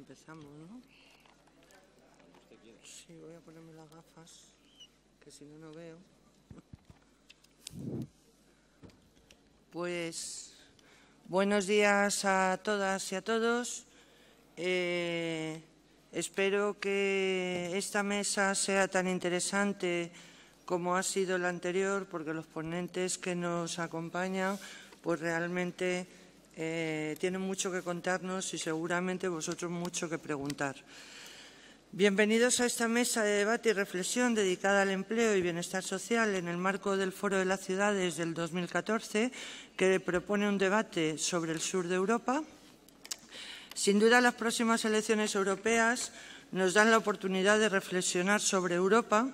Empezamos, ¿no? Sí, voy a ponerme las gafas, que si no, no veo. Pues buenos días a todas y a todos. Eh, espero que esta mesa sea tan interesante como ha sido la anterior, porque los ponentes que nos acompañan, pues realmente eh, tienen mucho que contarnos y seguramente vosotros mucho que preguntar. Bienvenidos a esta mesa de debate y reflexión dedicada al empleo y bienestar social en el marco del Foro de las Ciudades del 2014, que propone un debate sobre el sur de Europa. Sin duda, las próximas elecciones europeas nos dan la oportunidad de reflexionar sobre Europa,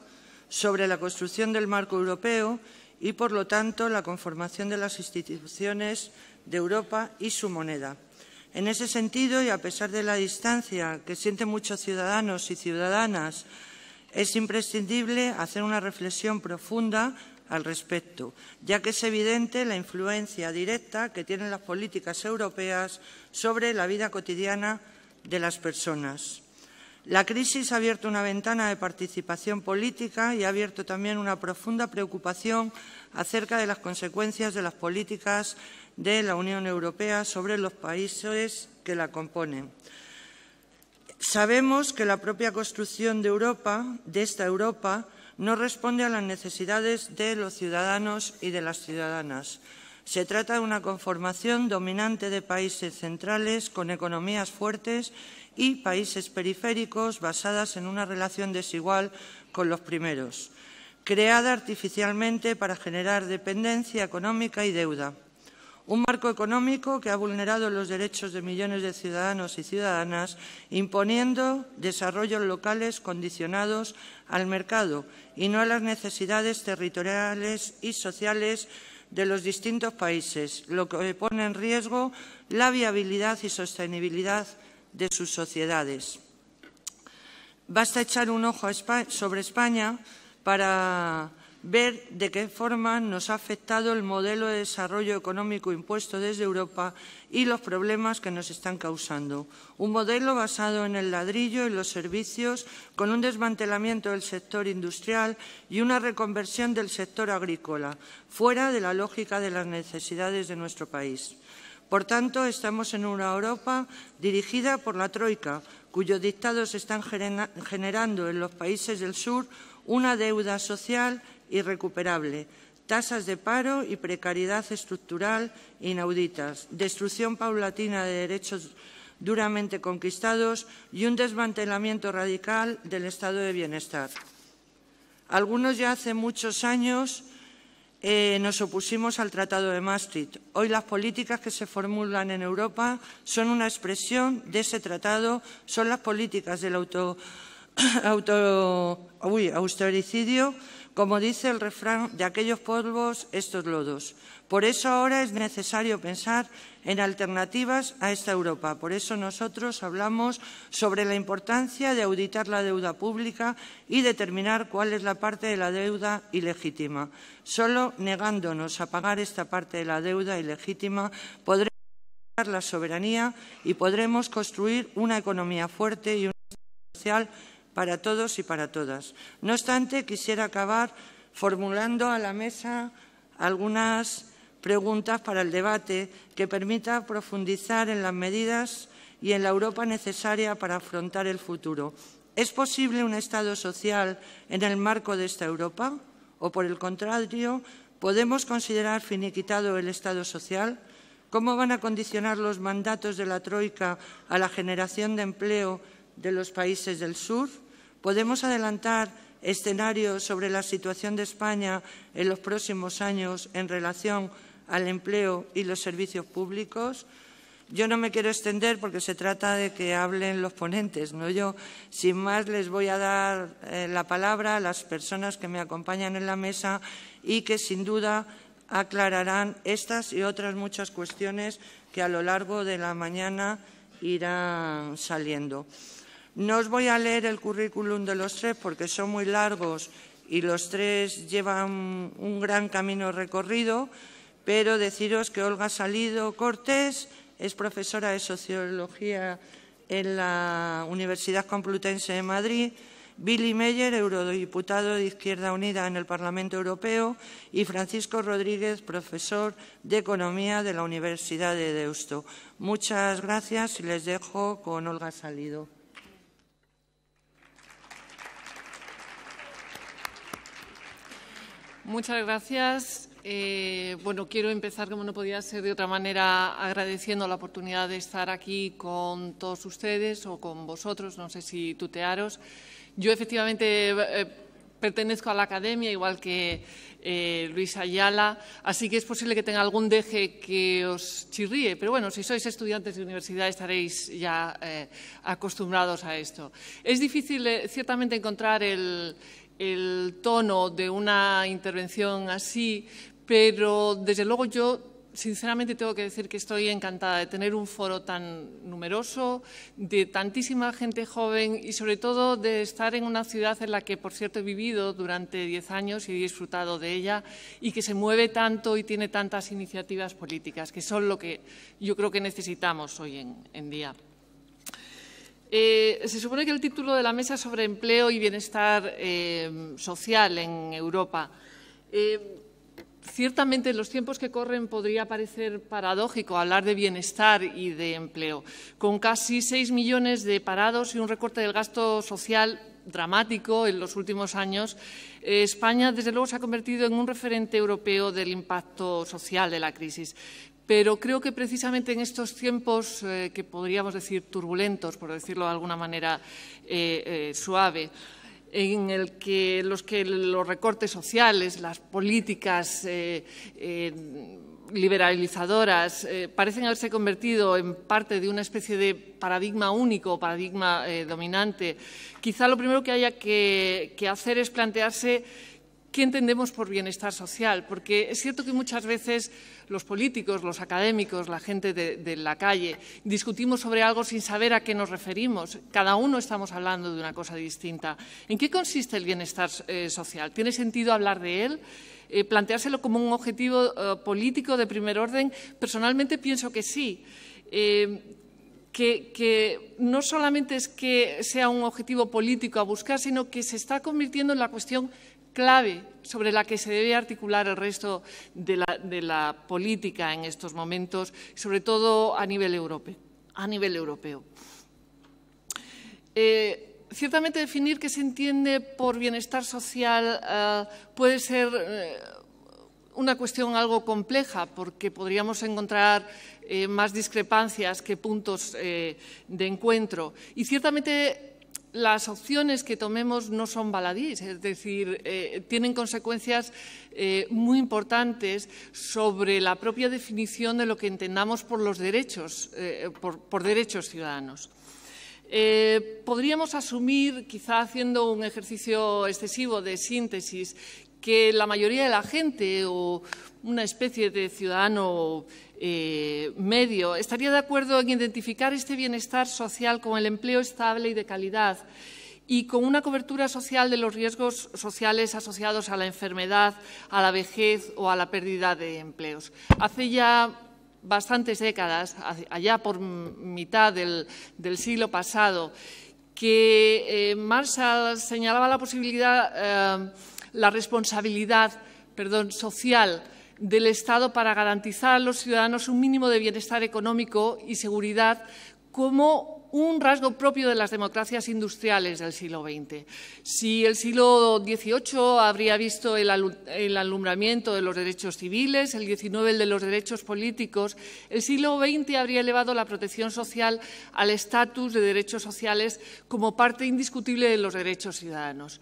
sobre la construcción del marco europeo y, por lo tanto, la conformación de las instituciones de Europa y su moneda. En ese sentido, y a pesar de la distancia que sienten muchos ciudadanos y ciudadanas, es imprescindible hacer una reflexión profunda al respecto, ya que es evidente la influencia directa que tienen las políticas europeas sobre la vida cotidiana de las personas. La crisis ha abierto una ventana de participación política y ha abierto también una profunda preocupación acerca de las consecuencias de las políticas de la Unión Europea sobre los países que la componen. Sabemos que la propia construcción de Europa, de esta Europa, no responde a las necesidades de los ciudadanos y de las ciudadanas. Se trata de una conformación dominante de países centrales con economías fuertes y países periféricos basadas en una relación desigual con los primeros, creada artificialmente para generar dependencia económica y deuda. Un marco económico que ha vulnerado los derechos de millones de ciudadanos y ciudadanas, imponiendo desarrollos locales condicionados al mercado y no a las necesidades territoriales y sociales de los distintos países, lo que pone en riesgo la viabilidad y sostenibilidad de sus sociedades. Basta echar un ojo sobre España para ver de qué forma nos ha afectado el modelo de desarrollo económico impuesto desde Europa y los problemas que nos están causando. Un modelo basado en el ladrillo y los servicios, con un desmantelamiento del sector industrial y una reconversión del sector agrícola, fuera de la lógica de las necesidades de nuestro país. Por tanto, estamos en una Europa dirigida por la Troika, cuyos dictados están generando en los países del sur una deuda social irrecuperable, tasas de paro y precariedad estructural inauditas, destrucción paulatina de derechos duramente conquistados y un desmantelamiento radical del estado de bienestar. Algunos ya hace muchos años eh, nos opusimos al Tratado de Maastricht. Hoy las políticas que se formulan en Europa son una expresión de ese tratado, son las políticas del auto austericidio como dice el refrán, de aquellos polvos estos lodos. Por eso ahora es necesario pensar en alternativas a esta Europa. Por eso nosotros hablamos sobre la importancia de auditar la deuda pública y determinar cuál es la parte de la deuda ilegítima. Solo negándonos a pagar esta parte de la deuda ilegítima podremos la soberanía y podremos construir una economía fuerte y una social para todos y para todas. No obstante, quisiera acabar formulando a la mesa algunas preguntas para el debate que permita profundizar en las medidas y en la Europa necesaria para afrontar el futuro. ¿Es posible un Estado social en el marco de esta Europa? ¿O, por el contrario, podemos considerar finiquitado el Estado social? ¿Cómo van a condicionar los mandatos de la Troika a la generación de empleo de los países del sur? ¿Podemos adelantar escenarios sobre la situación de España en los próximos años en relación al empleo y los servicios públicos? Yo no me quiero extender porque se trata de que hablen los ponentes, no yo. Sin más, les voy a dar eh, la palabra a las personas que me acompañan en la mesa y que, sin duda, aclararán estas y otras muchas cuestiones que a lo largo de la mañana irán saliendo. No os voy a leer el currículum de los tres porque son muy largos y los tres llevan un gran camino recorrido, pero deciros que Olga Salido Cortés es profesora de Sociología en la Universidad Complutense de Madrid, Billy Meyer, eurodiputado de Izquierda Unida en el Parlamento Europeo, y Francisco Rodríguez, profesor de Economía de la Universidad de Deusto. Muchas gracias y les dejo con Olga Salido. Muchas gracias. Eh, bueno, quiero empezar, como no podía ser de otra manera, agradeciendo la oportunidad de estar aquí con todos ustedes o con vosotros, no sé si tutearos. Yo efectivamente eh, pertenezco a la academia, igual que eh, Luis Ayala, así que es posible que tenga algún deje que os chirríe, pero bueno, si sois estudiantes de universidad estaréis ya eh, acostumbrados a esto. Es difícil, ciertamente, encontrar el el tono de una intervención así, pero desde luego yo sinceramente tengo que decir que estoy encantada de tener un foro tan numeroso, de tantísima gente joven y sobre todo de estar en una ciudad en la que, por cierto, he vivido durante diez años y he disfrutado de ella y que se mueve tanto y tiene tantas iniciativas políticas, que son lo que yo creo que necesitamos hoy en día. Eh, se supone que el título de la mesa sobre empleo y bienestar eh, social en Europa. Eh, ciertamente, en los tiempos que corren podría parecer paradójico hablar de bienestar y de empleo, con casi seis millones de parados y un recorte del gasto social dramático en los últimos años, España, desde luego, se ha convertido en un referente europeo del impacto social de la crisis. Pero creo que precisamente en estos tiempos eh, que podríamos decir turbulentos, por decirlo de alguna manera eh, eh, suave, en el que los, que los recortes sociales, las políticas liberalizadoras parecen haberse convertido en parte de una especie de paradigma único, paradigma dominante, quizá lo primero que haya que hacer es plantearse qué entendemos por bienestar social, porque es cierto que muchas veces los políticos, los académicos, la gente de, la calle, discutimos sobre algo sin saber a qué nos referimos. Cada uno estamos hablando de una cosa distinta. ¿En qué consiste el bienestar eh, social? ¿Tiene sentido hablar de él? Eh, ¿Planteárselo como un objetivo eh, político de primer orden? Personalmente pienso que sí. que, no solamente es que sea un objetivo político a buscar, sino que se está convirtiendo en la cuestión clave sobre la que se debe articular el resto de la, política en estos momentos, sobre todo a nivel europeo. Eh, ciertamente definir qué se entiende por bienestar social eh, puede ser eh, una cuestión algo compleja, porque podríamos encontrar más discrepancias que puntos de encuentro. Y ciertamente las opciones que tomemos no son baladís, es decir, eh, tienen consecuencias eh, muy importantes sobre la propia definición de lo que entendamos por los derechos, eh, por, derechos ciudadanos. podríamos asumir, quizá haciendo un ejercicio excesivo de síntesis, que la mayoría de la gente o una especie de ciudadano eh, medio. Estaría de acuerdo en identificar este bienestar social con el empleo estable y de calidad y con una cobertura social de los riesgos sociales asociados a la enfermedad, a la vejez o a la pérdida de empleos. Hace ya bastantes décadas, allá por mitad del, siglo pasado, que eh, Marshall señalaba la posibilidad, eh, la responsabilidad perdón, social del Estado para garantizar a los ciudadanos un mínimo de bienestar económico y seguridad como un rasgo propio de las democracias industriales del siglo XX. Si el siglo XVIII habría visto el, alumbramiento de los derechos civiles, el XIX el de los derechos políticos, el siglo XX habría elevado la protección social al estatus de derechos sociales como parte indiscutible de los derechos ciudadanos.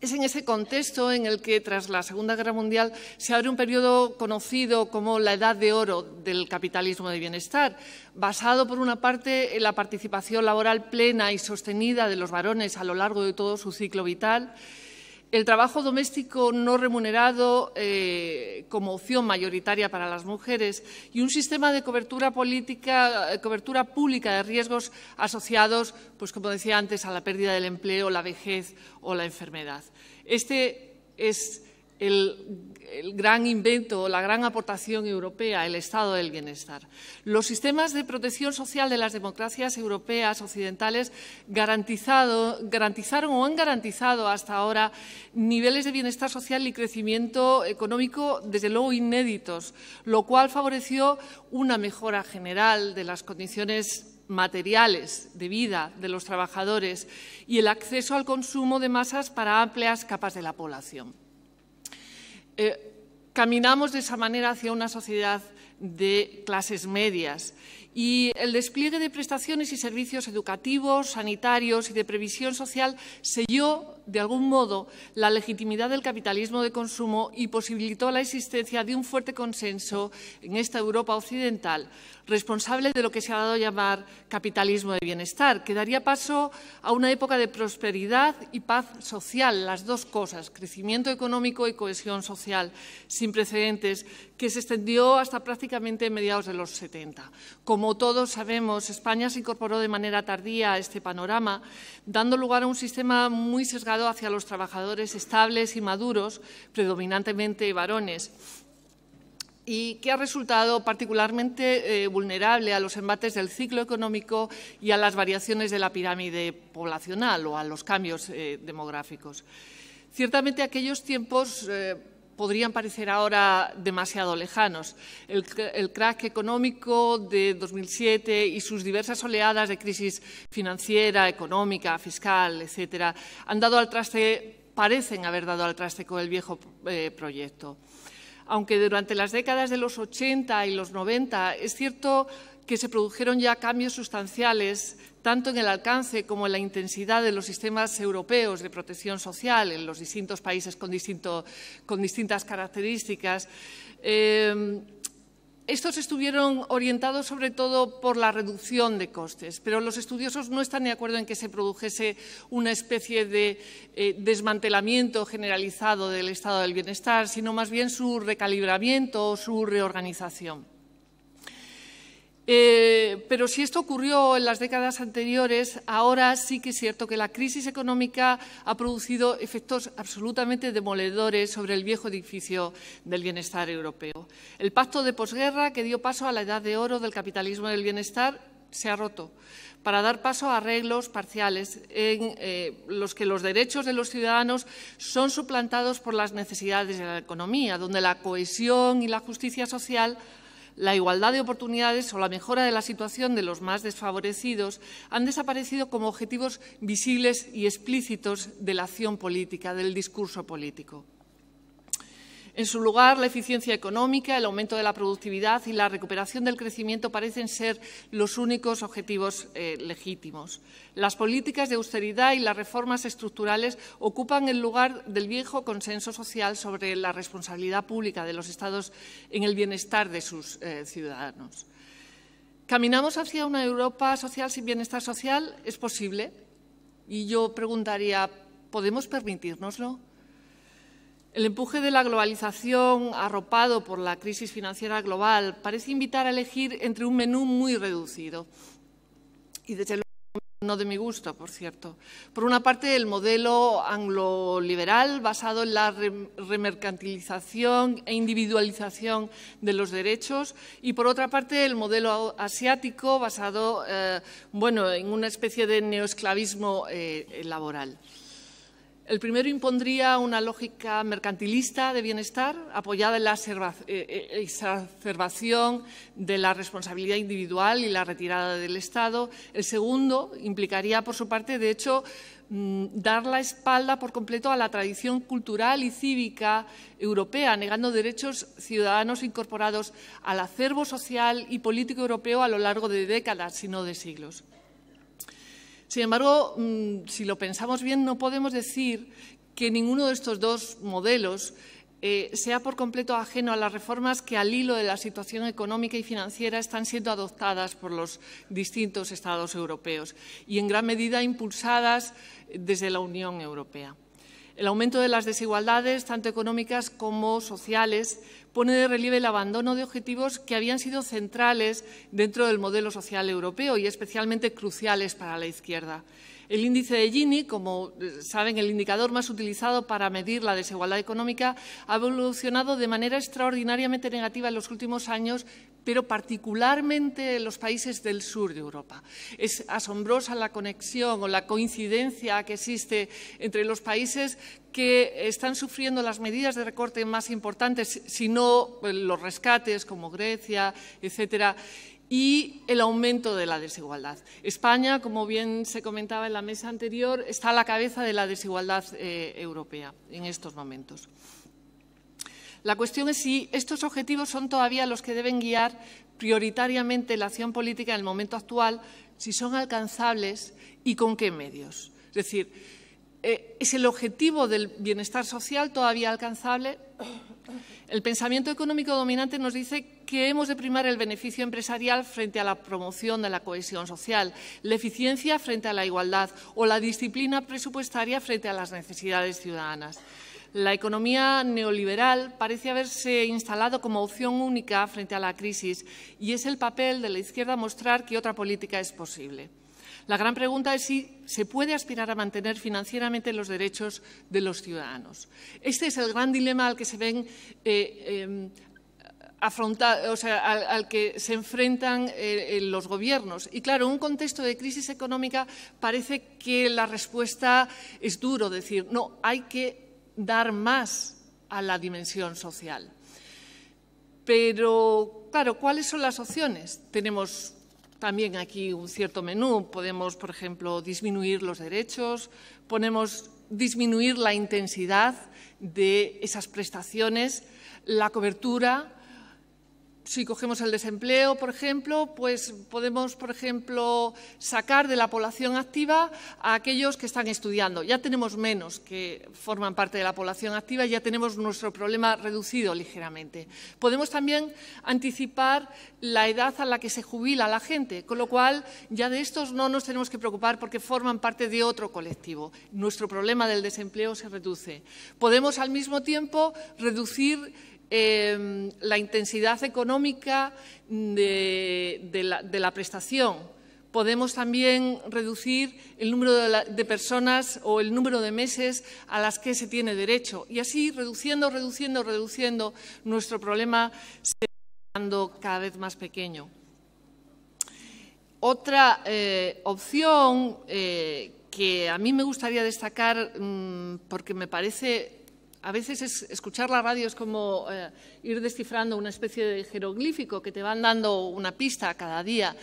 Es en ese contexto en el que, tras la Segunda Guerra Mundial, se abre un periodo conocido como la Edad de Oro del capitalismo de bienestar, basado, por una parte, en la participación laboral plena y sostenida de los varones a lo largo de todo su ciclo vital el trabajo doméstico no remunerado eh, como opción mayoritaria para las mujeres y un sistema de cobertura política, eh, cobertura pública de riesgos asociados, pues como decía antes, a la pérdida del empleo, la vejez o la enfermedad. Este es el, gran invento, la gran aportación europea, el estado del bienestar. Los sistemas de protección social de las democracias europeas occidentales garantizaron o han garantizado hasta ahora niveles de bienestar social y crecimiento económico desde luego inéditos, lo cual favoreció una mejora general de las condiciones materiales de vida de los trabajadores y el acceso al consumo de masas para amplias capas de la población. Eh, caminamos de esa manera hacia una sociedad de clases medias. Y el despliegue de prestaciones y servicios educativos, sanitarios y de previsión social selló de algún modo, la legitimidad del capitalismo de consumo y posibilitó la existencia de un fuerte consenso en esta Europa occidental responsable de lo que se ha dado a llamar capitalismo de bienestar, que daría paso a una época de prosperidad y paz social, las dos cosas, crecimiento económico y cohesión social sin precedentes, que se extendió hasta prácticamente mediados de los 70. Como todos sabemos, España se incorporó de manera tardía a este panorama, dando lugar a un sistema muy sesgado hacia los trabajadores estables y maduros, predominantemente varones y que ha resultado particularmente eh, vulnerable a los embates del ciclo económico y a las variaciones de la pirámide poblacional o a los cambios eh, demográficos. Ciertamente aquellos tiempos eh, podrían parecer ahora demasiado lejanos. El, crack económico de 2007 y sus diversas oleadas de crisis financiera, económica, fiscal, etcétera, han dado al traste parecen haber dado al traste con el viejo eh, proyecto. Aunque durante las décadas de los 80 y los 90 es cierto que se produjeron ya cambios sustanciales tanto en el alcance como en la intensidad de los sistemas europeos de protección social en los distintos países con, distintas características. Eh, estos estuvieron orientados sobre todo por la reducción de costes, pero los estudiosos no están de acuerdo en que se produjese una especie de eh, desmantelamiento generalizado del estado del bienestar, sino más bien su recalibramiento o su reorganización. Eh, pero si esto ocurrió en las décadas anteriores, ahora sí que es cierto que la crisis económica ha producido efectos absolutamente demoledores sobre el viejo edificio del bienestar europeo. El pacto de posguerra que dio paso a la edad de oro del capitalismo del bienestar se ha roto para dar paso a arreglos parciales en eh, los que los derechos de los ciudadanos son suplantados por las necesidades de la economía, donde la cohesión y la justicia social la igualdad de oportunidades o la mejora de la situación de los más desfavorecidos han desaparecido como objetivos visibles y explícitos de la acción política, del discurso político. En su lugar, la eficiencia económica, el aumento de la productividad y la recuperación del crecimiento parecen ser los únicos objetivos eh, legítimos. Las políticas de austeridad y las reformas estructurales ocupan el lugar del viejo consenso social sobre la responsabilidad pública de los Estados en el bienestar de sus eh, ciudadanos. ¿Caminamos hacia una Europa social sin bienestar social? ¿Es posible? Y yo preguntaría, ¿podemos permitírnoslo? El empuje de la globalización arropado por la crisis financiera global parece invitar a elegir entre un menú muy reducido y desde luego no de mi gusto, por cierto. Por una parte, el modelo anglo-liberal basado en la remercantilización e individualización de los derechos y, por otra parte, el modelo asiático basado eh, bueno, en una especie de neoesclavismo eh, laboral. El primero impondría una lógica mercantilista de bienestar apoyada en la eh, eh, exacerbación de la responsabilidad individual y la retirada del Estado. El segundo implicaría, por su parte, de hecho, mm, dar la espalda por completo a la tradición cultural y cívica europea, negando derechos ciudadanos incorporados al acervo social y político europeo a lo largo de décadas, si no de siglos. Sin embargo, mm, si lo pensamos bien, no podemos decir que ninguno de estos dos modelos eh, sea por completo ajeno a las reformas que al hilo de la situación económica y financiera están siendo adoptadas por los distintos Estados europeos y en gran medida impulsadas desde la Unión Europea. El aumento de las desigualdades, tanto económicas como sociales, pone de relieve el abandono de objetivos que habían sido centrales dentro del modelo social europeo y especialmente cruciales para la izquierda. El índice de Gini, como eh, saben, el indicador más utilizado para medir la desigualdad económica, ha evolucionado de manera extraordinariamente negativa en los últimos años, pero particularmente en los países del sur de Europa. Es asombrosa la conexión o la coincidencia que existe entre los países que están sufriendo las medidas de recorte más importantes, si no eh, los rescates como Grecia, etcétera, y el aumento de la desigualdad. España, como bien se comentaba en la mesa anterior, está a la cabeza de la desigualdad eh, europea en estos momentos. La cuestión es si estos objetivos son todavía los que deben guiar prioritariamente la acción política en el momento actual, si son alcanzables y con qué medios. Es decir, eh, es el objetivo del bienestar social todavía alcanzable. El pensamiento económico dominante nos dice que hemos de primar el beneficio empresarial frente a la promoción de la cohesión social, la eficiencia frente a la igualdad o la disciplina presupuestaria frente a las necesidades ciudadanas. La economía neoliberal parece haberse instalado como opción única frente a la crisis y es el papel de la izquierda mostrar que otra política es posible. La gran pregunta es si se puede aspirar a mantener financieramente los derechos de los ciudadanos. Este es el gran dilema al que se ven eh, em, al, que se enfrentan eh, los gobiernos. Y claro, en un contexto de crisis económica parece que la respuesta es duro, decir, no, hay que dar más a la dimensión social. Pero, claro, ¿cuáles son las opciones? Tenemos también aquí un cierto menú. Podemos, por ejemplo, disminuir los derechos, podemos disminuir la intensidad de esas prestaciones, la cobertura, si cogemos el desempleo, por ejemplo, pues podemos, por ejemplo, sacar de la población activa a aquellos que están estudiando. Ya tenemos menos que forman parte de la población activa, y ya tenemos nuestro problema reducido ligeramente. Podemos también anticipar la edad a la que se jubila la gente, con lo cual ya de estos no nos tenemos que preocupar porque forman parte de otro colectivo. Nuestro problema del desempleo se reduce. Podemos al mismo tiempo reducir Em, la intensidad económica de, la, prestación. Podemos también reducir el número de, personas o el número de meses a las que se tiene derecho. Y así, reduciendo, reduciendo, reduciendo, nuestro problema se va dando cada vez más pequeño. Otra eh, opción eh, que a mí me gustaría destacar mm, porque me parece a veces escuchar la radio es como eh, ir descifrando una especie de jeroglífico que te van dando una pista cada día.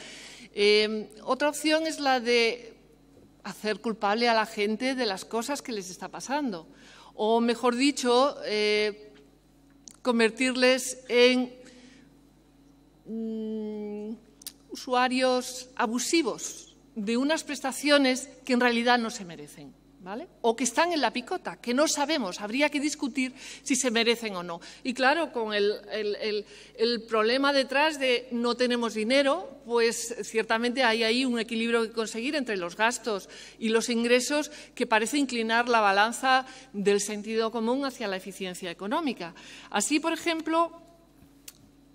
Em, otra opción es la de hacer culpable a la gente de las cosas que les está pasando. O, mejor dicho, eh, convertirles en mm, usuarios abusivos de unas prestaciones que en realidad no se merecen. O que están en la picota, que no sabemos, habría que discutir si se merecen o no. Y claro, con el, problema detrás de no tenemos dinero, pues ciertamente hay ahí un equilibrio que conseguir entre los gastos y los ingresos que parece inclinar la balanza del sentido común hacia la eficiencia económica. Así, por ejemplo,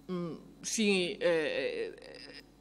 mm, si eh,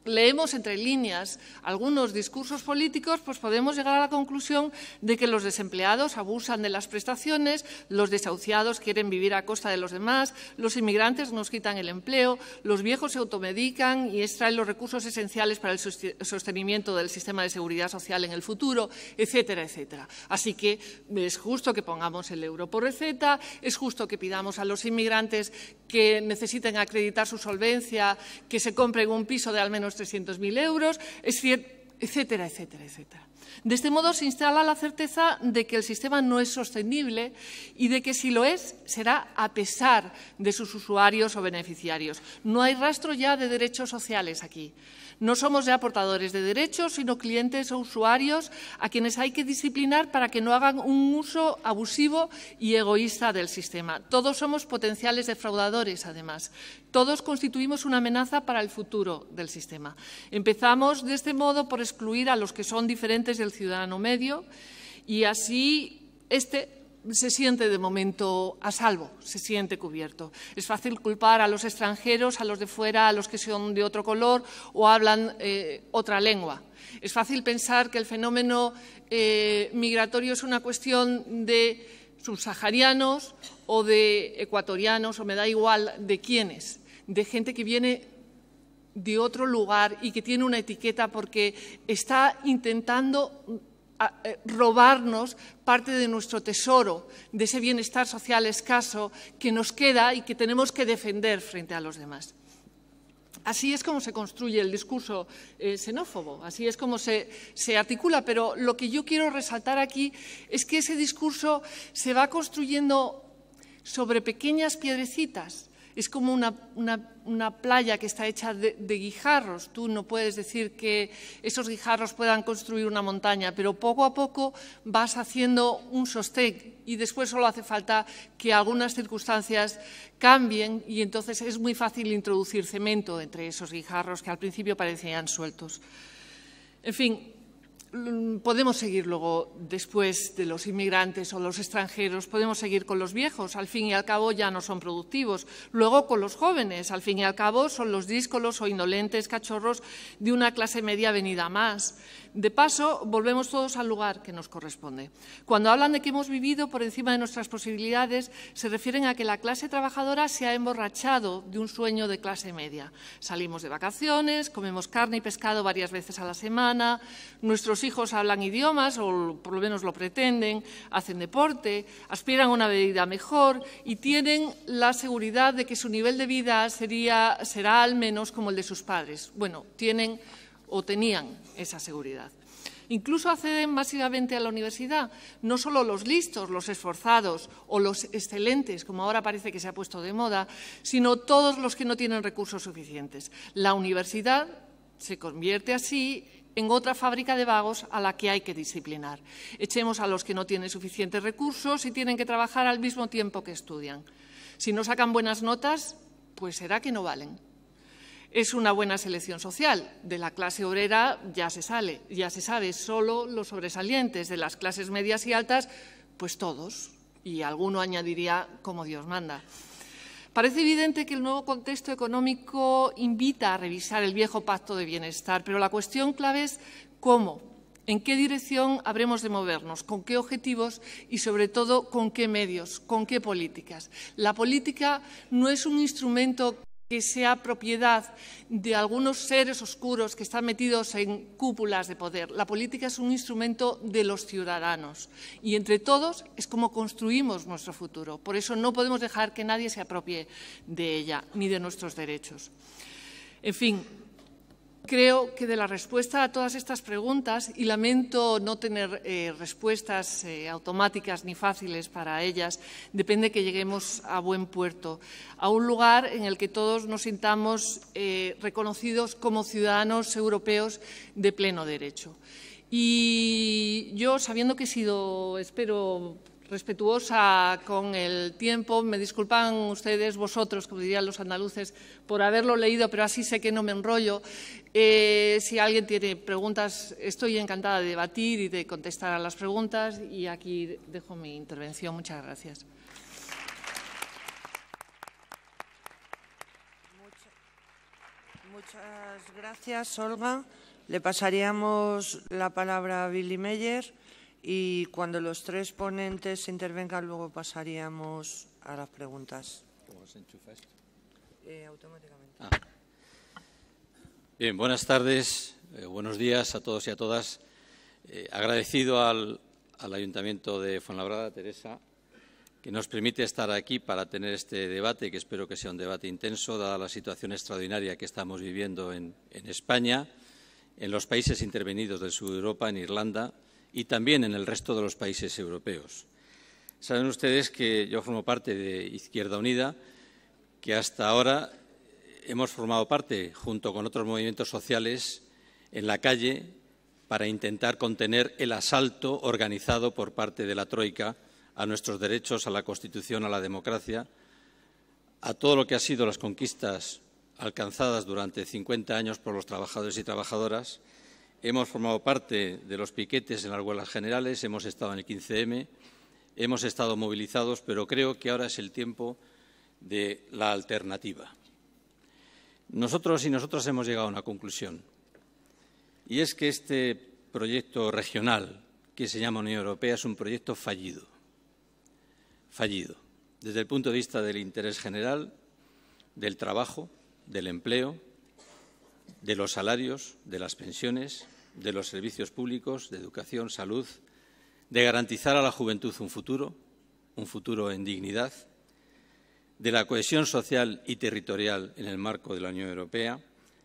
leemos entre líneas algunos discursos políticos, pues podemos llegar a la conclusión de que los desempleados abusan de las prestaciones, los desahuciados quieren vivir a costa de los demás, los inmigrantes nos quitan el empleo, los viejos se automedican y extraen los recursos esenciales para el sostenimiento del sistema de seguridad social en el futuro, etcétera, etcétera. Así que es justo que pongamos el euro por receta, es justo que pidamos a los inmigrantes que necesiten acreditar su solvencia, que se compren un piso de al menos 300.000 euros, etcétera, etcétera, etcétera. De este modo se instala la certeza de que el sistema no es sostenible y de que si lo es, será a pesar de sus usuarios o beneficiarios. No hay rastro ya de derechos sociales aquí. No somos ya portadores de derechos, sino clientes o usuarios a quienes hay que disciplinar para que no hagan un uso abusivo y egoísta del sistema. Todos somos potenciales defraudadores, además. Todos constituimos una amenaza para el futuro del sistema. Empezamos de este modo por excluir a los que son diferentes del ciudadano medio y así este se siente de momento a salvo, se siente cubierto. Es fácil culpar a los extranjeros, a los de fuera, a los que son de otro color o hablan eh, otra lengua. Es fácil pensar que el fenómeno eh, migratorio es una cuestión de subsaharianos o de ecuatorianos, o me da igual de quiénes, de gente que viene de otro lugar y que tiene una etiqueta porque está intentando eh, robarnos parte de nuestro tesoro, de ese bienestar social escaso que nos queda y que tenemos que defender frente a los demás. Así es como se construye el discurso eh, xenófobo, así es como se, articula, pero lo que yo quiero resaltar aquí es que ese discurso se va construyendo sobre pequeñas piedrecitas es como una, playa que está hecha de, guijarros. Tú no puedes decir que esos guijarros puedan construir una montaña, pero poco a poco vas haciendo un sostén y después solo hace falta que algunas circunstancias cambien y entonces es muy fácil introducir cemento entre esos guijarros que al principio parecían sueltos. En fin, Mm, podemos seguir luego, después de los inmigrantes o los extranjeros, podemos seguir con los viejos, al fin y al cabo ya no son productivos. Luego con los jóvenes, al fin y al cabo son los díscolos o indolentes cachorros de una clase media venida más. De paso, volvemos todos al lugar que nos corresponde. Cuando hablan de que hemos vivido por encima de nuestras posibilidades, se refieren a que la clase trabajadora se ha emborrachado de un sueño de clase media. Salimos de vacaciones, comemos carne y pescado varias veces a la semana, nuestros hijos hablan idiomas, o por lo menos lo pretenden, hacen deporte, aspiran a una vida mejor y tienen la seguridad de que su nivel de vida será al menos como el de sus padres. Bueno, tienen o tenían esa seguridad. Incluso acceden masivamente a la universidad, no solo los listos, los esforzados o los excelentes, como ahora parece que se ha puesto de moda, sino todos los que no tienen recursos suficientes. La universidad se convierte así en otra fábrica de vagos a la que hay que disciplinar. Echemos a los que no tienen suficientes recursos y tienen que trabajar al mismo tiempo que estudian. Si no sacan buenas notas, pues será que no valen. Es una buena selección social. De la clase obrera ya se sale, ya se sabe, solo los sobresalientes. De las clases medias y altas, pues todos. Y alguno añadiría como Dios manda. Parece evidente que el nuevo contexto económico invita a revisar el viejo pacto de bienestar, pero la cuestión clave es cómo, en qué dirección habremos de movernos, con qué objetivos y, sobre todo, con qué medios, con qué políticas. La política no es un instrumento que sea propiedad de algunos seres oscuros que están metidos en cúpulas de poder. La política es un instrumento de los ciudadanos y entre todos es como construimos nuestro futuro. Por eso no podemos dejar que nadie se apropie de ella ni de nuestros derechos. En fin, Creo que de la respuesta a todas estas preguntas, y lamento no tener eh, respuestas eh, automáticas ni fáciles para ellas, depende que lleguemos a buen puerto, a un lugar en el que todos nos sintamos eh, reconocidos como ciudadanos europeos de pleno derecho. Y yo, sabiendo que he sido, espero, respetuosa con el tiempo. Me disculpan ustedes, vosotros, como dirían los andaluces, por haberlo leído, pero así sé que no me enrollo. Eh, si alguien tiene preguntas, estoy encantada de debatir y de contestar a las preguntas. Y aquí dejo mi intervención. Muchas gracias. Muchas gracias, Olga. Le pasaríamos la palabra a Billy Meyer y cuando los tres ponentes intervengan luego pasaríamos a las preguntas. Eh, ah. Bien, buenas tardes, eh, buenos días a todos y a todas. Eh, agradecido al, Ayuntamiento de Fuenlabrada, Teresa, que nos permite estar aquí para tener este debate, que espero que sea un debate intenso, dada la situación extraordinaria que estamos viviendo en, en España, en los países intervenidos del sur de Europa, en Irlanda, y también en el resto de los países europeos. Saben ustedes que yo formo parte de Izquierda Unida, que hasta ahora hemos formado parte, junto con otros movimientos sociales, en la calle para intentar contener el asalto organizado por parte de la Troika a nuestros derechos, a la Constitución, a la democracia, a todo lo que han sido las conquistas alcanzadas durante 50 años por los trabajadores y trabajadoras Hemos formado parte de los piquetes en las huelgas generales, hemos estado en el 15M, hemos estado movilizados, pero creo que ahora es el tiempo de la alternativa. Nosotros y nosotras hemos llegado a una conclusión, y es que este proyecto regional que se llama Unión Europea es un proyecto fallido, fallido, desde el punto de vista del interés general, del trabajo, del empleo, de los salarios, de las pensiones, de los servicios públicos, de educación, salud, de garantizar a la juventud un futuro, un futuro en dignidad, de la cohesión social y territorial en el marco de la Unión Europea,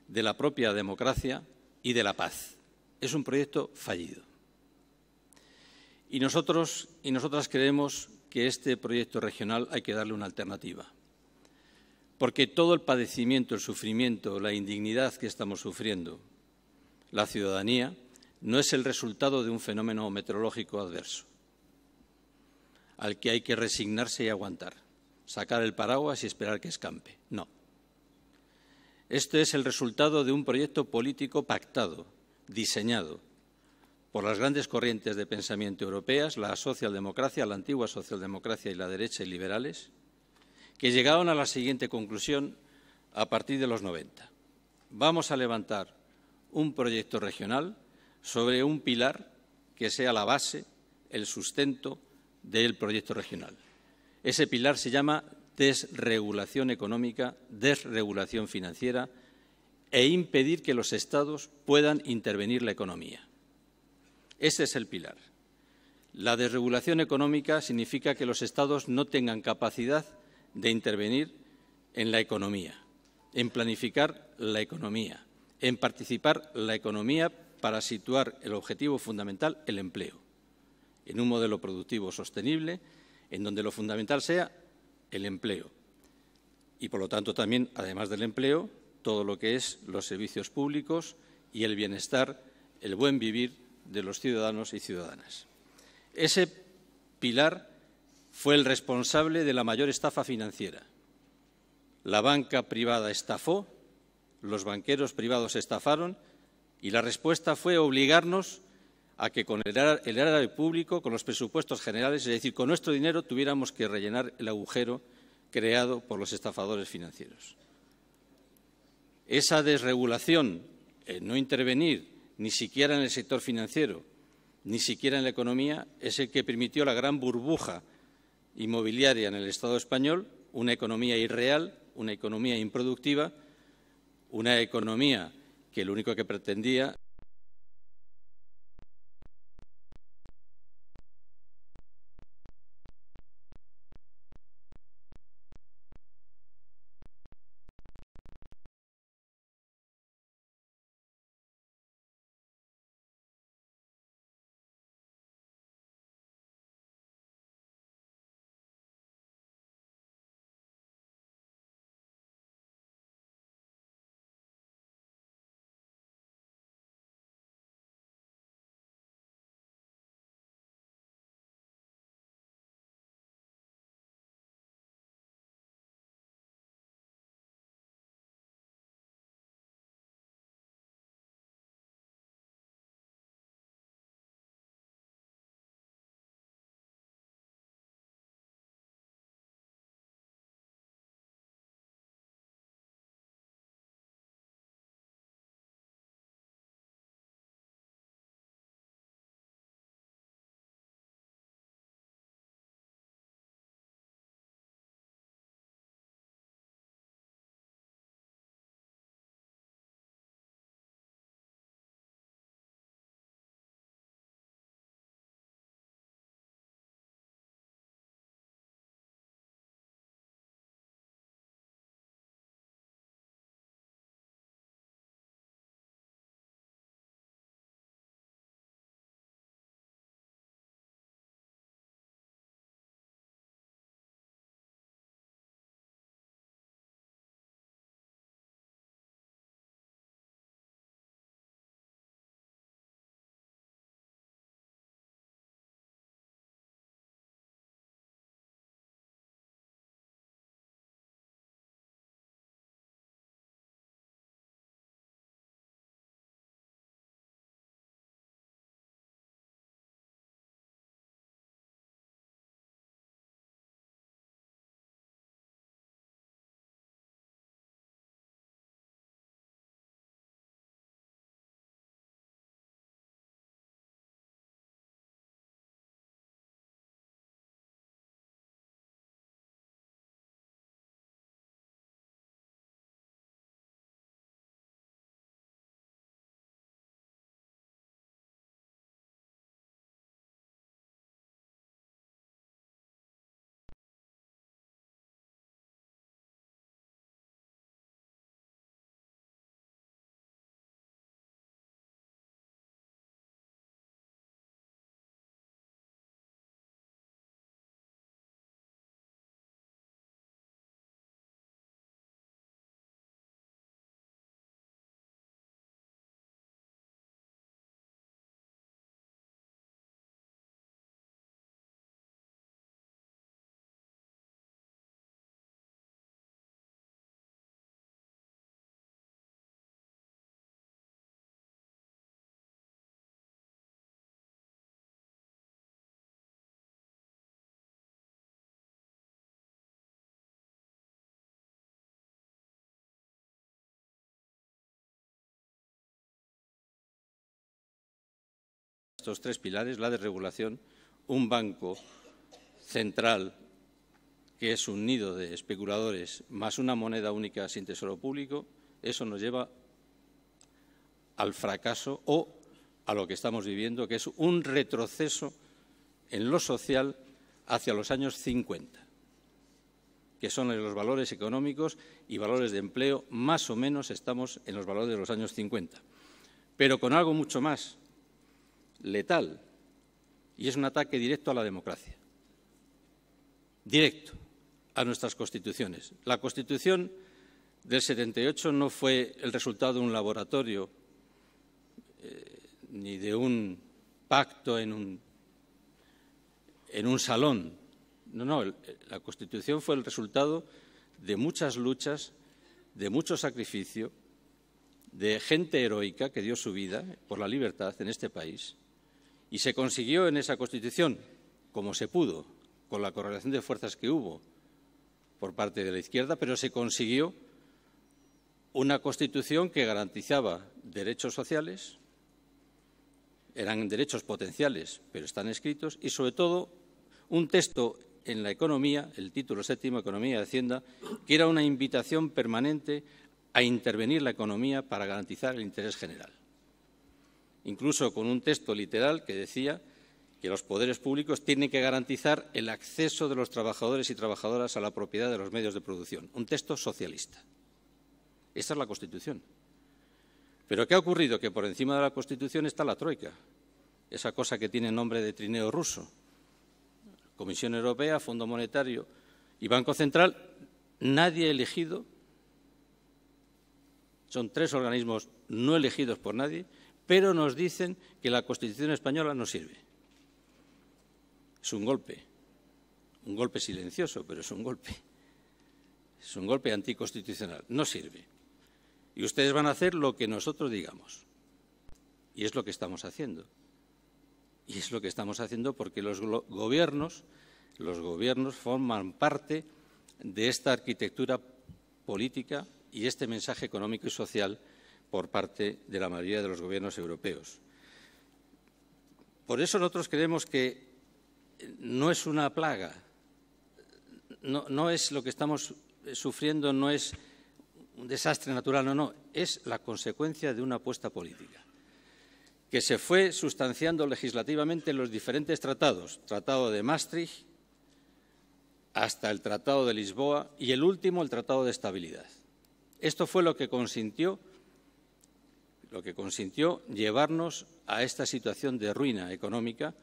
de la propia democracia y de la paz. Es un proyecto fallido. Y nosotros y nosotras creemos que este proyecto regional hay que darle una alternativa porque todo el padecimiento, el sufrimiento, la indignidad que estamos sufriendo, la ciudadanía, no es el resultado de un fenómeno meteorológico adverso, al que hay que resignarse y aguantar, sacar el paraguas y esperar que escampe. No. Este es el resultado de un proyecto político pactado, diseñado por las grandes corrientes de pensamiento europeas, la socialdemocracia, la antigua socialdemocracia y la derecha y liberales, que llegaron a la siguiente conclusión a partir de los 90. Vamos a levantar un proyecto regional sobre un pilar que sea la base, el sustento del proyecto regional. Ese pilar se llama desregulación económica, desregulación financiera e impedir que los Estados puedan intervenir la economía. Ese es el pilar. La desregulación económica significa que los Estados no tengan capacidad de intervenir en la economía, en planificar la economía, en participar la economía para situar el objetivo fundamental, el empleo, en un modelo productivo sostenible, en donde lo fundamental sea el empleo. Y, por lo tanto, también, además del empleo, todo lo que es los servicios públicos y el bienestar, el buen vivir de los ciudadanos y ciudadanas. Ese pilar fue el responsable de la mayor estafa financiera. La banca privada estafó, los banqueros privados estafaron y la respuesta fue obligarnos a que con el área público, con los presupuestos generales, es decir, con nuestro dinero, tuviéramos que rellenar el agujero creado por los estafadores financieros. Esa desregulación, no intervenir ni siquiera en el sector financiero, ni siquiera en la economía, es el que permitió la gran burbuja inmobiliaria en el Estado español, una economía irreal, una economía improductiva, una economía que lo único que pretendía tres pilares, la desregulación, un banco central que es un nido de especuladores más una moneda única sin tesoro público, eso nos lleva al fracaso o a lo que estamos viviendo, que es un retroceso en lo social hacia los años 50, que son los valores económicos y valores de empleo, más o menos estamos en los valores de los años 50, pero con algo mucho más, letal, y es un ataque directo a la democracia, directo a nuestras constituciones. La Constitución del 78 no fue el resultado de un laboratorio eh, ni de un pacto en un, salón. No, no, eh, la Constitución fue el resultado de muchas luchas, de mucho sacrificio, de gente heroica que dio su vida por la libertad en este país y se consiguió en esa Constitución, como se pudo, con la correlación de fuerzas que hubo por parte de la izquierda, pero se consiguió una Constitución que garantizaba derechos sociales, eran derechos potenciales, pero están escritos, y sobre todo un texto en la economía, el título séptimo, Economía y Hacienda, que era una invitación permanente a intervenir la economía para garantizar el interés general incluso con un texto literal que decía que los poderes públicos tienen que garantizar el acceso de los trabajadores y trabajadoras a la propiedad de los medios de producción. Un texto socialista. Esa es la Constitución. Pero ¿qué ha ocurrido? Que por encima de la Constitución está la Troika, esa cosa que tiene nombre de trineo ruso. Comisión Europea, Fondo Monetario y Banco Central, nadie ha elegido, son tres organismos no elegidos por nadie, pero nos dicen que la Constitución española no sirve. Es un golpe, un golpe silencioso, pero es un golpe. Es un golpe anticonstitucional, no sirve. Y ustedes van a hacer lo que nosotros digamos. Y es lo que estamos haciendo. Y es lo que estamos haciendo porque los gobiernos, los gobiernos forman parte de esta arquitectura política y este mensaje económico y social por parte de la mayoría de los gobiernos europeos. Por eso nosotros creemos que no es una plaga, no, es lo que estamos sufriendo, no es un desastre natural, no, no, es la consecuencia de una apuesta política que se fue sustanciando legislativamente en los diferentes tratados, Tratado de Maastricht hasta el Tratado de Lisboa y el último, el Tratado de Estabilidad. Esto fue lo que consintió lo que consintió llevarnos a esta situación de ruina económica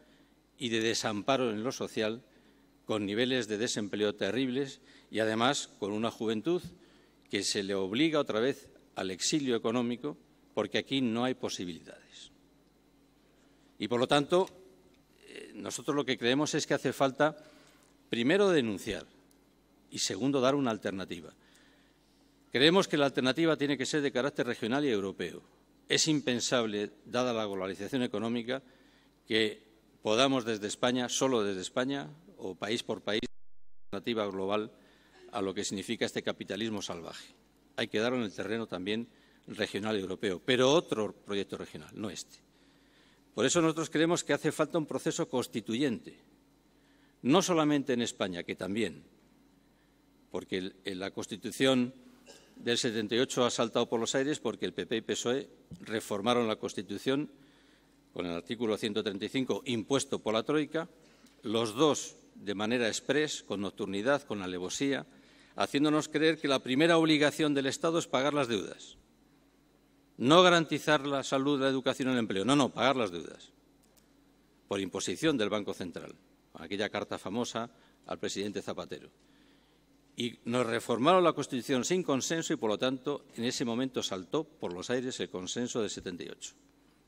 y de desamparo en lo social, con niveles de desempleo terribles y además con una juventud que se le obliga otra vez al exilio económico porque aquí no hay posibilidades. Y por lo tanto, eh, nosotros lo que creemos es que hace falta, primero, denunciar y segundo, dar una alternativa. Creemos que la alternativa tiene que ser de carácter regional y europeo es impensable, dada la globalización económica, que podamos desde España, solo desde España, o país por país, una alternativa global a lo que significa este capitalismo salvaje. Hay que darlo en el terreno también regional y europeo, pero otro proyecto regional, no este. Por eso nosotros creemos que hace falta un proceso constituyente, no solamente en España, que también, porque la Constitución del 78 ha saltado por los aires porque el PP y PSOE reformaron la Constitución con el artículo 135 impuesto por la Troika, los dos de manera express, con nocturnidad, con alevosía, haciéndonos creer que la primera obligación del Estado es pagar las deudas. No garantizar la salud, la educación, el empleo. No, no, pagar las deudas. Por imposición del Banco Central, aquella carta famosa al presidente Zapatero y nos reformaron la Constitución sin consenso y, por lo tanto, en ese momento saltó por los aires el consenso de 78.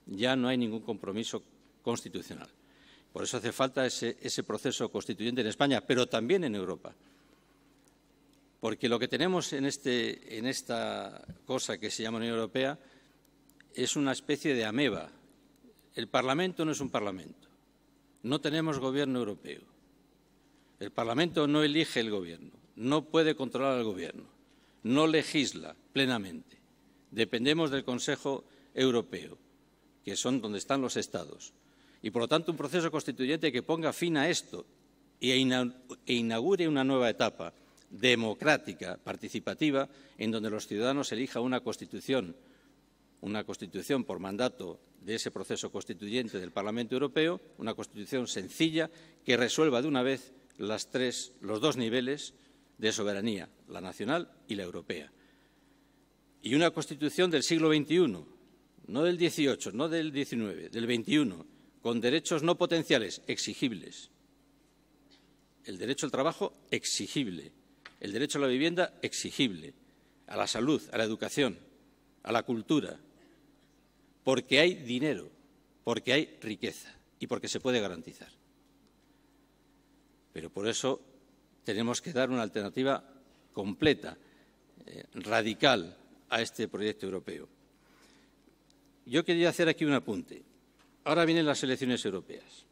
Ya no hay ningún compromiso constitucional. Por eso hace falta ese, proceso constituyente en España, pero también en Europa. Porque lo que tenemos en, este, en esta cosa que se llama Unión Europea es una especie de ameba. El Parlamento no es un Parlamento. No tenemos gobierno europeo. El Parlamento no elige el gobierno no puede controlar al Gobierno, no legisla plenamente. Dependemos del Consejo Europeo, que son donde están los Estados. Y, por lo tanto, un proceso constituyente que ponga fin a esto e inaugure una nueva etapa democrática, participativa, en donde los ciudadanos elijan una constitución, una constitución por mandato de ese proceso constituyente del Parlamento Europeo, una constitución sencilla que resuelva de una vez los dos niveles de soberanía, la nacional y la europea. Y una Constitución del siglo XXI, no del XVIII, no del XIX, del XXI, con derechos no potenciales, exigibles. El derecho al trabajo, exigible. El derecho a la vivienda, exigible. A la salud, a la educación, a la cultura. Porque hay dinero, porque hay riqueza y porque se puede garantizar. Pero por eso tenemos que dar una alternativa completa, eh, radical, a este proyecto europeo. Yo quería hacer aquí un apunte. Ahora vienen las elecciones europeas.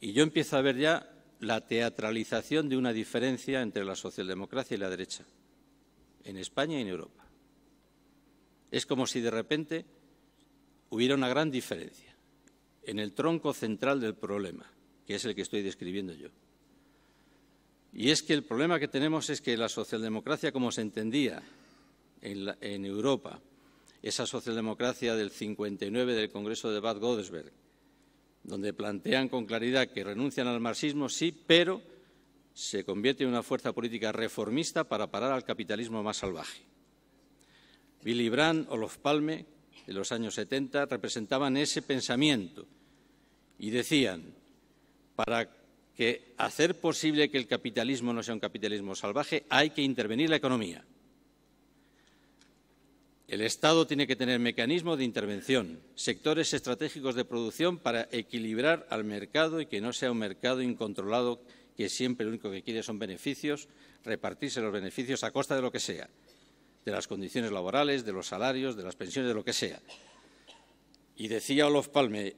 Y yo empiezo a ver ya la teatralización de una diferencia entre la socialdemocracia y la derecha, en España y en Europa. Es como si de repente hubiera una gran diferencia en el tronco central del problema, que es el que estoy describiendo yo. Y es que el problema que tenemos es que la socialdemocracia, como se entendía en, Europa, esa socialdemocracia del 59 del Congreso de Bad Godesberg, donde plantean con claridad que renuncian al marxismo, sí, pero se convierte en una fuerza política reformista para parar al capitalismo más salvaje. Willy Brandt, Olof Palme, en los años 70, representaban ese pensamiento y decían, para que hacer posible que el capitalismo no sea un capitalismo salvaje hay que intervenir la economía. El Estado tiene que tener mecanismos de intervención, sectores estratégicos de producción para equilibrar al mercado y que no sea un mercado incontrolado que siempre lo único que quiere son beneficios, repartirse los beneficios a costa de lo que sea, de las condiciones laborales, de los salarios, de las pensiones, de lo que sea. Y decía Olof Palme,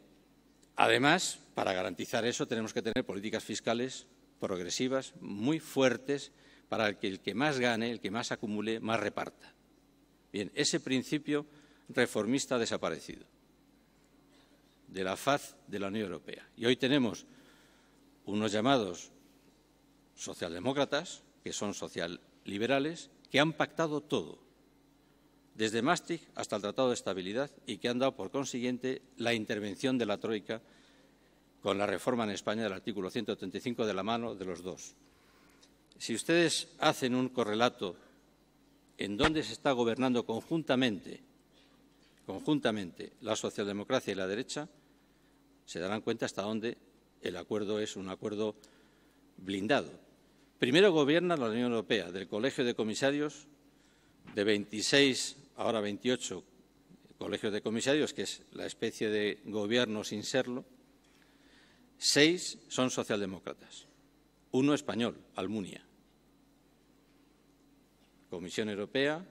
además, para garantizar eso tenemos que tener políticas fiscales progresivas muy fuertes para que el que más gane, el que más acumule, más reparta. Bien, ese principio reformista ha desaparecido de la faz de la Unión Europea. Y hoy tenemos unos llamados socialdemócratas, que son socialliberales, que han pactado todo, desde Maastricht hasta el Tratado de Estabilidad, y que han dado, por consiguiente, la intervención de la Troika con la reforma en España del artículo 135 de la mano de los dos. Si ustedes hacen un correlato en dónde se está gobernando conjuntamente, conjuntamente la socialdemocracia y la derecha, se darán cuenta hasta dónde el acuerdo es un acuerdo blindado. Primero gobierna la Unión Europea, del Colegio de Comisarios, de 26, ahora 28 colegios de comisarios, que es la especie de gobierno sin serlo, seis son socialdemócratas, uno español, Almunia. Comisión Europea,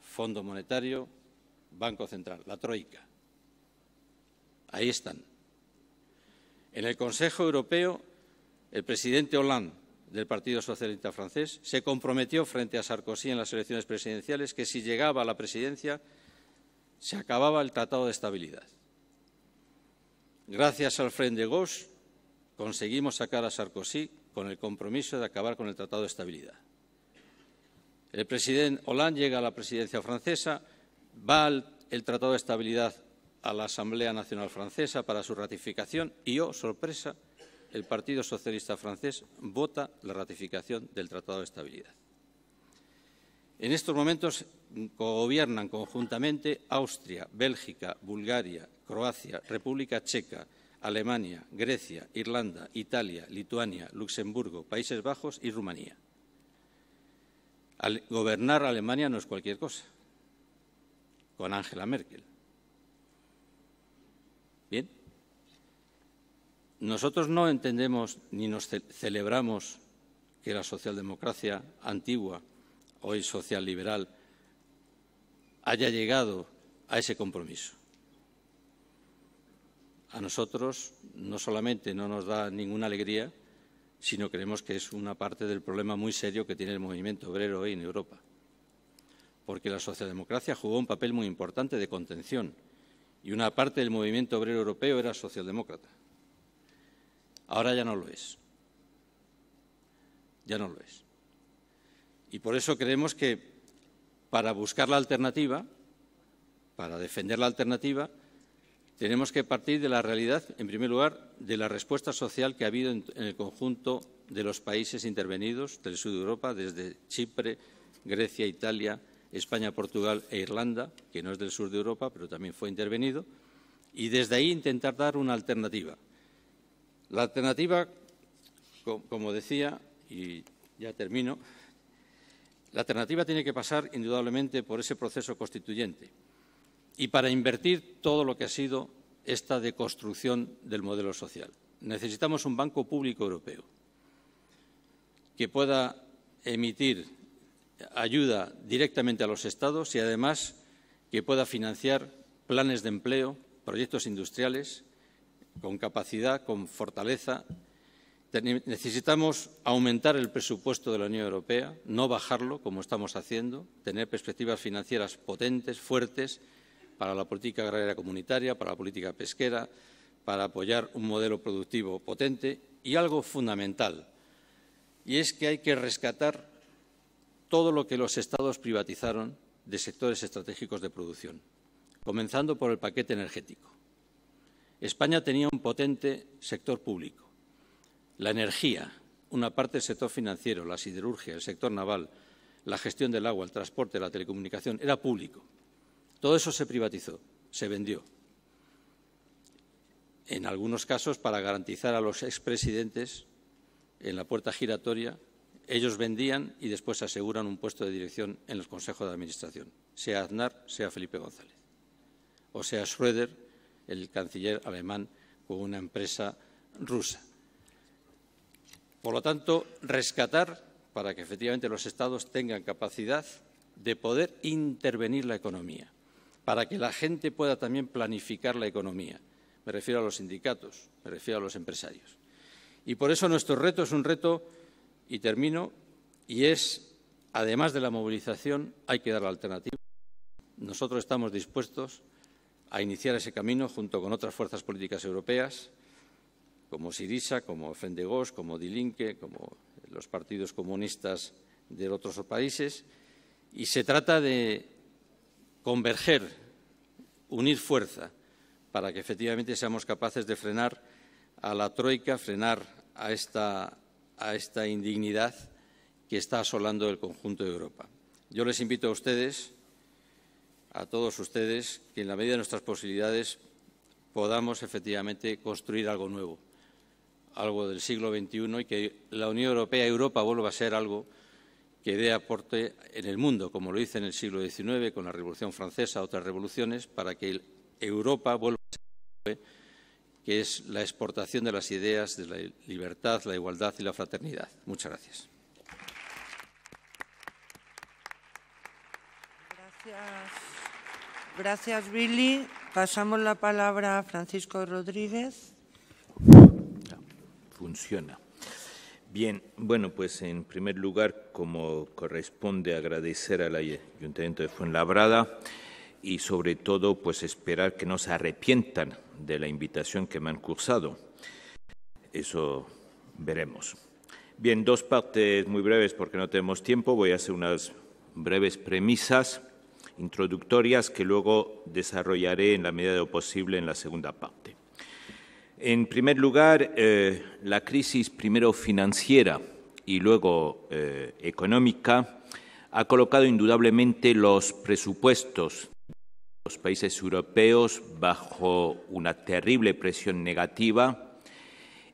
Fondo Monetario, Banco Central, la Troika. Ahí están. En el Consejo Europeo, el presidente Hollande del Partido Socialista francés se comprometió frente a Sarkozy en las elecciones presidenciales que si llegaba a la presidencia se acababa el Tratado de Estabilidad. Gracias al Frente de Gauche conseguimos sacar a Sarkozy con el compromiso de acabar con el Tratado de Estabilidad. El presidente Hollande llega a la presidencia francesa, va el Tratado de Estabilidad a la Asamblea Nacional Francesa para su ratificación y, oh, sorpresa, el Partido Socialista francés vota la ratificación del Tratado de Estabilidad. En estos momentos mm, gobiernan conjuntamente Austria, Bélgica, Bulgaria, Croacia, República Checa, Alemania, Grecia, Irlanda, Italia, Lituania, Luxemburgo, Países Bajos y Rumanía. gobernar Alemania no es cualquier cosa, con Angela Merkel. Bien, nosotros no entendemos ni nos celebramos que la socialdemocracia antigua, hoy social liberal, haya llegado a ese compromiso a nosotros no solamente no nos da ninguna alegría, sino creemos que es una parte del problema muy serio que tiene el movimiento obrero hoy en Europa. Porque la socialdemocracia jugó un papel muy importante de contención y una parte del movimiento obrero europeo era socialdemócrata. Ahora ya no lo es. Ya no lo es. Y por eso creemos que para buscar la alternativa, para defender la alternativa, tenemos que partir de la realidad, en primer lugar, de la respuesta social que ha habido en, el conjunto de los países intervenidos del sur de Europa, desde Chipre, Grecia, Italia, España, Portugal e Irlanda, que no es del sur de Europa, pero también fue intervenido, y desde ahí intentar dar una alternativa. La alternativa, como decía, y ya termino, la alternativa tiene que pasar indudablemente por ese proceso constituyente y para invertir todo lo que ha sido esta deconstrucción del modelo social. Necesitamos un banco público europeo que pueda emitir ayuda directamente a los Estados y, además, que pueda financiar planes de empleo, proyectos industriales, con capacidad, con fortaleza. Necesitamos aumentar el presupuesto de la Unión Europea, no bajarlo como estamos haciendo, tener perspectivas financieras potentes, fuertes, para la política agraria comunitaria, para la política pesquera, para apoyar un modelo productivo potente y algo fundamental, y es que hay que rescatar todo lo que los Estados privatizaron de sectores estratégicos de producción, comenzando por el paquete energético. España tenía un potente sector público, la energía, una parte del sector financiero, la siderurgia, el sector naval, la gestión del agua, el transporte, la telecomunicación, era público. Todo eso se privatizó, se vendió. En algunos casos, para garantizar a los expresidentes en la puerta giratoria, ellos vendían y después aseguran un puesto de dirección en el Consejo de administración, sea Aznar, sea Felipe González, o sea Schröder, el canciller alemán, con una empresa rusa. Por lo tanto, rescatar para que efectivamente los Estados tengan capacidad de poder intervenir la economía para que la gente pueda también planificar la economía. Me refiero a los sindicatos, me refiero a los empresarios. Y por eso nuestro reto es un reto, y termino, y es, además de la movilización, hay que dar la alternativa. Nosotros estamos dispuestos a iniciar ese camino junto con otras fuerzas políticas europeas, como Sirisa, como Fendegos, como Dilinque, como los partidos comunistas de otros países. Y se trata de converger, unir fuerza, para que efectivamente seamos capaces de frenar a la troika, frenar a esta, indignidad que está asolando el conjunto de Europa. Yo les invito a ustedes, a todos ustedes, que en la medida de nuestras posibilidades podamos efectivamente construir algo nuevo, algo del siglo XXI y que la Unión Europea, Europa, vuelva a ser algo que dé aporte en el mundo, como lo hice en el siglo XIX con la Revolución Francesa, otras revoluciones, para que Europa vuelva a ser que es la exportación de las ideas de la libertad, la igualdad y la fraternidad. Muchas gracias. Gracias, gracias Billy. Pasamos la palabra a Francisco Rodríguez. Funciona. Bien, bueno, pues en primer lugar, como corresponde, agradecer al Ayuntamiento de Fuenlabrada y sobre todo, pues esperar que no se arrepientan de la invitación que me han cursado. Eso veremos. Bien, dos partes muy breves porque no tenemos tiempo. Voy a hacer unas breves premisas introductorias que luego desarrollaré en la medida de lo posible en la segunda parte. En primer lugar, eh, la crisis primero financiera y luego eh, económica ha colocado indudablemente los presupuestos de los países europeos bajo una terrible presión negativa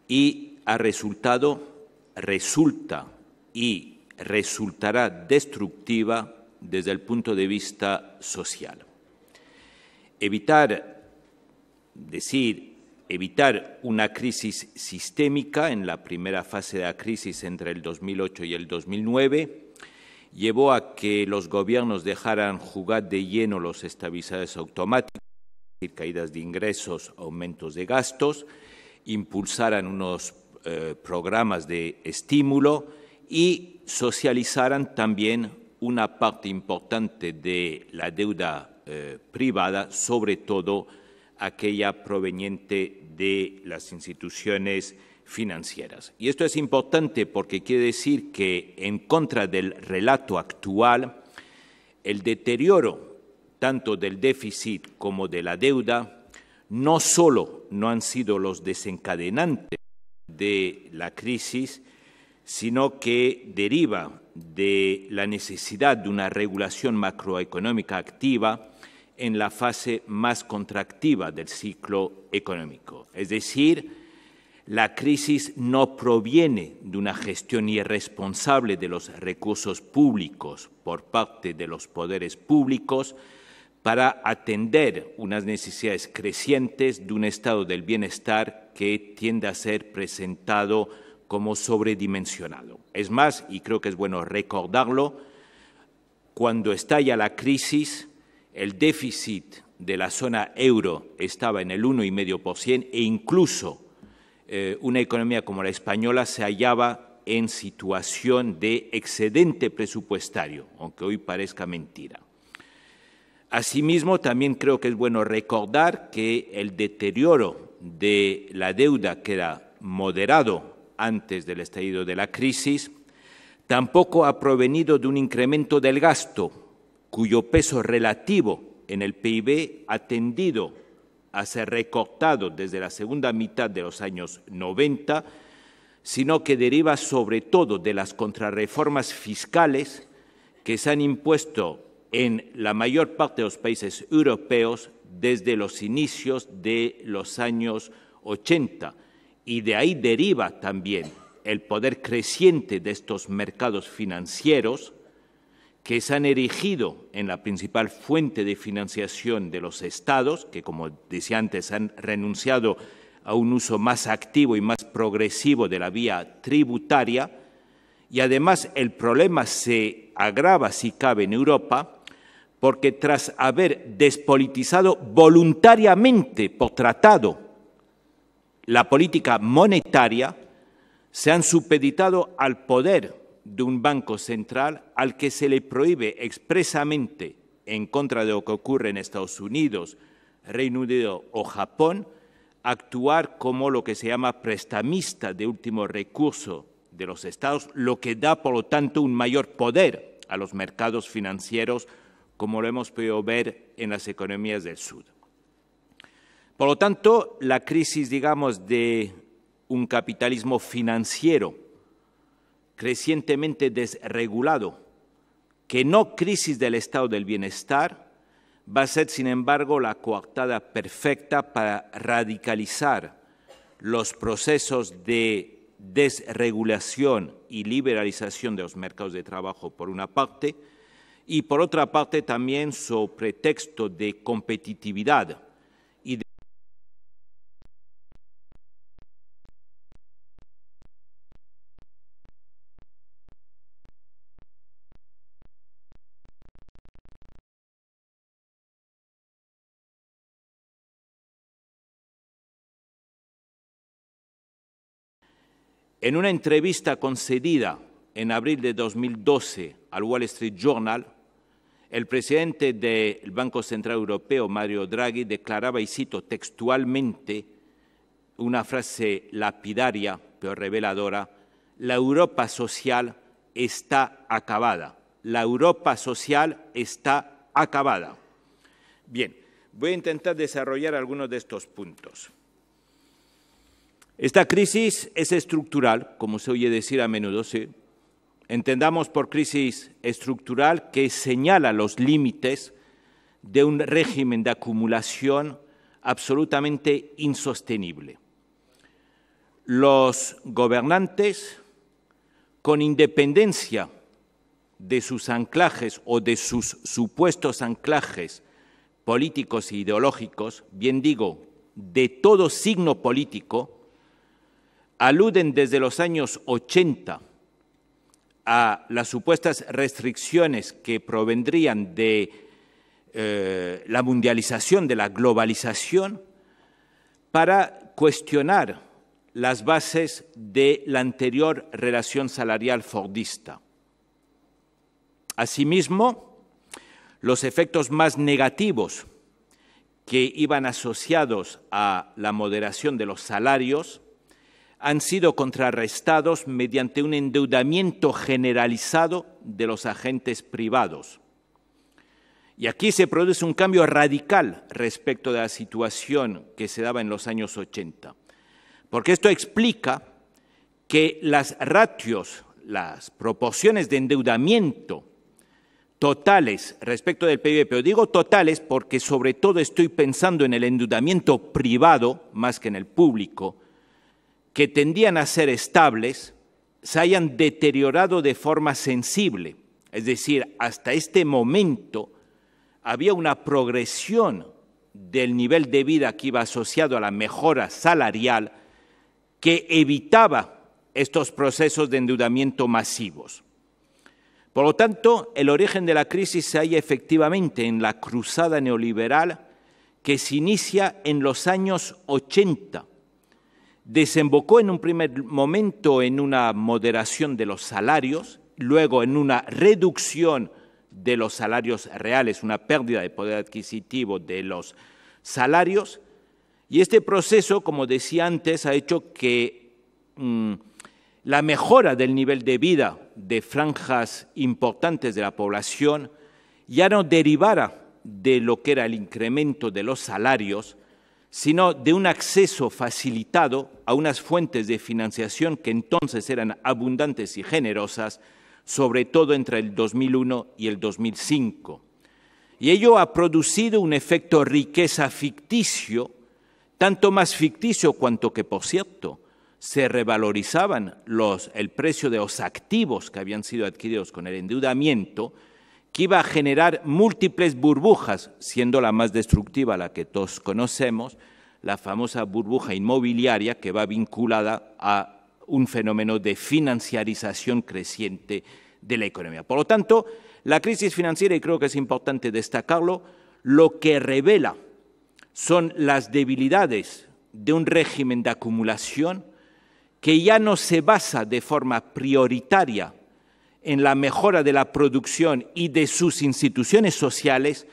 y ha resultado, resulta y resultará destructiva desde el punto de vista social. Evitar decir evitar una crisis sistémica en la primera fase de la crisis entre el 2008 y el 2009 llevó a que los gobiernos dejaran jugar de lleno los estabilizadores automáticos, decir, caídas de ingresos, aumentos de gastos, impulsaran unos eh, programas de estímulo y socializaran también una parte importante de la deuda eh, privada, sobre todo aquella proveniente de las instituciones financieras. Y esto es importante porque quiere decir que en contra del relato actual, el deterioro tanto del déficit como de la deuda no solo no han sido los desencadenantes de la crisis, sino que deriva de la necesidad de una regulación macroeconómica activa en la fase más contractiva del ciclo económico. Es decir, la crisis no proviene de una gestión irresponsable de los recursos públicos por parte de los poderes públicos para atender unas necesidades crecientes de un estado del bienestar que tiende a ser presentado como sobredimensionado. Es más, y creo que es bueno recordarlo, cuando estalla la crisis, el déficit de la zona euro estaba en el 1,5% e incluso eh, una economía como la española se hallaba en situación de excedente presupuestario, aunque hoy parezca mentira. Asimismo, también creo que es bueno recordar que el deterioro de la deuda que era moderado antes del estallido de la crisis tampoco ha provenido de un incremento del gasto, cuyo peso relativo en el PIB ha tendido a ser recortado desde la segunda mitad de los años 90, sino que deriva sobre todo de las contrarreformas fiscales que se han impuesto en la mayor parte de los países europeos desde los inicios de los años 80. Y de ahí deriva también el poder creciente de estos mercados financieros, que se han erigido en la principal fuente de financiación de los estados, que como decía antes han renunciado a un uso más activo y más progresivo de la vía tributaria, y además el problema se agrava si cabe en Europa, porque tras haber despolitizado voluntariamente por tratado la política monetaria, se han supeditado al poder de un banco central al que se le prohíbe expresamente, en contra de lo que ocurre en Estados Unidos, Reino Unido o Japón, actuar como lo que se llama prestamista de último recurso de los estados, lo que da, por lo tanto, un mayor poder a los mercados financieros, como lo hemos podido ver en las economías del sur. Por lo tanto, la crisis, digamos, de un capitalismo financiero crecientemente desregulado, que no crisis del estado del bienestar, va a ser, sin embargo, la coartada perfecta para radicalizar los procesos de desregulación y liberalización de los mercados de trabajo, por una parte, y por otra parte también su pretexto de competitividad y de En una entrevista concedida en abril de 2012 al Wall Street Journal, el presidente del Banco Central Europeo, Mario Draghi, declaraba, y cito textualmente, una frase lapidaria, pero reveladora, la Europa social está acabada. La Europa social está acabada. Bien, voy a intentar desarrollar algunos de estos puntos. Esta crisis es estructural, como se oye decir a menudo, Entendamos por crisis estructural que señala los límites de un régimen de acumulación absolutamente insostenible. Los gobernantes, con independencia de sus anclajes o de sus supuestos anclajes políticos e ideológicos, bien digo, de todo signo político, aluden desde los años 80 a las supuestas restricciones que provendrían de eh, la mundialización, de la globalización, para cuestionar las bases de la anterior relación salarial fordista. Asimismo, los efectos más negativos que iban asociados a la moderación de los salarios han sido contrarrestados mediante un endeudamiento generalizado de los agentes privados. Y aquí se produce un cambio radical respecto de la situación que se daba en los años 80, porque esto explica que las ratios, las proporciones de endeudamiento totales respecto del PIB, pero digo totales porque sobre todo estoy pensando en el endeudamiento privado más que en el público, que tendían a ser estables se hayan deteriorado de forma sensible. Es decir, hasta este momento había una progresión del nivel de vida que iba asociado a la mejora salarial que evitaba estos procesos de endeudamiento masivos. Por lo tanto, el origen de la crisis se halla efectivamente en la cruzada neoliberal que se inicia en los años 80 desembocó en un primer momento en una moderación de los salarios, luego en una reducción de los salarios reales, una pérdida de poder adquisitivo de los salarios. Y este proceso, como decía antes, ha hecho que mm, la mejora del nivel de vida de franjas importantes de la población ya no derivara de lo que era el incremento de los salarios, sino de un acceso facilitado a unas fuentes de financiación que entonces eran abundantes y generosas, sobre todo entre el 2001 y el 2005. Y ello ha producido un efecto riqueza ficticio, tanto más ficticio cuanto que, por cierto, se revalorizaban el precio de los activos que habían sido adquiridos con el endeudamiento, que iba a generar múltiples burbujas, siendo la más destructiva la que todos conocemos, la famosa burbuja inmobiliaria que va vinculada a un fenómeno de financiarización creciente de la economía. Por lo tanto, la crisis financiera, y creo que es importante destacarlo, lo que revela son las debilidades de un régimen de acumulación que ya no se basa de forma prioritaria en la mejora de la producción y de sus instituciones sociales,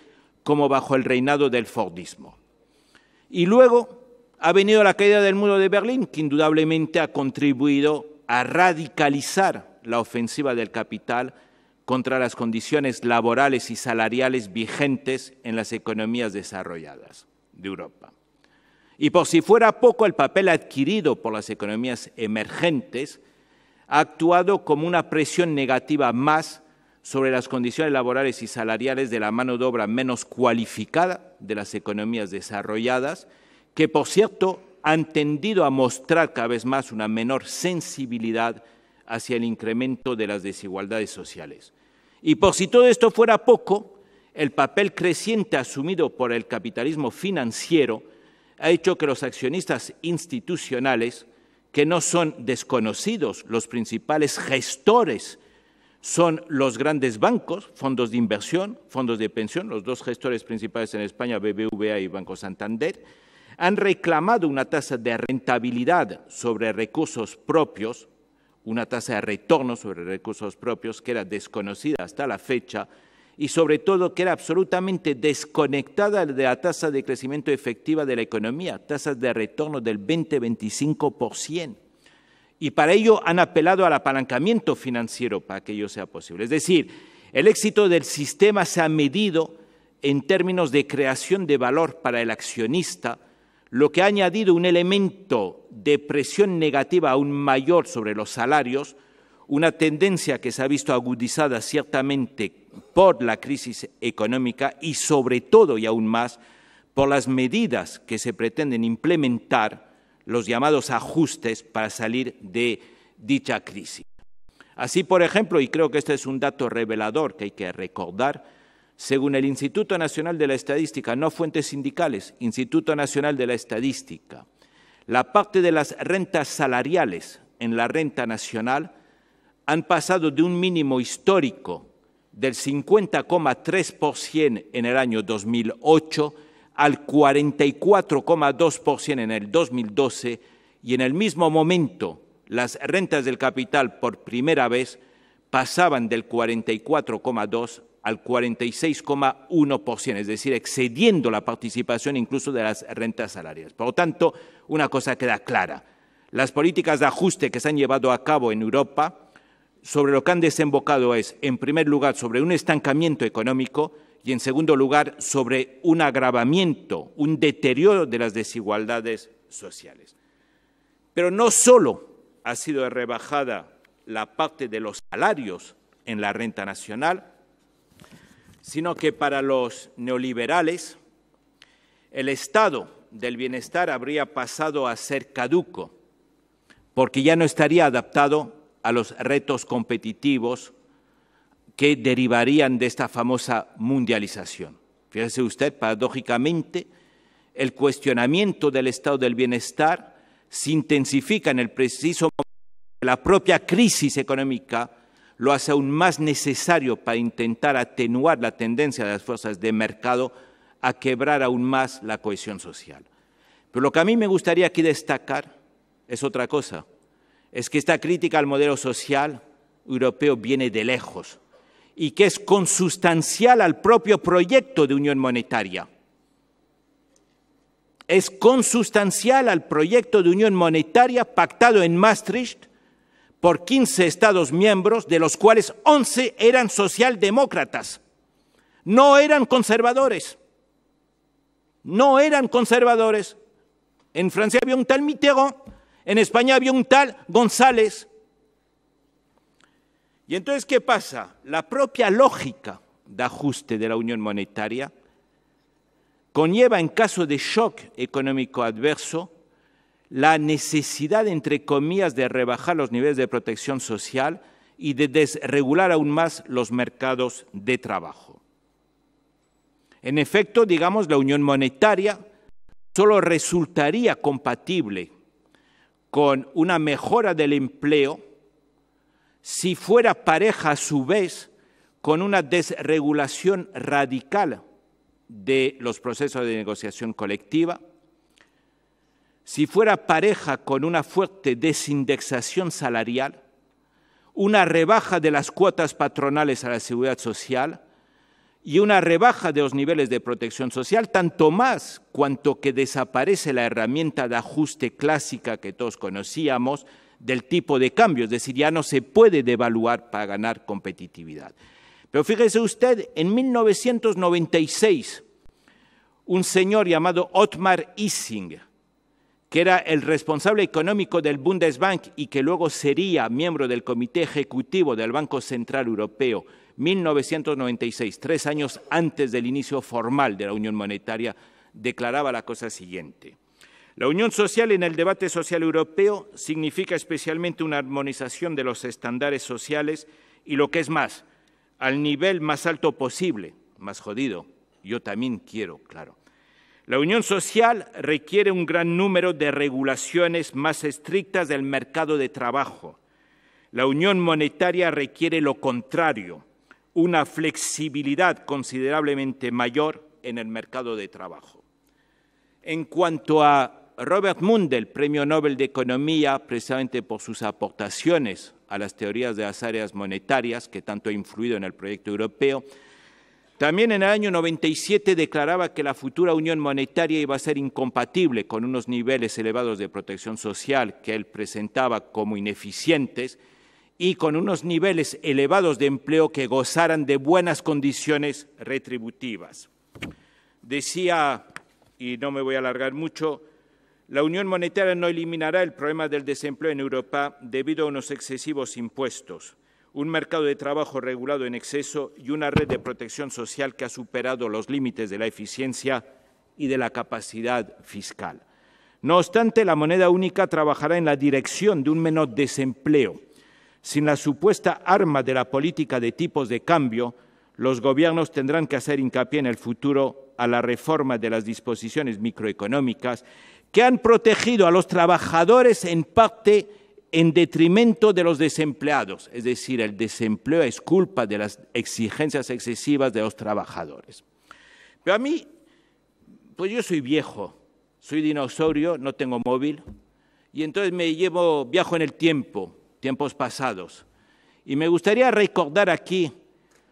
como bajo el reinado del Fordismo. Y luego ha venido la caída del muro de Berlín, que indudablemente ha contribuido a radicalizar la ofensiva del capital contra las condiciones laborales y salariales vigentes en las economías desarrolladas de Europa. Y por si fuera poco el papel adquirido por las economías emergentes ha actuado como una presión negativa más sobre las condiciones laborales y salariales de la mano de obra menos cualificada de las economías desarrolladas, que por cierto han tendido a mostrar cada vez más una menor sensibilidad hacia el incremento de las desigualdades sociales. Y por si todo esto fuera poco, el papel creciente asumido por el capitalismo financiero ha hecho que los accionistas institucionales que no son desconocidos, los principales gestores son los grandes bancos, fondos de inversión, fondos de pensión, los dos gestores principales en España, BBVA y Banco Santander, han reclamado una tasa de rentabilidad sobre recursos propios, una tasa de retorno sobre recursos propios que era desconocida hasta la fecha y sobre todo que era absolutamente desconectada de la tasa de crecimiento efectiva de la economía, tasas de retorno del 20-25%. Y para ello han apelado al apalancamiento financiero para que ello sea posible. Es decir, el éxito del sistema se ha medido en términos de creación de valor para el accionista, lo que ha añadido un elemento de presión negativa aún mayor sobre los salarios, una tendencia que se ha visto agudizada ciertamente por la crisis económica y sobre todo y aún más por las medidas que se pretenden implementar, los llamados ajustes para salir de dicha crisis. Así, por ejemplo, y creo que este es un dato revelador que hay que recordar, según el Instituto Nacional de la Estadística, no fuentes sindicales, Instituto Nacional de la Estadística, la parte de las rentas salariales en la renta nacional han pasado de un mínimo histórico del 50,3% en el año 2008 al 44,2% en el 2012 y en el mismo momento las rentas del capital por primera vez pasaban del 44,2 al 46,1%, es decir, excediendo la participación incluso de las rentas salariales. Por lo tanto, una cosa queda clara. Las políticas de ajuste que se han llevado a cabo en Europa sobre lo que han desembocado es, en primer lugar, sobre un estancamiento económico y, en segundo lugar, sobre un agravamiento, un deterioro de las desigualdades sociales. Pero no solo ha sido rebajada la parte de los salarios en la renta nacional, sino que para los neoliberales el estado del bienestar habría pasado a ser caduco, porque ya no estaría adaptado a los retos competitivos que derivarían de esta famosa mundialización. Fíjese usted, paradójicamente, el cuestionamiento del estado del bienestar se intensifica en el preciso momento la propia crisis económica lo hace aún más necesario para intentar atenuar la tendencia de las fuerzas de mercado a quebrar aún más la cohesión social. Pero lo que a mí me gustaría aquí destacar es otra cosa es que esta crítica al modelo social europeo viene de lejos y que es consustancial al propio proyecto de unión monetaria. Es consustancial al proyecto de unión monetaria pactado en Maastricht por 15 Estados miembros, de los cuales 11 eran socialdemócratas, no eran conservadores, no eran conservadores. En Francia había un tal Mitterrand en España había un tal González. Y entonces, ¿qué pasa? La propia lógica de ajuste de la Unión Monetaria conlleva en caso de shock económico adverso la necesidad, entre comillas, de rebajar los niveles de protección social y de desregular aún más los mercados de trabajo. En efecto, digamos, la unión monetaria solo resultaría compatible con una mejora del empleo, si fuera pareja a su vez con una desregulación radical de los procesos de negociación colectiva, si fuera pareja con una fuerte desindexación salarial, una rebaja de las cuotas patronales a la seguridad social, y una rebaja de los niveles de protección social, tanto más cuanto que desaparece la herramienta de ajuste clásica que todos conocíamos del tipo de cambio, es decir, ya no se puede devaluar para ganar competitividad. Pero fíjese usted, en 1996, un señor llamado Otmar Ising, que era el responsable económico del Bundesbank y que luego sería miembro del Comité Ejecutivo del Banco Central Europeo, 1996, tres años antes del inicio formal de la Unión Monetaria, declaraba la cosa siguiente. La unión social en el debate social europeo significa especialmente una armonización de los estándares sociales y lo que es más, al nivel más alto posible, más jodido, yo también quiero, claro. La unión social requiere un gran número de regulaciones más estrictas del mercado de trabajo. La unión monetaria requiere lo contrario, una flexibilidad considerablemente mayor en el mercado de trabajo. En cuanto a Robert Mundell, Premio Nobel de Economía, precisamente por sus aportaciones a las teorías de las áreas monetarias que tanto ha influido en el proyecto europeo, también en el año 97 declaraba que la futura unión monetaria iba a ser incompatible con unos niveles elevados de protección social que él presentaba como ineficientes y con unos niveles elevados de empleo que gozaran de buenas condiciones retributivas. Decía, y no me voy a alargar mucho, la Unión Monetaria no eliminará el problema del desempleo en Europa debido a unos excesivos impuestos, un mercado de trabajo regulado en exceso y una red de protección social que ha superado los límites de la eficiencia y de la capacidad fiscal. No obstante, la moneda única trabajará en la dirección de un menor desempleo sin la supuesta arma de la política de tipos de cambio, los gobiernos tendrán que hacer hincapié en el futuro a la reforma de las disposiciones microeconómicas que han protegido a los trabajadores en parte en detrimento de los desempleados, es decir, el desempleo es culpa de las exigencias excesivas de los trabajadores. Pero a mí, pues yo soy viejo, soy dinosaurio, no tengo móvil, y entonces me llevo, viajo en el tiempo, tiempos pasados. Y me gustaría recordar aquí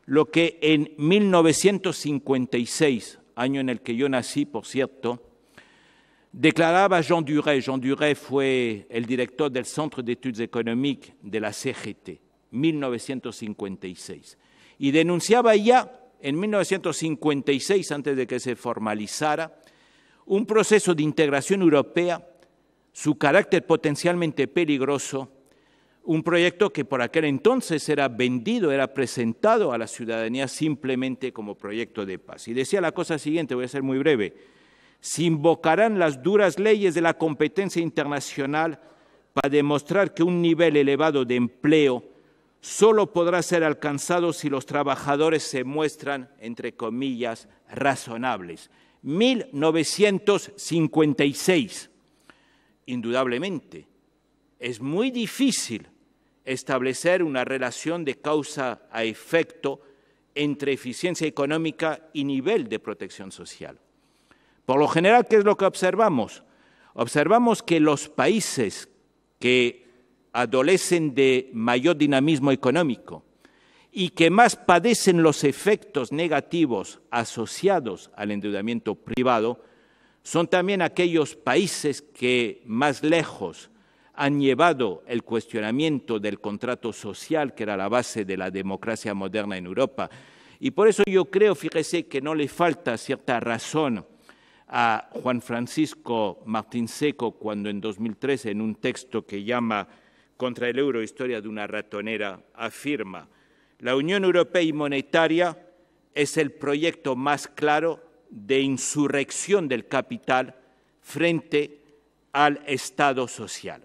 lo que en 1956, año en el que yo nací, por cierto, declaraba Jean Duret. Jean Duret fue el director del Centro de Estudios Económicos de la CGT, 1956. Y denunciaba ya en 1956, antes de que se formalizara, un proceso de integración europea, su carácter potencialmente peligroso un proyecto que por aquel entonces era vendido, era presentado a la ciudadanía simplemente como proyecto de paz. Y decía la cosa siguiente, voy a ser muy breve, se invocarán las duras leyes de la competencia internacional para demostrar que un nivel elevado de empleo solo podrá ser alcanzado si los trabajadores se muestran, entre comillas, razonables. 1956, indudablemente, es muy difícil establecer una relación de causa a efecto entre eficiencia económica y nivel de protección social. Por lo general, ¿qué es lo que observamos? Observamos que los países que adolecen de mayor dinamismo económico y que más padecen los efectos negativos asociados al endeudamiento privado son también aquellos países que más lejos han llevado el cuestionamiento del contrato social, que era la base de la democracia moderna en Europa. Y por eso yo creo, fíjese, que no le falta cierta razón a Juan Francisco Martín Seco cuando en 2013, en un texto que llama Contra el euro, historia de una ratonera, afirma, la Unión Europea y Monetaria es el proyecto más claro de insurrección del capital frente al Estado social.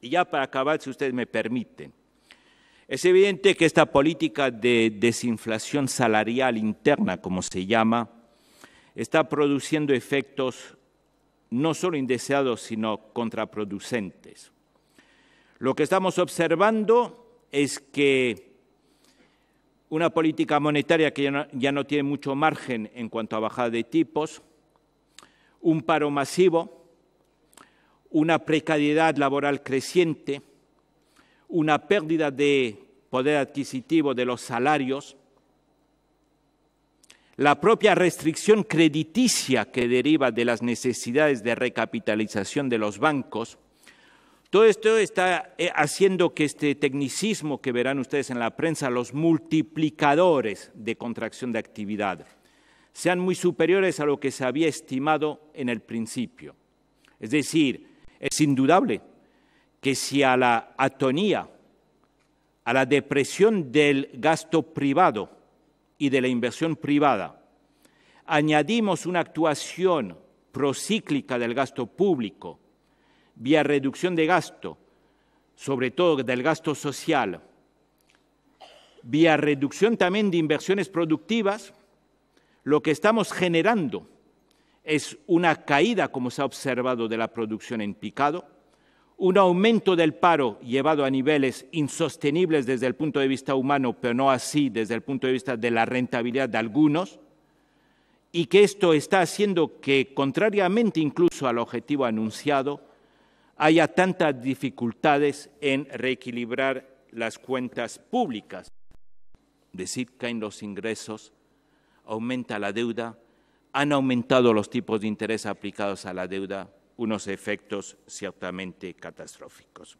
Y ya para acabar, si ustedes me permiten, es evidente que esta política de desinflación salarial interna, como se llama, está produciendo efectos no solo indeseados, sino contraproducentes. Lo que estamos observando es que una política monetaria que ya no, tiene mucho margen en cuanto a bajada de tipos, un paro masivo, una precariedad laboral creciente, una pérdida de poder adquisitivo de los salarios, la propia restricción crediticia que deriva de las necesidades de recapitalización de los bancos, todo esto está eh, haciendo que este tecnicismo que verán ustedes en la prensa, los multiplicadores de contracción de actividad, sean muy superiores a lo que se había estimado en el principio. Es decir, es indudable que si a la atonía, a la depresión del gasto privado y de la inversión privada, añadimos una actuación procíclica del gasto público vía reducción de gasto, sobre todo del gasto social, vía reducción también de inversiones productivas, lo que estamos generando es una caída, como se ha observado, de la producción en picado, un aumento del paro llevado a niveles insostenibles desde el punto de vista humano, pero no así desde el punto de vista de la rentabilidad de algunos, y que esto está haciendo que, contrariamente incluso al objetivo anunciado, haya tantas dificultades en reequilibrar las cuentas públicas. Decir, caen los ingresos, aumenta la deuda, han aumentado los tipos de interés aplicados a la deuda, unos efectos ciertamente catastróficos.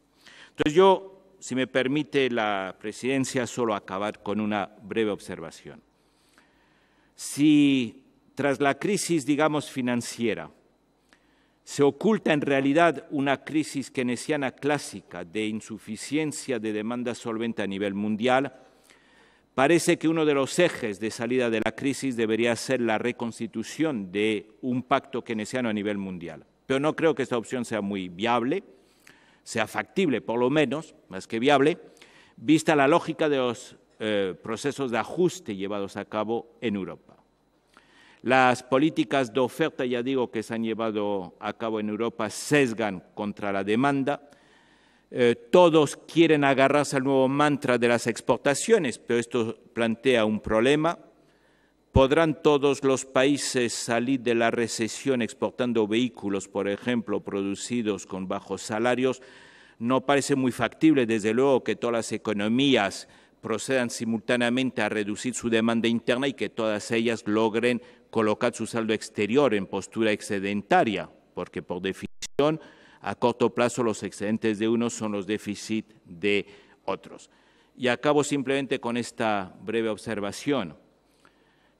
Entonces yo, si me permite la presidencia, solo acabar con una breve observación. Si tras la crisis, digamos, financiera, se oculta en realidad una crisis keynesiana clásica de insuficiencia de demanda solvente a nivel mundial, Parece que uno de los ejes de salida de la crisis debería ser la reconstitución de un pacto keynesiano a nivel mundial. Pero no creo que esta opción sea muy viable, sea factible por lo menos, más que viable, vista la lógica de los eh, procesos de ajuste llevados a cabo en Europa. Las políticas de oferta, ya digo, que se han llevado a cabo en Europa sesgan contra la demanda, eh, todos quieren agarrarse al nuevo mantra de las exportaciones, pero esto plantea un problema. ¿Podrán todos los países salir de la recesión exportando vehículos, por ejemplo, producidos con bajos salarios? No parece muy factible, desde luego, que todas las economías procedan simultáneamente a reducir su demanda interna y que todas ellas logren colocar su saldo exterior en postura excedentaria, porque por definición a corto plazo los excedentes de unos son los déficits de otros. Y acabo simplemente con esta breve observación.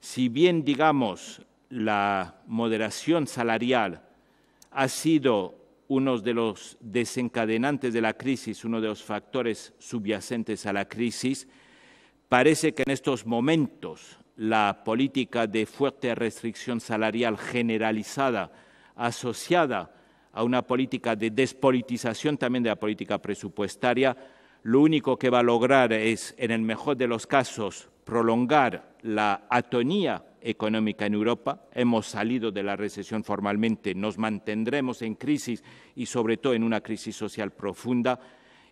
Si bien, digamos, la moderación salarial ha sido uno de los desencadenantes de la crisis, uno de los factores subyacentes a la crisis, parece que en estos momentos la política de fuerte restricción salarial generalizada asociada a una política de despolitización también de la política presupuestaria, lo único que va a lograr es, en el mejor de los casos, prolongar la atonía económica en Europa. Hemos salido de la recesión formalmente, nos mantendremos en crisis y sobre todo en una crisis social profunda.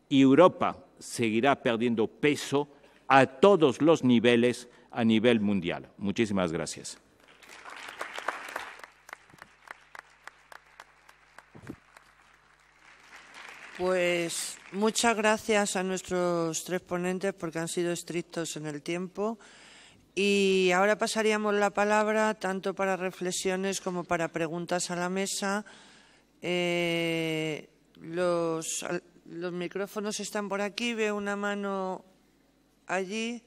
Y Europa seguirá perdiendo peso a todos los niveles a nivel mundial. Muchísimas gracias. Pues muchas gracias a nuestros tres ponentes porque han sido estrictos en el tiempo. Y ahora pasaríamos la palabra tanto para reflexiones como para preguntas a la mesa. Eh, los, micrófonos están por aquí, veo una mano allí.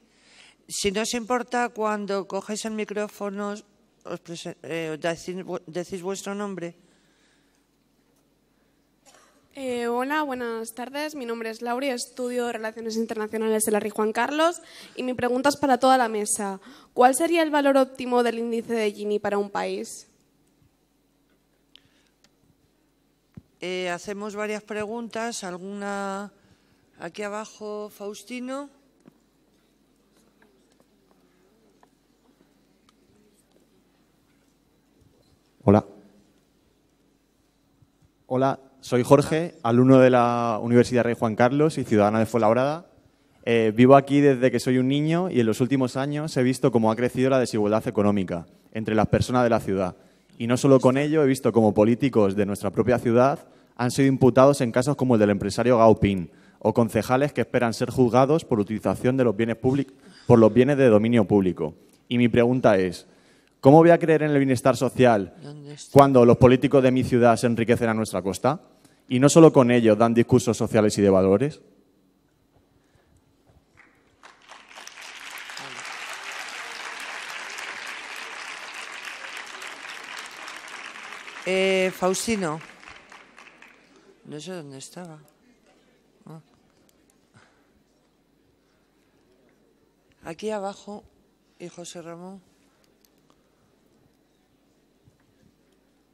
Si no os importa, cuando cogéis el micrófono, os eh, decís vuestro nombre. Eh, hola, buenas tardes. Mi nombre es Laura estudio Relaciones Internacionales de la RI Juan Carlos y mi pregunta es para toda la mesa. ¿Cuál sería el valor óptimo del índice de Gini para un país? Eh, hacemos varias preguntas. ¿Alguna aquí abajo, Faustino? Hola. Hola, soy Jorge, alumno de la Universidad Rey Juan Carlos y ciudadano de Fuenlabrada. Eh, vivo aquí desde que soy un niño y en los últimos años he visto cómo ha crecido la desigualdad económica entre las personas de la ciudad. Y no solo con ello, he visto cómo políticos de nuestra propia ciudad han sido imputados en casos como el del empresario Gaupin o concejales que esperan ser juzgados por utilización de los bienes por los bienes de dominio público. Y mi pregunta es, ¿Cómo voy a creer en el bienestar social cuando los políticos de mi ciudad se enriquecen a nuestra costa? Y no solo con ellos dan discursos sociales y de valores. Eh, Faustino. No sé dónde estaba. Ah. Aquí abajo, y José Ramón.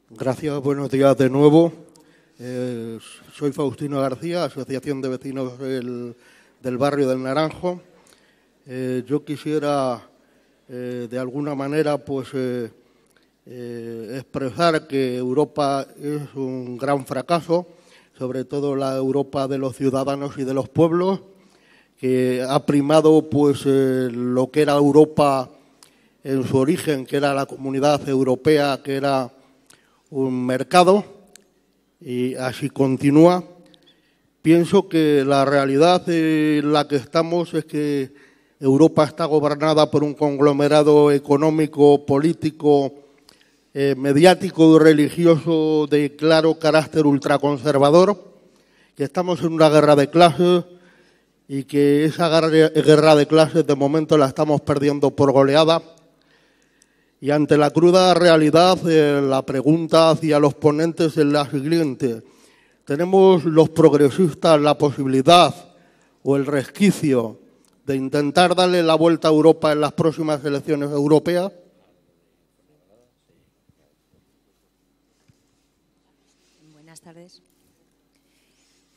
Gracias, buenos días de nuevo. Eh, soy Faustino García, Asociación de Vecinos del, Barrio del Naranjo. Eh, yo quisiera, eh, de alguna manera, pues expresar que Europa es un gran fracaso, sobre todo la Europa de los ciudadanos y de los pueblos, que ha primado pues lo que era Europa en su origen, que era la comunidad europea, que era un mercado y así continúa. Pienso que la realidad en la que estamos es que Europa está gobernada por un conglomerado económico, político, eh, mediático y religioso de claro carácter ultraconservador, que estamos en una guerra de clases y que esa guerra de clases de momento la estamos perdiendo por goleada y ante la cruda realidad, eh, la pregunta hacia los ponentes es la siguiente. ¿Tenemos los progresistas la posibilidad o el resquicio de intentar darle la vuelta a Europa en las próximas elecciones europeas? Buenas tardes.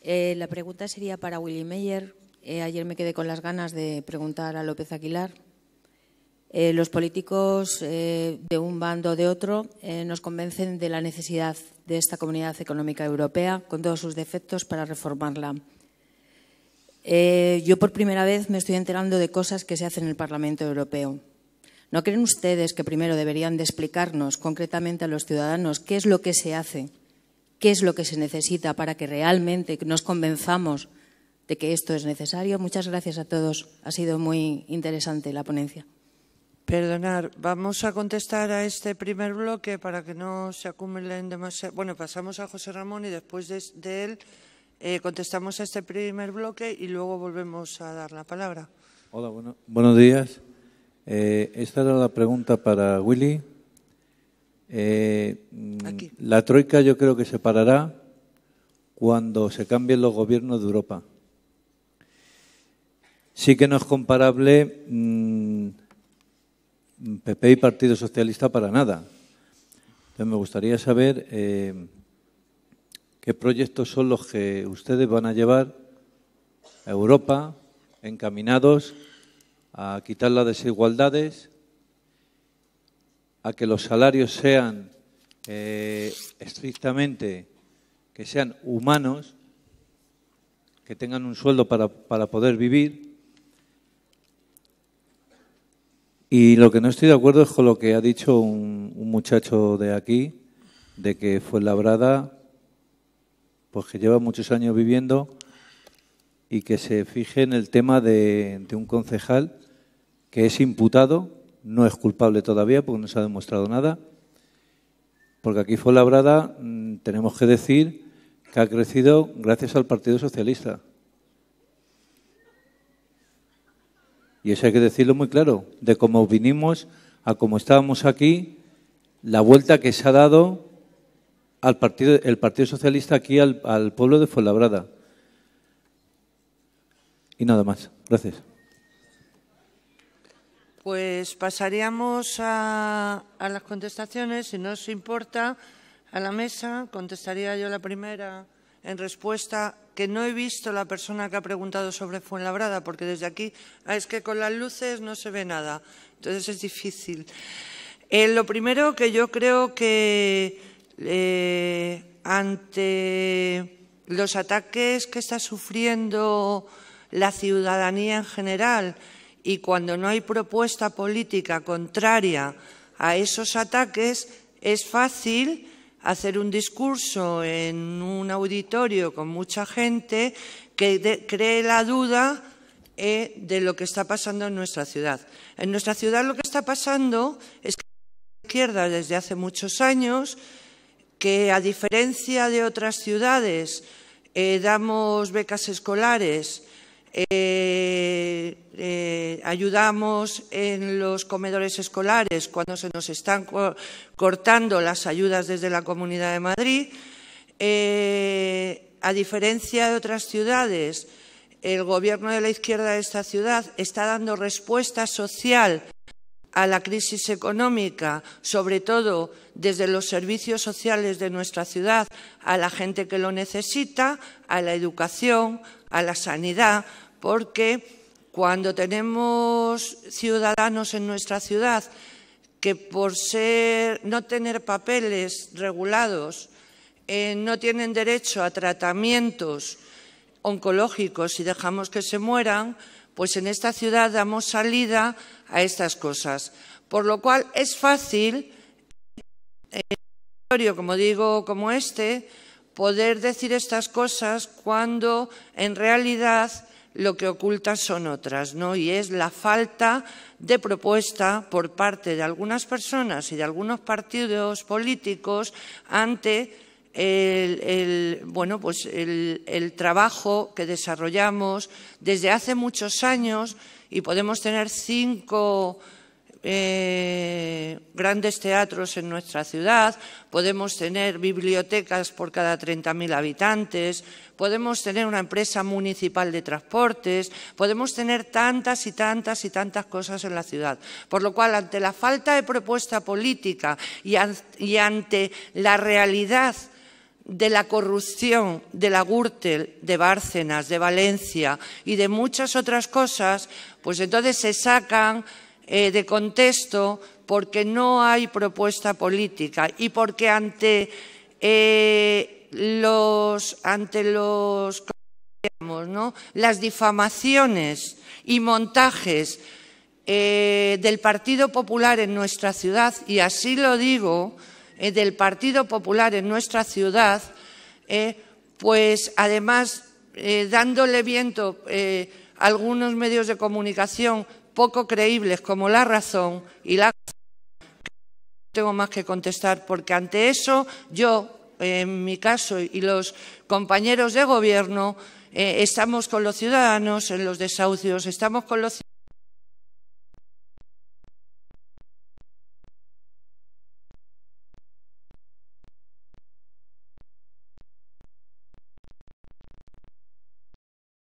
Eh, la pregunta sería para Willy Meyer. Eh, ayer me quedé con las ganas de preguntar a López Aguilar eh, los políticos eh, de un bando o de otro eh, nos convencen de la necesidad de esta comunidad económica europea, con todos sus defectos, para reformarla. yo por primera vez me estoy enterando de cosas que se hacen en el Parlamento Europeo. ¿No creen ustedes que primero deberían de explicarnos concretamente a los ciudadanos qué es lo que se hace, qué es lo que se necesita para que realmente nos convenzamos de que esto es necesario? Muchas gracias a todos. Ha sido muy interesante la ponencia. Perdonar, vamos a contestar a este primer bloque para que no se acumulen demasiado. Bueno, pasamos a José Ramón y después de, él eh, contestamos a este primer bloque y luego volvemos a dar la palabra. Hola, buenos días. Eh, esta era la pregunta para Willy. Eh, la troika yo creo que se parará cuando se cambien los gobiernos de Europa. Sí que no es comparable. Mm, PP y Partido Socialista para nada. Entonces me gustaría saber eh, qué proyectos son los que ustedes van a llevar a Europa encaminados a quitar las desigualdades, a que los salarios sean eh, estrictamente, que sean humanos, que tengan un sueldo para poder vivir Y lo que no estoy de acuerdo es con lo que ha dicho un, muchacho de aquí, de que fue labrada, pues que lleva muchos años viviendo y que se fije en el tema de, un concejal que es imputado, no es culpable todavía porque no se ha demostrado nada, porque aquí fue Labrada, mm, tenemos que decir que ha crecido gracias al Partido Socialista. y eso hay que decirlo muy claro, de cómo vinimos a cómo estábamos aquí, la vuelta que se ha dado al partido, el Partido Socialista aquí al, pueblo de Fuenlabrada. Y nada más. Gracias. Pues pasaríamos a, las contestaciones, si no os importa, a la mesa. Contestaría yo la primera en respuesta que no he visto la persona que ha preguntado sobre Fuenlabrada, porque desde aquí ah, es que con las luces no se ve nada, entonces es difícil. Eh, lo primero que yo creo que eh, ante los ataques que está sufriendo la ciudadanía en general y cuando no hay propuesta política contraria a esos ataques, es fácil hacer un discurso en un auditorio con mucha gente que cree la duda eh, de lo que está pasando en nuestra ciudad. En nuestra ciudad lo que está pasando es que la izquierda desde hace muchos años, que a diferencia de otras ciudades eh, damos becas escolares eh, eh, ayudamos en los comedores escolares cuando se nos están cortando las ayudas desde la Comunidad de Madrid. Eh, a diferencia de otras ciudades, el gobierno de la izquierda de esta ciudad está dando respuesta social a la crisis económica, sobre todo desde los servicios sociales de nuestra ciudad, a la gente que lo necesita, a la educación, a la sanidad, porque cuando tenemos ciudadanos en nuestra ciudad que por ser, no tener papeles regulados eh, no tienen derecho a tratamientos oncológicos y dejamos que se mueran, pues en esta ciudad damos salida a estas cosas. Por lo cual es fácil, en eh, un territorio, como digo, como este, poder decir estas cosas cuando en realidad lo que ocultan son otras, ¿no? Y es la falta de propuesta por parte de algunas personas y de algunos partidos políticos ante el, bueno, pues el trabajo que desarrollamos desde hace muchos años y podemos tener cinco eh, grandes teatros en nuestra ciudad, podemos tener bibliotecas por cada 30.000 habitantes, podemos tener una empresa municipal de transportes, podemos tener tantas y tantas y tantas cosas en la ciudad. Por lo cual, ante la falta de propuesta política y, y ante la realidad de la corrupción de la Gürtel, de Bárcenas, de Valencia y de muchas otras cosas, pues entonces se sacan eh, de contexto porque no hay propuesta política y porque ante eh, los ante los las difamaciones y montajes eh, del Partido Popular en nuestra ciudad y así lo digo del Partido Popular en nuestra ciudad pues además dándole viento a algunos medios de comunicación poco creíbles como la razón y la tengo más que contestar porque ante eso yo, en mi caso y los compañeros de gobierno, eh, estamos con los ciudadanos en los desahucios, estamos con los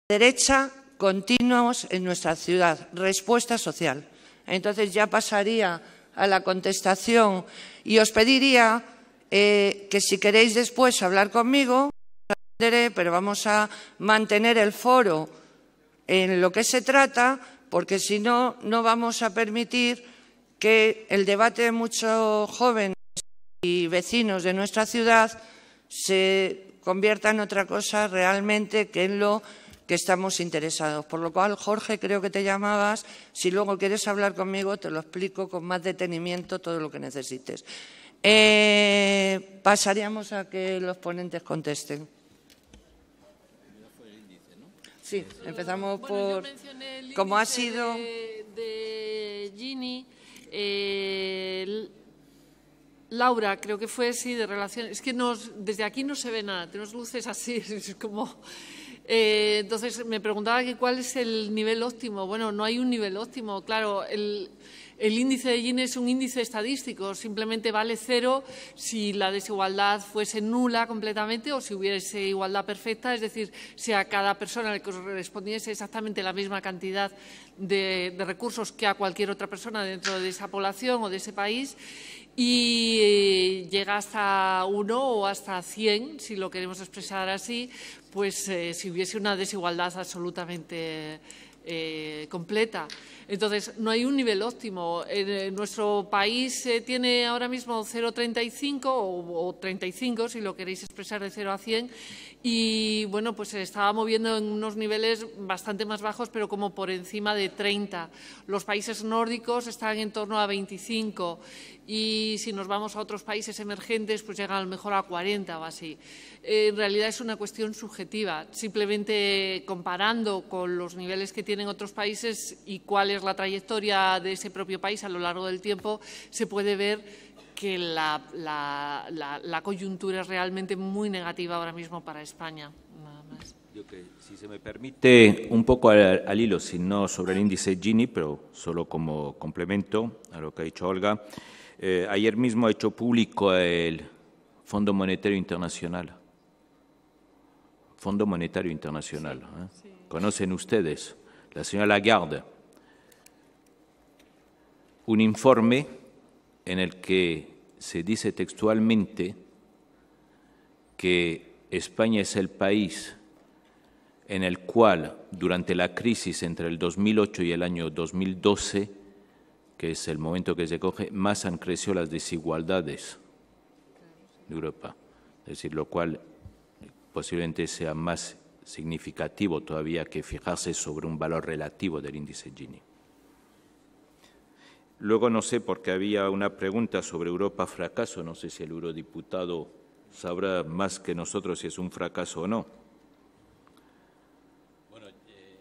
derecha continuos en nuestra ciudad, respuesta social. Entonces ya pasaría a la contestación y os pediría eh, que si queréis después hablar conmigo, pero vamos a mantener el foro en lo que se trata, porque si no, no vamos a permitir que el debate de muchos jóvenes y vecinos de nuestra ciudad se convierta en otra cosa realmente que en lo que estamos interesados. Por lo cual, Jorge, creo que te llamabas. Si luego quieres hablar conmigo, te lo explico con más detenimiento todo lo que necesites. Eh, pasaríamos a que los ponentes contesten. Sí, empezamos por... Bueno, como ha sido... De, Gini, eh, Laura, creo que fue, así de relación... Es que desde aquí no se ve nada, tenemos luces así, es como... Eh, entonces, me preguntaba que cuál es el nivel óptimo. Bueno, no hay un nivel óptimo. Claro, el, índice de Gini es un índice estadístico. Simplemente vale cero si la desigualdad fuese nula completamente o si hubiese igualdad perfecta. Es decir, si a cada persona le correspondiese exactamente la misma cantidad de, recursos que a cualquier otra persona dentro de esa población o de ese país y eh, llega hasta uno o hasta 100, si lo queremos expresar así, pues eh, si hubiese una desigualdad absolutamente eh, completa. Entonces, no hay un nivel óptimo. En eh, nuestro país tiene ahora mismo 0,35 o, o 35, si lo queréis expresar de 0 a 100, y bueno, pues se estaba moviendo en unos niveles bastante más bajos, pero como por encima de 30. Los países nórdicos están en torno a 25 y si nos vamos a otros países emergentes, pues llegan a lo mejor a 40 o así. En realidad es una cuestión subjetiva, simplemente comparando con los niveles que tienen otros países y cuál es la trayectoria de ese propio país a lo largo del tiempo, se puede ver que la, coyuntura es realmente muy negativa ahora mismo para España. Nada más. si se me permite, un poco al, hilo, si no sobre el índice Gini, pero solo como complemento a lo que ha dicho Olga. Eh, ayer mismo ha hecho público el Fondo Monetario Internacional. Fondo Monetario Internacional. ¿eh? Conocen ustedes, la señora Lagarde. Un informe en el que se dice textualmente que España es el país en el cual durante la crisis entre el 2008 y el año 2012, que es el momento que se coge, más han crecido las desigualdades de Europa, es decir, lo cual posiblemente sea más significativo todavía que fijarse sobre un valor relativo del índice Gini. Luego no sé, porque había una pregunta sobre Europa fracaso, no sé si el eurodiputado sabrá más que nosotros si es un fracaso o no. Bueno, eh,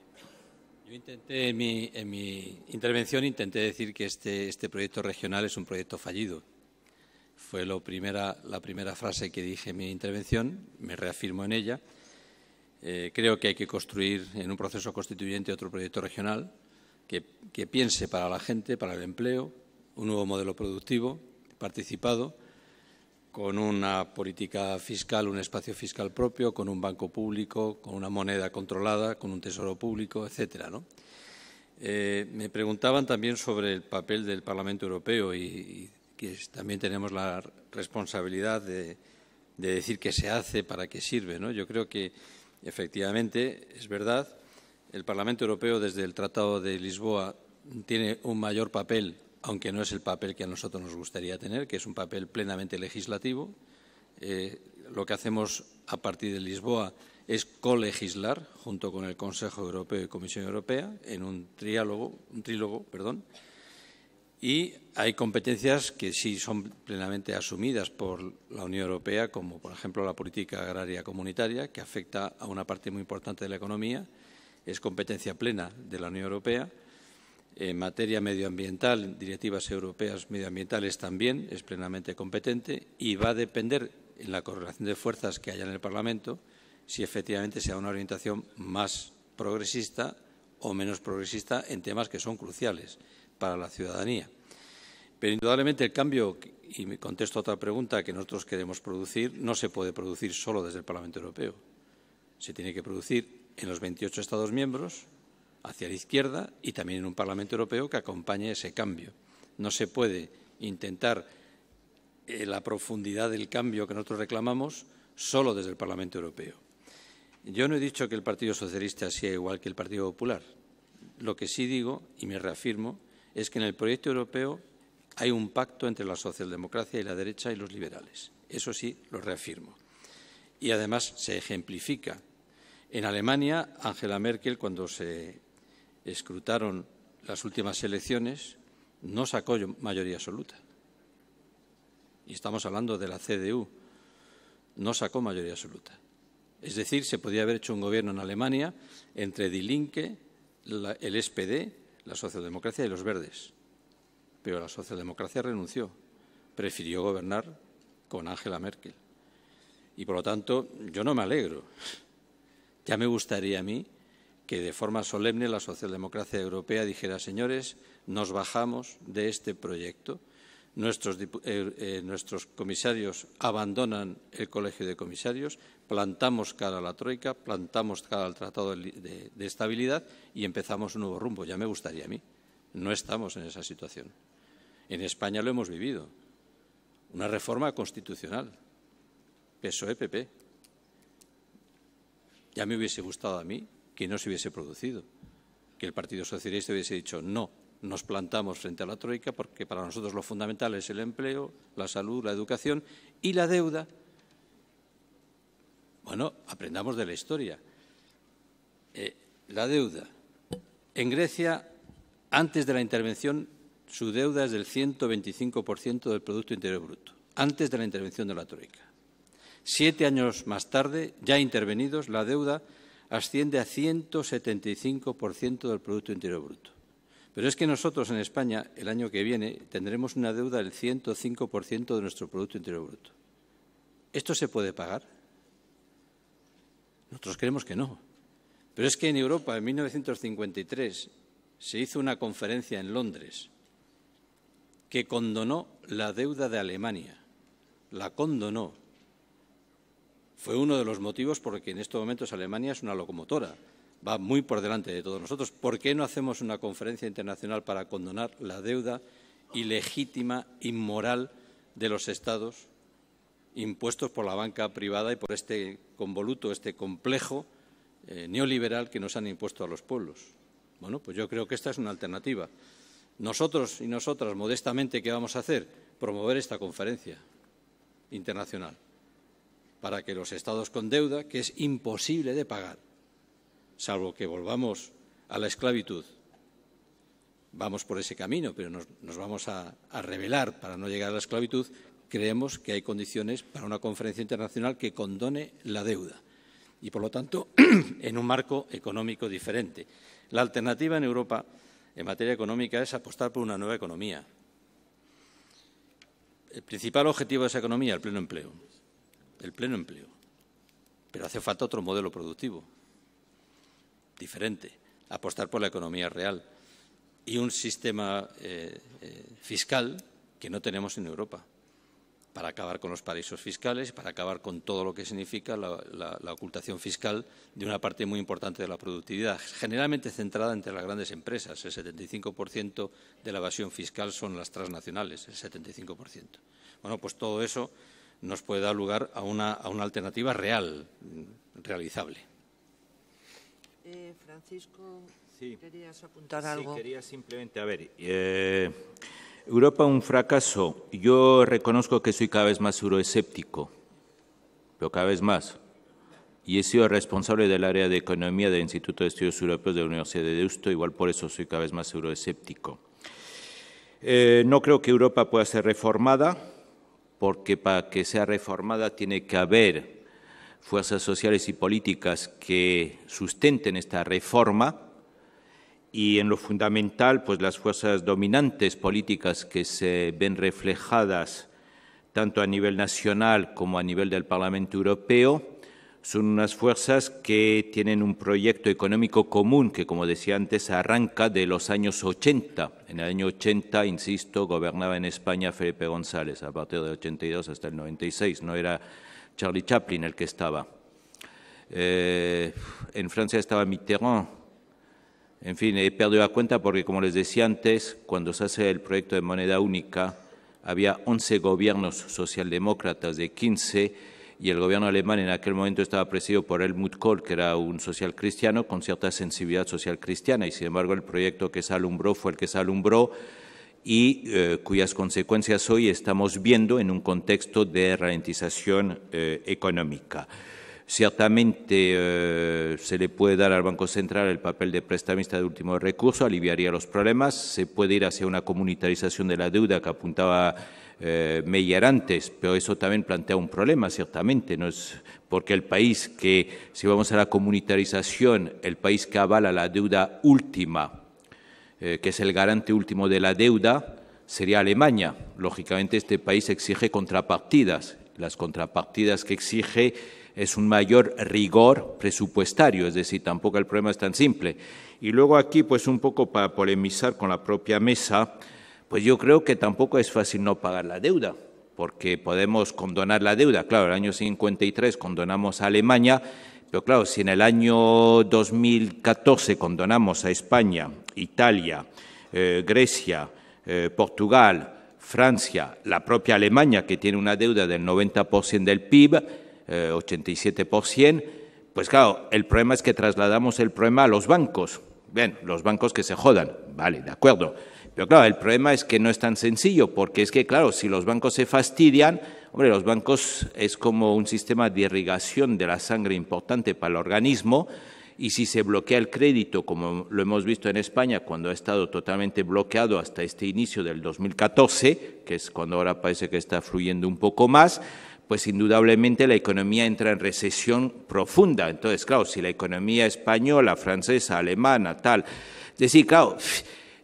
yo intenté en mi, intervención intenté decir que este, este, proyecto regional es un proyecto fallido. Fue la primera frase que dije en mi intervención, me reafirmo en ella. Eh, creo que hay que construir en un proceso constituyente otro proyecto regional que, piense para la gente, para el empleo, un nuevo modelo productivo participado con una política fiscal, un espacio fiscal propio, con un banco público, con una moneda controlada, con un tesoro público, etcétera. Eh, me preguntaban también sobre el papel del Parlamento Europeo y, que también tenemos la responsabilidad de, decir qué se hace, para qué sirve. Yo creo que efectivamente es verdad el Parlamento Europeo, desde el Tratado de Lisboa, tiene un mayor papel, aunque no es el papel que a nosotros nos gustaría tener, que es un papel plenamente legislativo. Eh, lo que hacemos a partir de Lisboa es colegislar junto con el Consejo Europeo y Comisión Europea en un un trílogo, perdón. Y hay competencias que sí son plenamente asumidas por la Unión Europea, como por ejemplo la política agraria comunitaria, que afecta a una parte muy importante de la economía, es competencia plena de la Unión Europea. En materia medioambiental, directivas europeas medioambientales también es plenamente competente y va a depender en la correlación de fuerzas que haya en el Parlamento si efectivamente sea una orientación más progresista o menos progresista en temas que son cruciales para la ciudadanía. Pero indudablemente el cambio, y me contesto a otra pregunta que nosotros queremos producir, no se puede producir solo desde el Parlamento Europeo. Se tiene que producir en los 28 Estados miembros, hacia la izquierda, y también en un Parlamento Europeo que acompañe ese cambio. No se puede intentar eh, la profundidad del cambio que nosotros reclamamos solo desde el Parlamento Europeo. Yo no he dicho que el Partido Socialista sea igual que el Partido Popular. Lo que sí digo, y me reafirmo, es que en el proyecto europeo hay un pacto entre la socialdemocracia y la derecha y los liberales. Eso sí, lo reafirmo. Y además se ejemplifica en Alemania, Angela Merkel, cuando se escrutaron las últimas elecciones, no sacó mayoría absoluta. Y estamos hablando de la CDU. No sacó mayoría absoluta. Es decir, se podía haber hecho un gobierno en Alemania entre Die Linke, el SPD, la socialdemocracia y los verdes. Pero la socialdemocracia renunció. Prefirió gobernar con Angela Merkel. Y por lo tanto, yo no me alegro ya me gustaría a mí que de forma solemne la socialdemocracia europea dijera, señores, nos bajamos de este proyecto. Nuestros, eh, eh, comisarios abandonan el colegio de comisarios, plantamos cara a la Troika, plantamos cara al Tratado de, de, Estabilidad y empezamos un nuevo rumbo. Ya me gustaría a mí. No estamos en esa situación. En España lo hemos vivido. Una reforma constitucional. PSOE-PP. Ya me hubiese gustado a mí que no se hubiese producido, que el Partido Socialista hubiese dicho no, nos plantamos frente a la Troika porque para nosotros lo fundamental es el empleo, la salud, la educación y la deuda. Bueno, aprendamos de la historia. Eh, la deuda. En Grecia, antes de la intervención, su deuda es del 125% del Producto Interior Bruto, antes de la intervención de la Troika. Siete años más tarde, ya intervenidos, la deuda asciende a 175% del Producto Interior Bruto. Pero es que nosotros en España, el año que viene, tendremos una deuda del 105% de nuestro Producto Interior Bruto. ¿Esto se puede pagar? Nosotros creemos que no. Pero es que en Europa, en 1953, se hizo una conferencia en Londres que condonó la deuda de Alemania. La condonó fue uno de los motivos por en estos momentos Alemania es una locomotora, va muy por delante de todos nosotros. ¿Por qué no hacemos una conferencia internacional para condonar la deuda ilegítima, inmoral de los Estados impuestos por la banca privada y por este convoluto, este complejo eh, neoliberal que nos han impuesto a los pueblos? Bueno, pues yo creo que esta es una alternativa. Nosotros y nosotras, modestamente, ¿qué vamos a hacer? Promover esta conferencia internacional para que los estados con deuda, que es imposible de pagar, salvo que volvamos a la esclavitud, vamos por ese camino, pero nos, vamos a, rebelar para no llegar a la esclavitud, creemos que hay condiciones para una conferencia internacional que condone la deuda y, por lo tanto, en un marco económico diferente. La alternativa en Europa en materia económica es apostar por una nueva economía. El principal objetivo de esa economía, el pleno empleo el pleno empleo. Pero hace falta otro modelo productivo, diferente, apostar por la economía real y un sistema eh, eh, fiscal que no tenemos en Europa para acabar con los paraísos fiscales, para acabar con todo lo que significa la, la, la, ocultación fiscal de una parte muy importante de la productividad, generalmente centrada entre las grandes empresas. El 75% de la evasión fiscal son las transnacionales, el 75%. Bueno, pues todo eso nos puede dar lugar a una, a una alternativa real, realizable. Eh, Francisco, querías apuntar algo. Sí, quería simplemente, a ver, eh, Europa un fracaso. Yo reconozco que soy cada vez más euroescéptico, pero cada vez más. Y he sido responsable del área de economía del Instituto de Estudios Europeos de la Universidad de Deusto, igual por eso soy cada vez más euroescéptico. Eh, no creo que Europa pueda ser reformada porque para que sea reformada tiene que haber fuerzas sociales y políticas que sustenten esta reforma y en lo fundamental, pues las fuerzas dominantes políticas que se ven reflejadas tanto a nivel nacional como a nivel del Parlamento Europeo, son unas fuerzas que tienen un proyecto económico común que, como decía antes, arranca de los años 80. En el año 80, insisto, gobernaba en España Felipe González, a partir del 82 hasta el 96. No era Charlie Chaplin el que estaba. Eh, en Francia estaba Mitterrand. En fin, he perdido la cuenta porque, como les decía antes, cuando se hace el proyecto de moneda única, había 11 gobiernos socialdemócratas de 15 y el gobierno alemán en aquel momento estaba presidido por Helmut Kohl, que era un social cristiano con cierta sensibilidad social cristiana, y sin embargo el proyecto que se alumbró fue el que se alumbró y eh, cuyas consecuencias hoy estamos viendo en un contexto de ralentización eh, económica. Ciertamente eh, se le puede dar al Banco Central el papel de prestamista de último recurso, aliviaría los problemas, se puede ir hacia una comunitarización de la deuda que apuntaba eh, mellerantes, pero eso también plantea un problema, ciertamente, no es porque el país que, si vamos a la comunitarización, el país que avala la deuda última, eh, que es el garante último de la deuda, sería Alemania. Lógicamente, este país exige contrapartidas. Las contrapartidas que exige es un mayor rigor presupuestario, es decir, tampoco el problema es tan simple. Y luego aquí, pues un poco para polemizar con la propia mesa, pues yo creo que tampoco es fácil no pagar la deuda, porque podemos condonar la deuda. Claro, el año 53 condonamos a Alemania, pero claro, si en el año 2014 condonamos a España, Italia, eh, Grecia, eh, Portugal, Francia, la propia Alemania, que tiene una deuda del 90% del PIB, 87%, eh, pues claro, el problema es que trasladamos el problema a los bancos. Bien, los bancos que se jodan, vale, de acuerdo pero claro, el problema es que no es tan sencillo, porque es que, claro, si los bancos se fastidian, hombre, los bancos es como un sistema de irrigación de la sangre importante para el organismo, y si se bloquea el crédito, como lo hemos visto en España, cuando ha estado totalmente bloqueado hasta este inicio del 2014, que es cuando ahora parece que está fluyendo un poco más, pues indudablemente la economía entra en recesión profunda. Entonces, claro, si la economía española, francesa, alemana, tal, decir, claro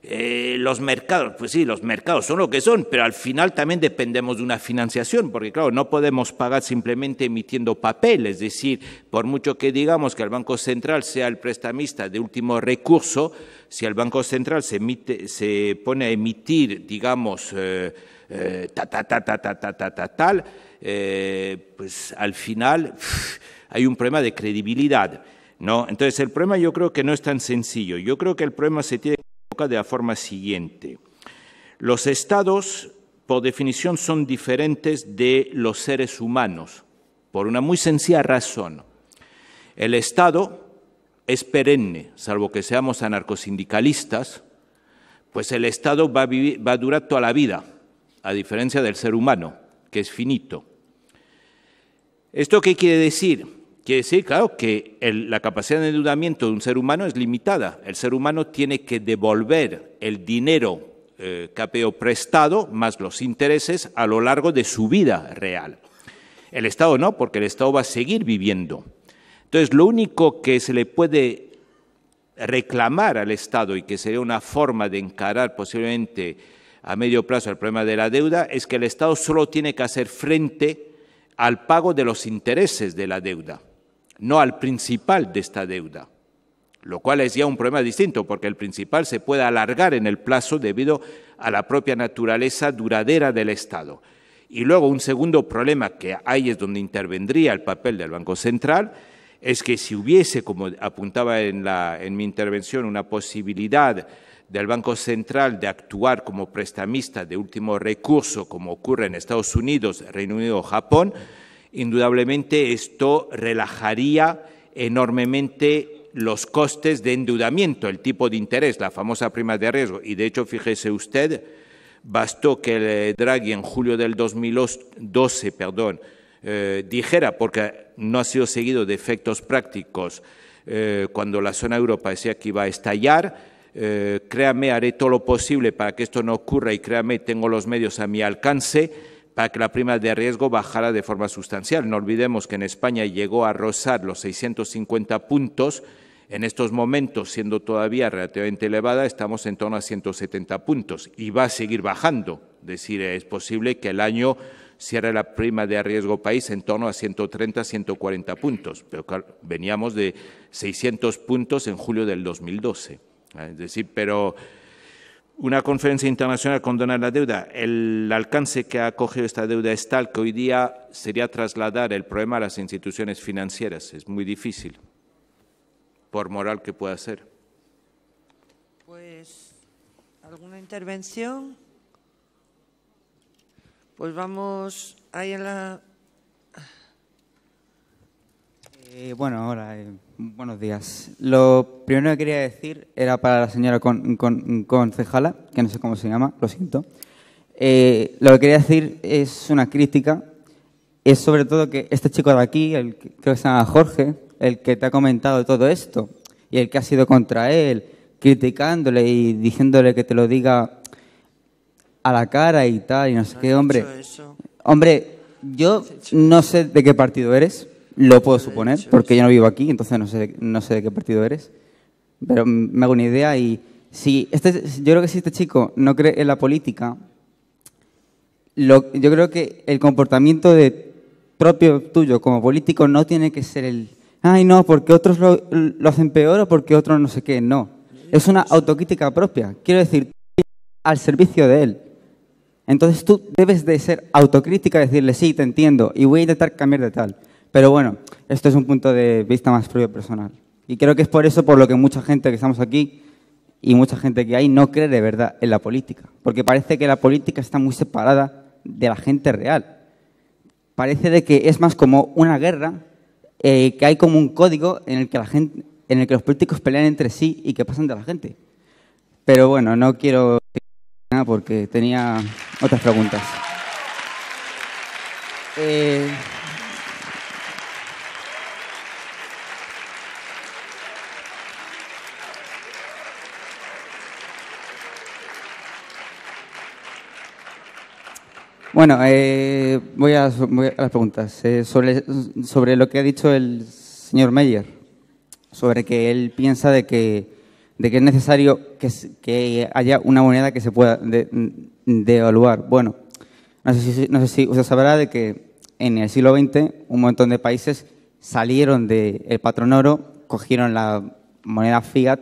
eh, los mercados, pues sí, los mercados son lo que son, pero al final también dependemos de una financiación, porque claro, no podemos pagar simplemente emitiendo papel, es decir, por mucho que digamos que el Banco Central sea el prestamista de último recurso, si el Banco Central se, emite, se pone a emitir, digamos, eh, eh ta, ta, ta, ta, ta, tal, eh, pues al final hay un problema de credibilidad. ¿no? Entonces el problema yo creo que no es tan sencillo, yo creo que el problema se tiene de la forma siguiente. Los estados, por definición, son diferentes de los seres humanos, por una muy sencilla razón. El estado es perenne, salvo que seamos anarcosindicalistas, pues el estado va a, a durar toda la vida, a diferencia del ser humano, que es finito. ¿Esto qué quiere decir? Quiere decir, claro, que la capacidad de endeudamiento de un ser humano es limitada. El ser humano tiene que devolver el dinero eh, capeo prestado más los intereses a lo largo de su vida real. El Estado no, porque el Estado va a seguir viviendo. Entonces, lo único que se le puede reclamar al Estado y que sería una forma de encarar posiblemente a medio plazo el problema de la deuda es que el Estado solo tiene que hacer frente al pago de los intereses de la deuda no al principal de esta deuda, lo cual es ya un problema distinto, porque el principal se puede alargar en el plazo debido a la propia naturaleza duradera del Estado. Y luego un segundo problema que ahí es donde intervendría el papel del Banco Central, es que si hubiese, como apuntaba en, en mi intervención, una posibilidad del Banco Central de actuar como prestamista de último recurso, como ocurre en Estados Unidos, Reino Unido o Japón, indudablemente esto relajaría enormemente los costes de endeudamiento, el tipo de interés, la famosa prima de riesgo. Y de hecho, fíjese usted, bastó que el eh, Draghi en julio del 2012 perdón, eh, dijera, porque no ha sido seguido de efectos prácticos, eh, cuando la zona euro decía que iba a estallar, créame, haré todo lo posible para que esto no ocurra y créame, tengo los medios a mi alcance para que la prima de riesgo bajara de forma sustancial. No olvidemos que en España llegó a rozar los 650 puntos. En estos momentos, siendo todavía relativamente elevada, estamos en torno a 170 puntos y va a seguir bajando. Es decir, es posible que el año cierre la prima de riesgo país en torno a 130, 140 puntos, pero veníamos de 600 puntos en julio del 2012. Es decir, pero una conferencia internacional donar la deuda. El alcance que ha cogido esta deuda es tal que hoy día sería trasladar el problema a las instituciones financieras. Es muy difícil, por moral que pueda ser. Pues, ¿alguna intervención? Pues vamos ahí en la... Eh, bueno, ahora... Eh, Buenos días. Lo primero que quería decir era para la señora con, concejala, que no sé cómo se llama, lo siento. Eh, lo que quería decir es una crítica, es sobre todo que este chico de aquí, el, creo que se llama Jorge, el que te ha comentado todo esto y el que ha sido contra él, criticándole y diciéndole que te lo diga a la cara y tal, y no sé qué, hombre. Hombre, yo no sé de qué partido eres lo puedo suponer, porque yo no vivo aquí, entonces no sé, no sé de qué partido eres. Pero me hago una idea y si este, yo creo que si este chico no cree en la política, yo creo que el comportamiento de, propio tuyo como político no tiene que ser el, ay no, porque otros lo, lo hacen peor o porque otros no sé qué, no. Es una autocrítica propia. Quiero decir, al servicio de él. Entonces tú debes de ser autocrítica, decirle, sí, te entiendo y voy a intentar cambiar de tal. Pero bueno, esto es un punto de vista más propio personal. Y creo que es por eso por lo que mucha gente que estamos aquí y mucha gente que hay no cree de verdad en la política. Porque parece que la política está muy separada de la gente real. Parece de que es más como una guerra, eh, que hay como un código en el que los políticos pelean entre sí y que pasan de la gente. Pero bueno, no quiero nada porque tenía otras preguntas. Eh... Bueno, eh, voy, a, las preguntas. Eh, sobre, lo que ha dicho el señor Meyer, sobre que él piensa de que, de que es necesario que, que haya una moneda que se pueda devaluar. Bueno, no sé, si, no sé si usted sabrá de que en el siglo XX un montón de países salieron del patrón oro, cogieron la moneda fiat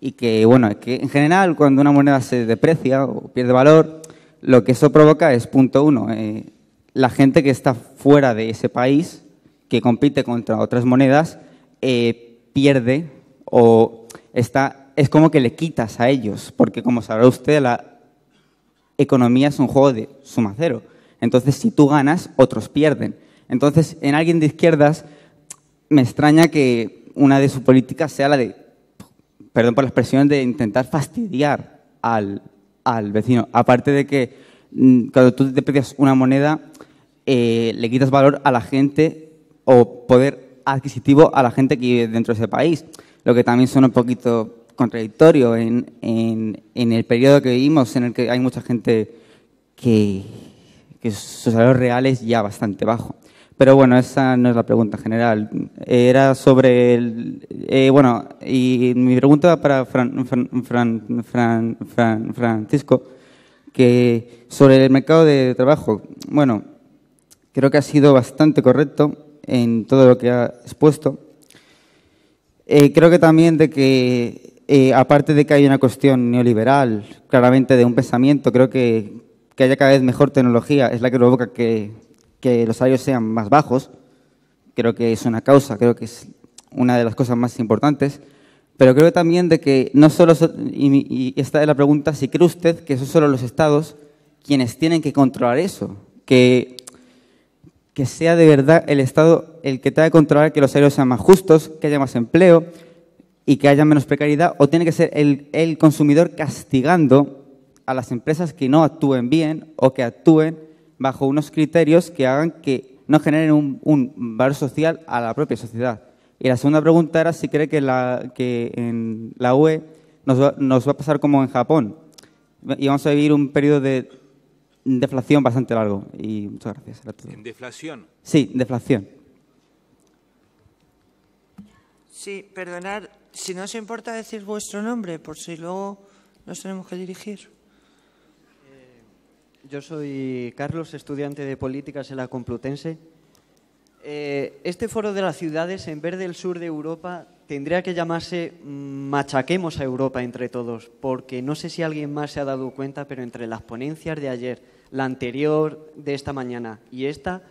y que, bueno, que en general cuando una moneda se deprecia o pierde valor, lo que eso provoca es, punto uno, eh, la gente que está fuera de ese país, que compite contra otras monedas, eh, pierde o está, es como que le quitas a ellos, porque como sabrá usted, la economía es un juego de suma cero. Entonces, si tú ganas, otros pierden. Entonces, en alguien de izquierdas, me extraña que una de sus políticas sea la de, perdón por la expresión, de intentar fastidiar al al vecino. Aparte de que mm, cuando tú te deprecias una moneda, eh, le quitas valor a la gente o poder adquisitivo a la gente que vive dentro de ese país, lo que también suena un poquito contradictorio en, el periodo que vivimos, en el que hay mucha gente que, su salario real es ya bastante bajo. Pero bueno, esa no es la pregunta general. Era sobre el. Eh, bueno, y mi pregunta para Francisco, que sobre el mercado de trabajo. Bueno, creo que ha sido bastante correcto en todo lo que ha expuesto. Eh, creo que también de que, eh, aparte de que hay una cuestión neoliberal, claramente de un pensamiento, creo que que haya cada vez mejor tecnología es la que provoca que que los salarios sean más bajos. Creo que es una causa, creo que es una de las cosas más importantes. Pero creo también de que no solo, y, esta es la pregunta, si cree usted que son solo los estados quienes tienen que controlar eso, que, que sea de verdad el estado el que tenga que controlar que los salarios sean más justos, que haya más empleo y que haya menos precariedad, o tiene que ser el, el consumidor castigando a las empresas que no actúen bien o que actúen bajo unos criterios que hagan que no generen un, valor social a la propia sociedad. Y la segunda pregunta era si cree que, la, que en la UE nos va, nos va, a pasar como en Japón y vamos a vivir un periodo de deflación bastante largo. Y muchas gracias. ¿En deflación? Sí, deflación. Sí, perdonad, si no os importa decir vuestro nombre, por si luego nos tenemos que dirigir. Yo soy Carlos, estudiante de políticas en la Complutense. Eh, este foro de las ciudades, en vez del sur de Europa, tendría que llamarse mm, Machaquemos a Europa entre todos, porque no sé si alguien más se ha dado cuenta, pero entre las ponencias de ayer, la anterior de esta mañana y esta,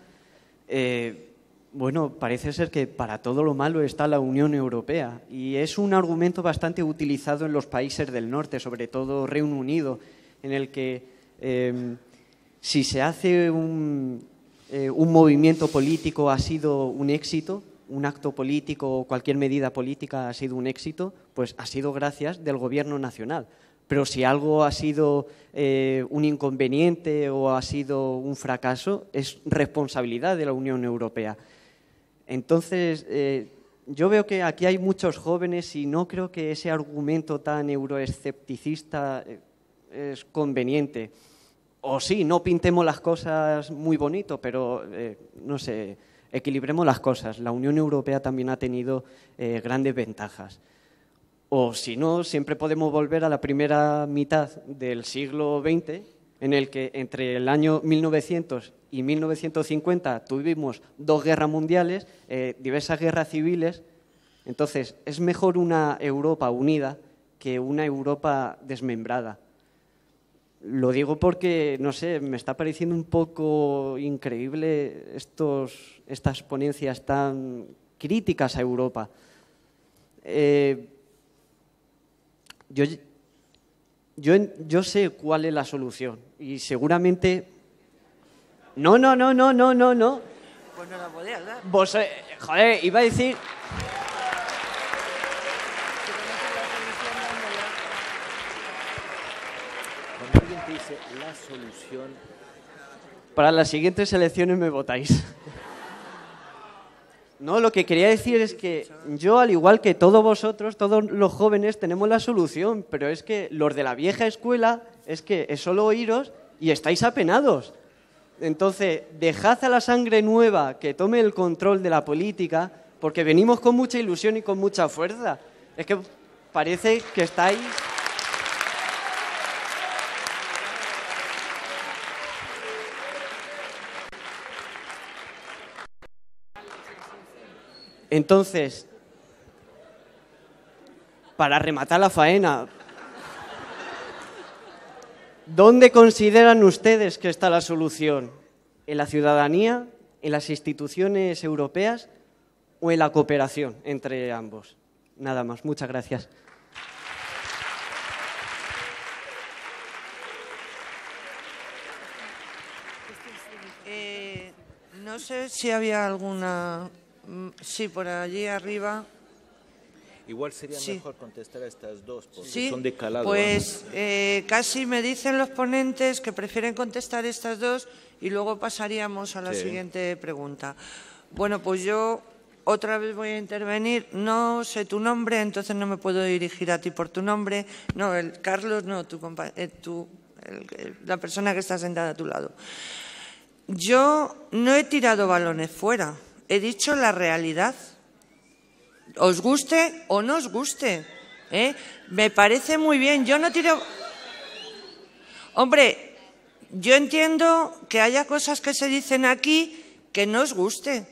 eh, bueno, parece ser que para todo lo malo está la Unión Europea y es un argumento bastante utilizado en los países del norte, sobre todo Reino Unido, en el que em, si se hace eh, un, movimiento político ha sido un éxito, un acto político o cualquier medida política ha sido un éxito, pues ha sido gracias del gobierno nacional. Pero si algo ha sido eh, un inconveniente o ha sido un fracaso, es responsabilidad de la Unión Europea. Entonces, eh, yo veo que aquí hay muchos jóvenes y no creo que ese argumento tan euroescepticista es conveniente o sí, no pintemos las cosas muy bonito, pero eh, no sé, equilibremos las cosas. La Unión Europea también ha tenido eh, grandes ventajas. O si no, siempre podemos volver a la primera mitad del siglo XX, en el que entre el año 1900 y 1950 tuvimos dos guerras mundiales, eh, diversas guerras civiles. Entonces, es mejor una Europa unida que una Europa desmembrada. Lo digo porque, no sé, me está pareciendo un poco increíble estos, estas ponencias tan críticas a Europa. Eh, yo, yo, sé cuál es la solución y seguramente... No, no, no, no, no, no, no. Pues no la podías ¿verdad? Vos, eh, joder, iba a decir... la solución. Para las siguientes elecciones me votáis. No, lo que quería decir es que yo, al igual que todos vosotros, todos los jóvenes, tenemos la solución, pero es que los de la vieja escuela es que es solo oíros y estáis apenados. Entonces, dejad a la sangre nueva que tome el control de la política, porque venimos con mucha ilusión y con mucha fuerza. Es que parece que estáis... Entonces, para rematar la faena, ¿dónde consideran ustedes que está la solución? ¿En la ciudadanía, en las instituciones europeas o en la cooperación entre ambos? Nada más, muchas gracias. Eh, no sé si había alguna Mm, sí, por allí arriba. Igual sería mejor contestar a estas dos, porque son de calado. Pues eh, casi me dicen los ponentes que prefieren contestar estas dos y luego pasaríamos a la siguiente pregunta. Bueno, pues yo otra vez voy a intervenir. No sé tu nombre, entonces no me puedo dirigir a ti por tu nombre. No, el Carlos, no, tu, eh, la persona que está sentada a tu lado. Yo no he tirado balones fuera he dicho la realidad. Os guste o no os guste. ¿eh? Me parece muy bien. Yo no tiro. Hombre, yo entiendo que haya cosas que se dicen aquí que no os guste.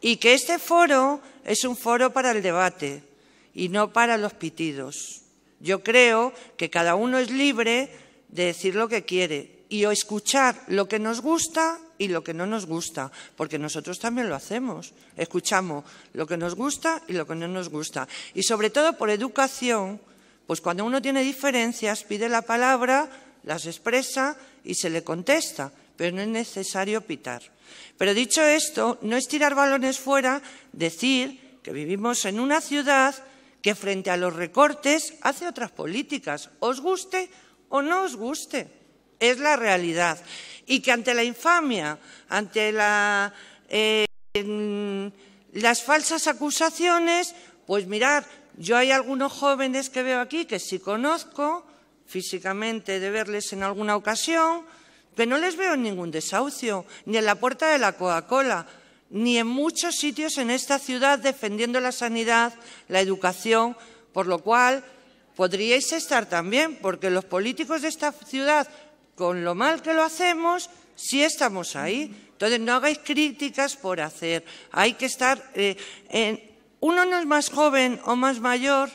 Y que este foro es un foro para el debate y no para los pitidos. Yo creo que cada uno es libre de decir lo que quiere y o escuchar lo que nos gusta y lo que no nos gusta, porque nosotros también lo hacemos. Escuchamos lo que nos gusta y lo que no nos gusta. Y sobre todo por educación, pues cuando uno tiene diferencias, pide la palabra, las expresa y se le contesta, pero no es necesario pitar. Pero dicho esto, no es tirar balones fuera, decir que vivimos en una ciudad que frente a los recortes hace otras políticas, os guste o no os guste. Es la realidad y que ante la infamia, ante eh, mm, las falsas acusaciones, pues mirad, yo hay algunos jóvenes que veo aquí que sí conozco físicamente de verles en alguna ocasión, que no les veo en ningún desahucio, ni en la puerta de la Coca-Cola, ni en muchos sitios en esta ciudad defendiendo la sanidad, la educación, por lo cual podríais estar también, porque los políticos de esta ciudad con lo mal que lo hacemos, sí estamos ahí. Entonces, no hagáis críticas por hacer. Hay que estar... Eh, uno no es más joven o más mayor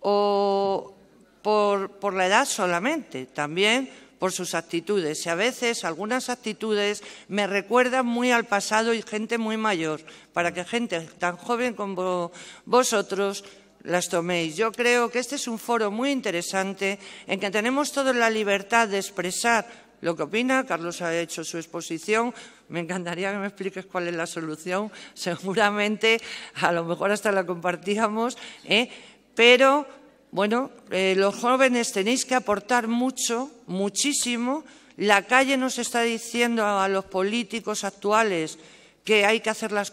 o por, por la edad solamente, también por sus actitudes. Y a veces algunas actitudes me recuerdan muy al pasado y gente muy mayor, para que gente tan joven como vosotros las toméis. Yo creo que este es un foro muy interesante en que tenemos toda la libertad de expresar lo que opina. Carlos ha hecho su exposición. Me encantaría que me expliques cuál es la solución. Seguramente, a lo mejor hasta la compartíamos. ¿eh? Pero, bueno, eh, los jóvenes tenéis que aportar mucho, muchísimo. La calle nos está diciendo a los políticos actuales que hay que hacer las,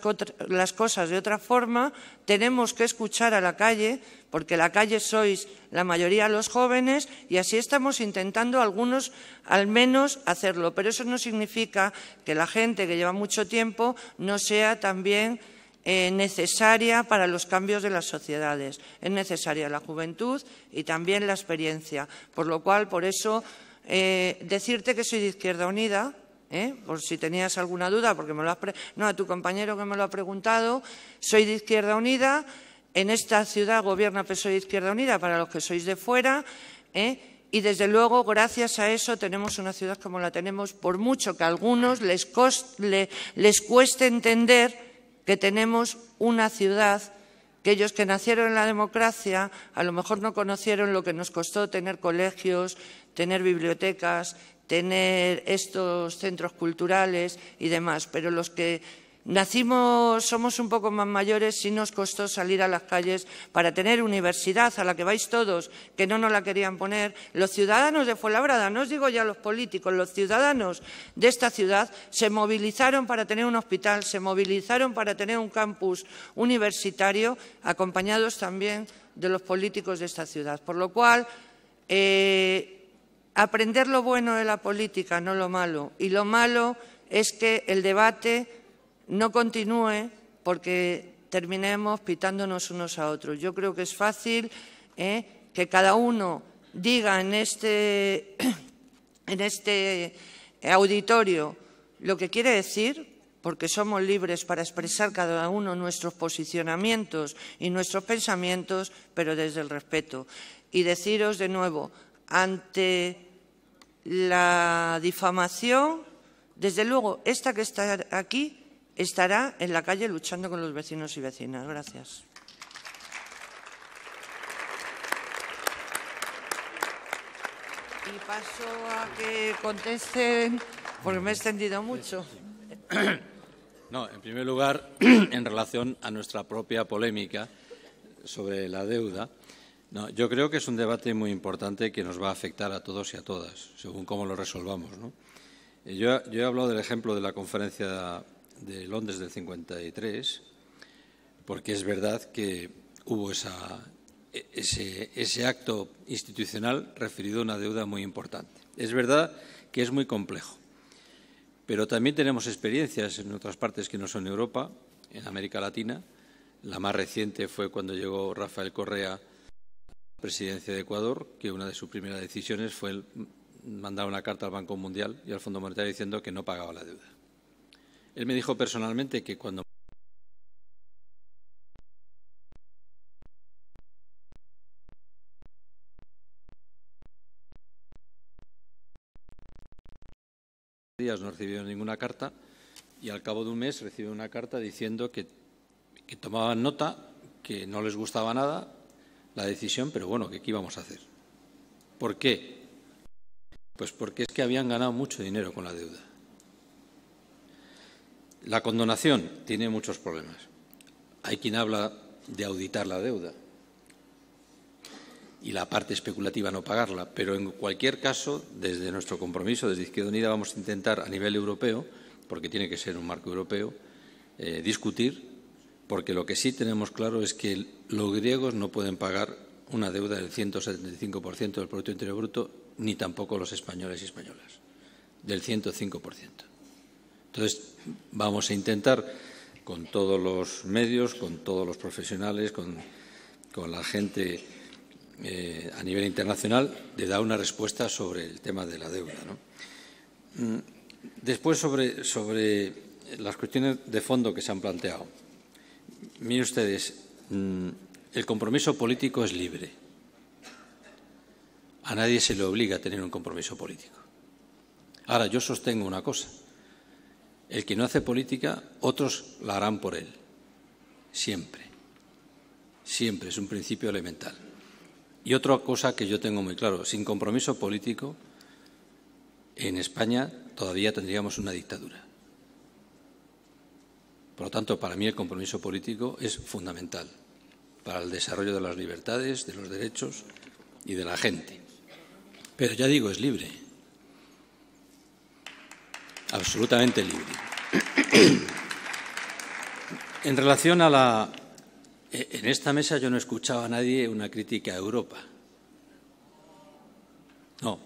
cosas de otra forma, tenemos que escuchar a la calle, porque la calle sois la mayoría de los jóvenes, y así estamos intentando algunos al menos hacerlo. Pero eso no significa que la gente que lleva mucho tiempo no sea también eh, necesaria para los cambios de las sociedades. Es necesaria la juventud y también la experiencia. Por lo cual, por eso, eh, decirte que soy de Izquierda Unida, ¿eh? por si tenías alguna duda, porque me lo has no a tu compañero que me lo ha preguntado, soy de Izquierda Unida, en esta ciudad gobierna PSOE de Izquierda Unida para los que sois de fuera, ¿eh? y desde luego gracias a eso tenemos una ciudad como la tenemos, por mucho que a algunos les, les cueste entender que tenemos una ciudad que ellos que nacieron en la democracia a lo mejor no conocieron lo que nos costó tener colegios, tener bibliotecas, tener estos centros culturales y demás, pero los que Nacimos, somos un poco más mayores y nos costó salir a las calles para tener universidad a la que vais todos, que no nos la querían poner. Los ciudadanos de Fuenlabrada, no os digo ya los políticos, los ciudadanos de esta ciudad se movilizaron para tener un hospital, se movilizaron para tener un campus universitario, acompañados también de los políticos de esta ciudad. Por lo cual, eh, aprender lo bueno de la política, no lo malo. Y lo malo es que el debate no continúe porque terminemos pitándonos unos a otros. Yo creo que es fácil ¿eh? que cada uno diga en este, en este auditorio lo que quiere decir, porque somos libres para expresar cada uno nuestros posicionamientos y nuestros pensamientos, pero desde el respeto. Y deciros de nuevo, ante la difamación, desde luego, esta que está aquí estará en la calle luchando con los vecinos y vecinas. Gracias. Y paso a que contesten, porque me he extendido mucho. No, en primer lugar, en relación a nuestra propia polémica sobre la deuda, no, yo creo que es un debate muy importante que nos va a afectar a todos y a todas, según cómo lo resolvamos. Eh, yo, he hablado del ejemplo de la conferencia de Londres del 53, porque es verdad que hubo esa, e, ese, ese acto institucional referido a una deuda muy importante. Es verdad que es muy complejo, pero también tenemos experiencias en otras partes que no son Europa, en América Latina. La más reciente fue cuando llegó Rafael Correa presidencia de Ecuador que una de sus primeras decisiones fue el mandar una carta al Banco Mundial y al Fondo Monetario diciendo que no pagaba la deuda. Él me dijo personalmente que cuando días no recibió ninguna carta y al cabo de un mes recibe una carta diciendo que tomaban nota, que no les gustaba nada, la decisión, pero bueno, ¿qué, íbamos a hacer? ¿Por qué? Pues porque es que habían ganado mucho dinero con la deuda. La condonación tiene muchos problemas. Hay quien habla de auditar la deuda y la parte especulativa no pagarla, pero en cualquier caso, desde nuestro compromiso, desde Izquierda Unida, vamos a intentar a nivel europeo, porque tiene que ser un marco europeo, eh, discutir porque lo que sí tenemos claro es que los griegos no pueden pagar una deuda del 175% del Producto Interior Bruto, ni tampoco los españoles y españolas, del 105%. Entonces, vamos a intentar, con todos los medios, con todos los profesionales, con, la gente eh, a nivel internacional, de dar una respuesta sobre el tema de la deuda. Mm, después, sobre las cuestiones de fondo que se han planteado. Miren ustedes, mm, el compromiso político es libre. A nadie se le obliga a tener un compromiso político. Ahora, yo sostengo una cosa. El que no hace política, otros la harán por él. Siempre. Siempre. Es un principio elemental. Y otra cosa que yo tengo muy claro, sin compromiso político, en España todavía tendríamos una dictadura. Por lo tanto, para mí el compromiso político es fundamental para el desarrollo de las libertades, de los derechos y de la gente. Pero ya digo, es libre. Absolutamente libre. En relación a la... Eh, en esta mesa yo no he escuchado a nadie una crítica a Europa. No,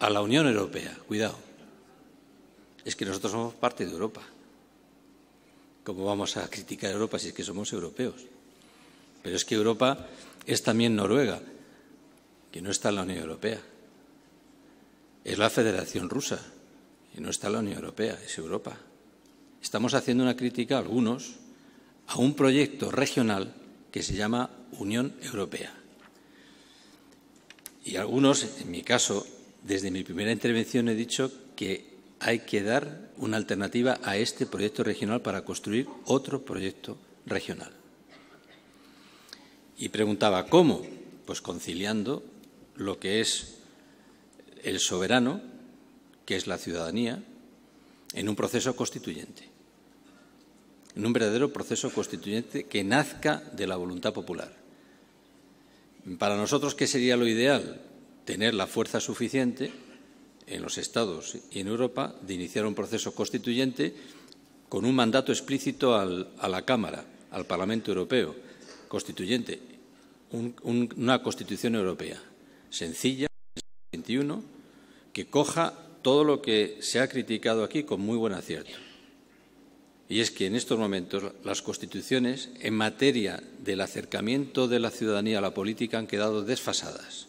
a la Unión Europea, cuidado. Es que nosotros somos parte de Europa. ¿Cómo vamos a criticar a Europa si es que somos europeos? Pero es que Europa es también Noruega, que no está en la Unión Europea. Es la Federación Rusa, que no está en la Unión Europea, es Europa. Estamos haciendo una crítica, algunos, a un proyecto regional que se llama Unión Europea. Y algunos, en mi caso, desde mi primera intervención he dicho que hay que dar una alternativa a este proyecto regional para construir otro proyecto regional. Y preguntaba, ¿cómo? Pues conciliando lo que es el soberano, que es la ciudadanía, en un proceso constituyente, en un verdadero proceso constituyente que nazca de la voluntad popular. Para nosotros, ¿qué sería lo ideal? Tener la fuerza suficiente en los Estados y en Europa de iniciar un proceso constituyente con un mandato explícito a la Cámara, al Parlamento Europeo, constituyente, una constitución europea sencilla, 21, que coja todo lo que se ha criticado aquí con muy buen acierto. Y es que en estos momentos las constituciones en materia del acercamiento de la ciudadanía a la política han quedado desfasadas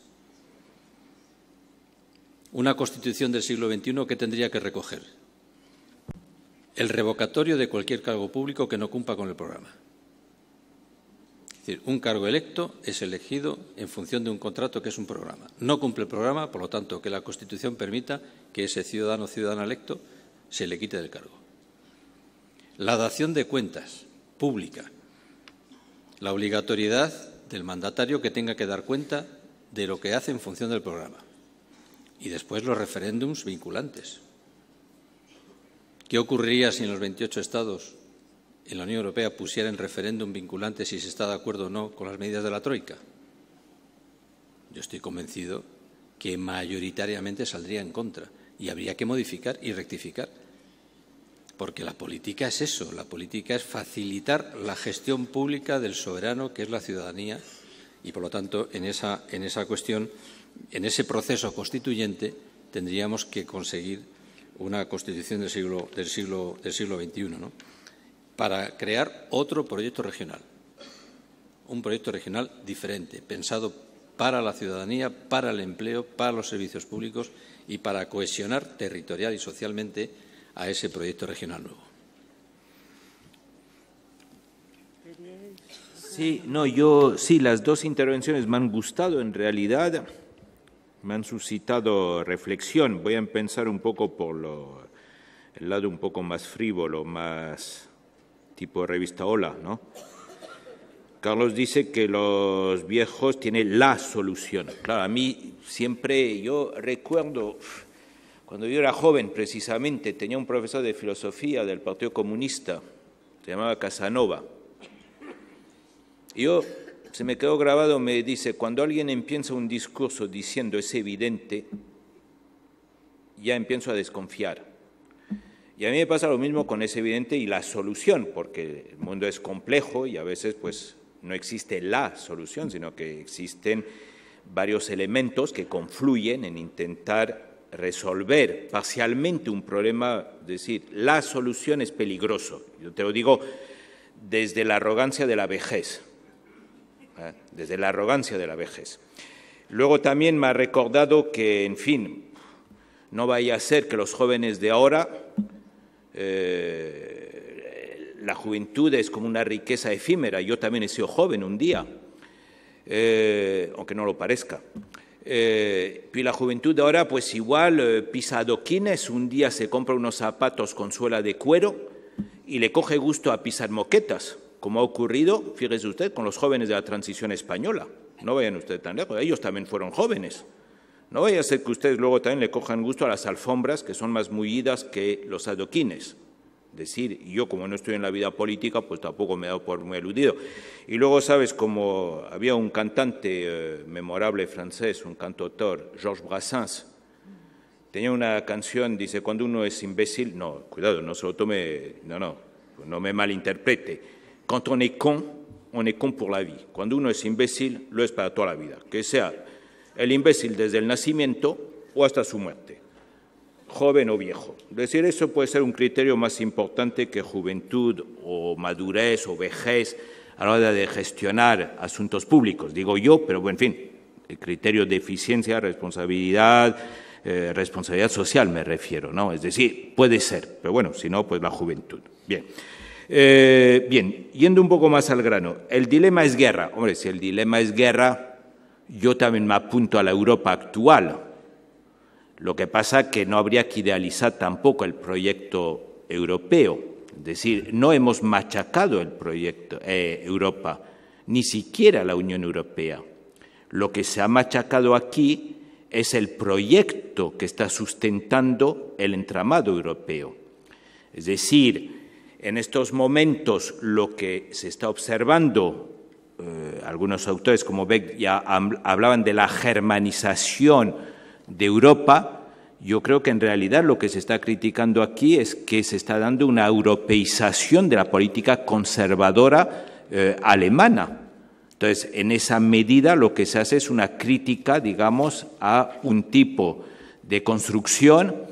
una Constitución del siglo XXI que tendría que recoger el revocatorio de cualquier cargo público que no cumpla con el programa. Es decir, un cargo electo es elegido en función de un contrato que es un programa. No cumple el programa, por lo tanto, que la Constitución permita que ese ciudadano o ciudadana electo se le quite del cargo. La dación de cuentas pública. La obligatoriedad del mandatario que tenga que dar cuenta de lo que hace en función del programa. Y después los referéndums vinculantes. ¿Qué ocurriría si en los 28 estados en la Unión Europea pusieran referéndum vinculante si se está de acuerdo o no con las medidas de la Troika? Yo estoy convencido que mayoritariamente saldría en contra y habría que modificar y rectificar. Porque la política es eso, la política es facilitar la gestión pública del soberano, que es la ciudadanía, y por lo tanto en esa, en esa cuestión en ese proceso constituyente tendríamos que conseguir una constitución del siglo, del siglo, XXI, para crear otro proyecto regional, un proyecto regional diferente, pensado para la ciudadanía, para el empleo, para los servicios públicos y para cohesionar territorial y socialmente a ese proyecto regional nuevo. Sí, sí, las dos intervenciones me han gustado en realidad me han suscitado reflexión. Voy a pensar un poco por el lado un poco más frívolo, más tipo revista Hola, ¿no? Carlos dice que los viejos tienen la solución. Claro, a mí siempre, yo recuerdo, cuando yo era joven precisamente, tenía un profesor de filosofía del Partido Comunista, se llamaba Casanova. Yo se me quedó grabado, me dice, cuando alguien empieza un discurso diciendo es evidente, ya empiezo a desconfiar. Y a mí me pasa lo mismo con es evidente y la solución, porque el mundo es complejo y a veces pues no existe la solución, sino que existen varios elementos que confluyen en intentar resolver parcialmente un problema, es decir, la solución es peligroso. Yo te lo digo desde la arrogancia de la vejez. ¿eh? desde la arrogancia de la vejez. Luego también me ha recordado que, en fin, no vaya a ser que los jóvenes de ahora, eh, la juventud es como una riqueza efímera, yo también he sido joven un día, eh, aunque no lo parezca. y la juventud de ahora, pues igual pisa adoquines, un día se compra unos zapatos con suela de cuero y le coge gusto a pisar moquetas como ha ocurrido, fíjese usted, con los jóvenes de la transición española. No vayan ustedes tan lejos, ellos también fueron jóvenes. No vaya a ser que ustedes luego también le cojan gusto a las alfombras, que son más mullidas que los adoquines. Es decir, yo como no estoy en la vida política, pues tampoco me he dado por muy aludido. Y luego, sabes, como había un cantante eh, memorable francés, un cantautor, Georges Brassens, tenía una canción, dice, cuando uno es imbécil, no, cuidado, no se lo tome, no, no, no me malinterprete cuando uno es con, con la vida. Cuando uno es imbécil, lo es para toda la vida. Que sea el imbécil desde el nacimiento o hasta su muerte, joven o viejo. Decir eso puede ser un criterio más importante que juventud o madurez o vejez a la hora de gestionar asuntos públicos, digo yo, pero en fin, el criterio de eficiencia, responsabilidad, eh, responsabilidad social me refiero, ¿no? Es decir, puede ser, pero bueno, si no, pues la juventud. Bien. Eh, bien, yendo un poco más al grano, el dilema es guerra. Hombre, si el dilema es guerra, yo también me apunto a la Europa actual. Lo que pasa que no habría que idealizar tampoco el proyecto europeo. Es decir, no hemos machacado el proyecto eh, Europa, ni siquiera la Unión Europea. Lo que se ha machacado aquí es el proyecto que está sustentando el entramado europeo. Es decir, en estos momentos lo que se está observando, eh, algunos autores como Beck ya hablaban de la germanización de Europa, yo creo que en realidad lo que se está criticando aquí es que se está dando una europeización de la política conservadora eh, alemana. Entonces, en esa medida lo que se hace es una crítica, digamos, a un tipo de construcción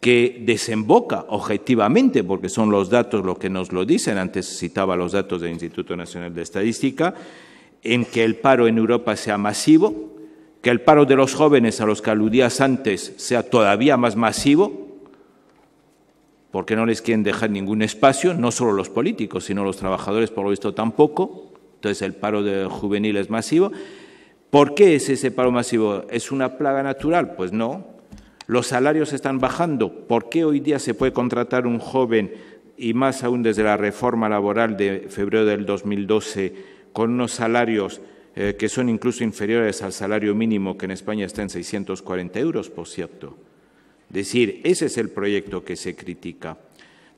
que desemboca objetivamente, porque son los datos los que nos lo dicen, antes citaba los datos del Instituto Nacional de Estadística, en que el paro en Europa sea masivo, que el paro de los jóvenes a los que aludías antes sea todavía más masivo, porque no les quieren dejar ningún espacio, no solo los políticos, sino los trabajadores, por lo visto, tampoco. Entonces el paro de juvenil es masivo. ¿Por qué es ese paro masivo? ¿Es una plaga natural? Pues no, los salarios están bajando. ¿Por qué hoy día se puede contratar un joven, y más aún desde la reforma laboral de febrero del 2012, con unos salarios eh, que son incluso inferiores al salario mínimo, que en España está en 640 euros, por cierto? decir, ese es el proyecto que se critica.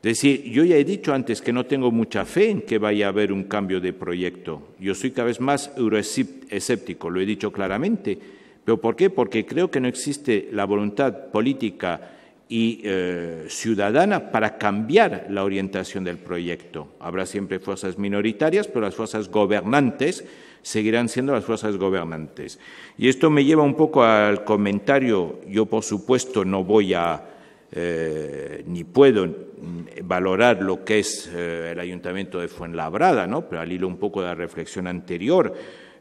decir, yo ya he dicho antes que no tengo mucha fe en que vaya a haber un cambio de proyecto. Yo soy cada vez más euroescéptico, lo he dicho claramente ¿Pero por qué? Porque creo que no existe la voluntad política y eh, ciudadana para cambiar la orientación del proyecto. Habrá siempre fuerzas minoritarias, pero las fuerzas gobernantes seguirán siendo las fuerzas gobernantes. Y esto me lleva un poco al comentario, yo por supuesto no voy a, eh, ni puedo valorar lo que es eh, el ayuntamiento de Fuenlabrada, ¿no? pero al hilo un poco de la reflexión anterior,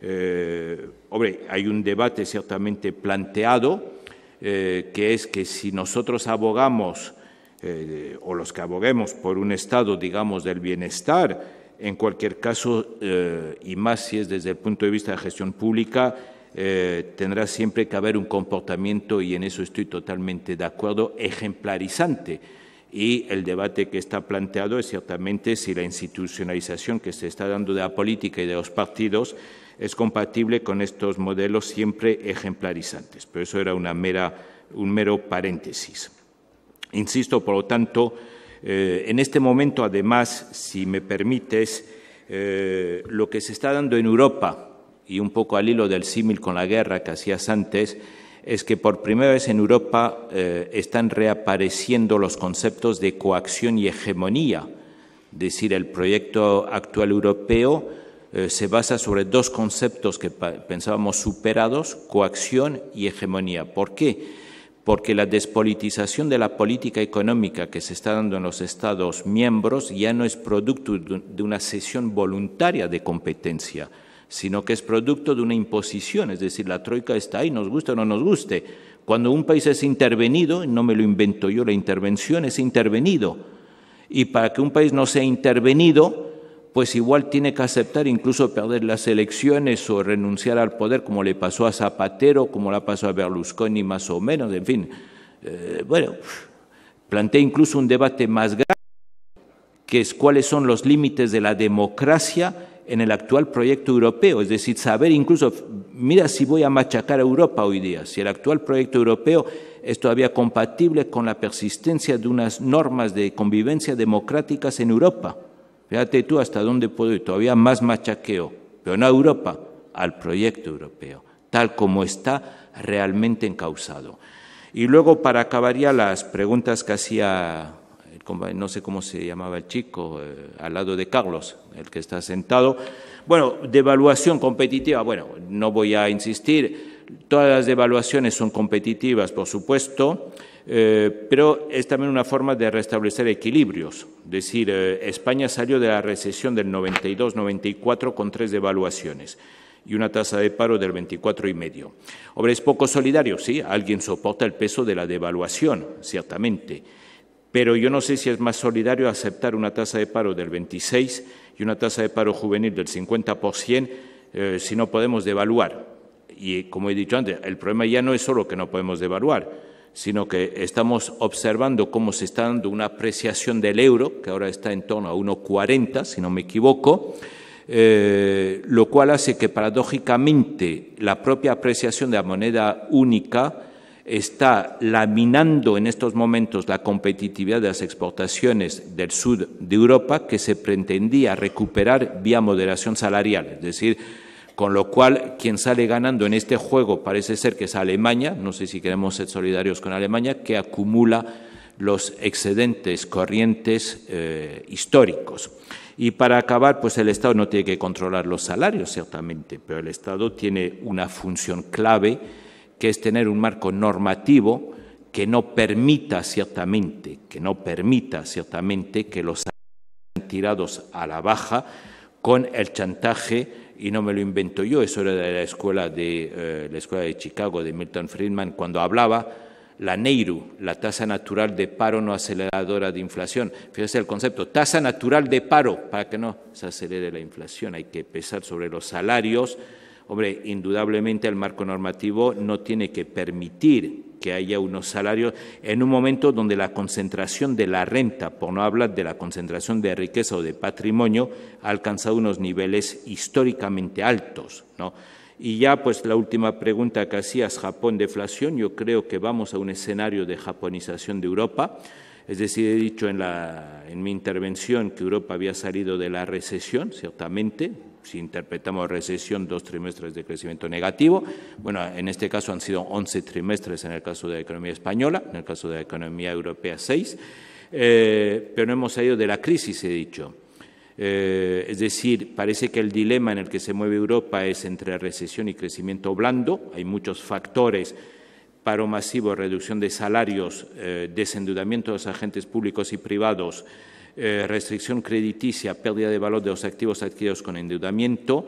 eh, hombre, hay un debate ciertamente planteado, eh, que es que si nosotros abogamos, eh, o los que aboguemos por un estado, digamos, del bienestar, en cualquier caso, y más si es desde el punto de vista de gestión pública, tendrá siempre que haber un comportamiento, y en eso estoy totalmente de acuerdo, ejemplarizante y el debate que está planteado es ciertamente si la institucionalización que se está dando de la política y de los partidos es compatible con estos modelos siempre ejemplarizantes. Pero eso era una mera, un mero paréntesis. Insisto, por lo tanto, eh, en este momento, además, si me permites, eh, lo que se está dando en Europa, y un poco al hilo del símil con la guerra que hacías antes, es que por primera vez en Europa eh, están reapareciendo los conceptos de coacción y hegemonía. Es decir, el proyecto actual europeo eh, se basa sobre dos conceptos que pensábamos superados, coacción y hegemonía. ¿Por qué? Porque la despolitización de la política económica que se está dando en los Estados miembros ya no es producto de una cesión voluntaria de competencia sino que es producto de una imposición, es decir, la troika está ahí, nos gusta o no nos guste. Cuando un país es intervenido, no me lo invento yo, la intervención es intervenido. Y para que un país no sea intervenido, pues igual tiene que aceptar incluso perder las elecciones o renunciar al poder, como le pasó a Zapatero, como le pasó a Berlusconi más o menos, en fin. Eh, bueno, planteé incluso un debate más grande, que es cuáles son los límites de la democracia en el actual proyecto europeo, es decir, saber incluso, mira si voy a machacar a Europa hoy día, si el actual proyecto europeo es todavía compatible con la persistencia de unas normas de convivencia democráticas en Europa. Fíjate tú hasta dónde puedo ir, todavía más machaqueo, pero no a Europa, al proyecto europeo, tal como está realmente encausado. Y luego, para acabar ya las preguntas que hacía no sé cómo se llamaba el chico, eh, al lado de Carlos, el que está sentado. Bueno, devaluación competitiva, bueno, no voy a insistir, todas las devaluaciones son competitivas, por supuesto, eh, pero es también una forma de restablecer equilibrios. Es decir, eh, España salió de la recesión del 92-94 con tres devaluaciones y una tasa de paro del 24,5. medio. es poco solidario, sí, alguien soporta el peso de la devaluación, ciertamente pero yo no sé si es más solidario aceptar una tasa de paro del 26 y una tasa de paro juvenil del 50% eh, si no podemos devaluar. Y como he dicho antes, el problema ya no es solo que no podemos devaluar, sino que estamos observando cómo se está dando una apreciación del euro, que ahora está en torno a 1,40, si no me equivoco, eh, lo cual hace que paradójicamente la propia apreciación de la moneda única está laminando en estos momentos la competitividad de las exportaciones del sur de Europa, que se pretendía recuperar vía moderación salarial. Es decir, con lo cual quien sale ganando en este juego parece ser que es Alemania, no sé si queremos ser solidarios con Alemania, que acumula los excedentes corrientes eh, históricos. Y para acabar, pues el Estado no tiene que controlar los salarios, ciertamente, pero el Estado tiene una función clave que es tener un marco normativo que no permita ciertamente, que no permita ciertamente que los tirados a la baja con el chantaje y no me lo invento yo, eso era de la escuela de eh, la escuela de Chicago de Milton Friedman cuando hablaba la Neiru, la tasa natural de paro no aceleradora de inflación. Fíjese el concepto, tasa natural de paro para que no se acelere la inflación, hay que pesar sobre los salarios Hombre, indudablemente el marco normativo no tiene que permitir que haya unos salarios en un momento donde la concentración de la renta, por no hablar de la concentración de riqueza o de patrimonio, ha alcanzado unos niveles históricamente altos, ¿no? Y ya, pues, la última pregunta que hacías, Japón deflación, yo creo que vamos a un escenario de japonización de Europa. Es decir, he dicho en, la, en mi intervención que Europa había salido de la recesión, ciertamente, si interpretamos recesión, dos trimestres de crecimiento negativo. Bueno, en este caso han sido 11 trimestres en el caso de la economía española, en el caso de la economía europea 6, eh, pero no hemos salido de la crisis, he dicho. Eh, es decir, parece que el dilema en el que se mueve Europa es entre recesión y crecimiento blando. Hay muchos factores paro masivo, reducción de salarios, eh, desendudamiento de los agentes públicos y privados, eh, restricción crediticia, pérdida de valor de los activos adquiridos con endeudamiento,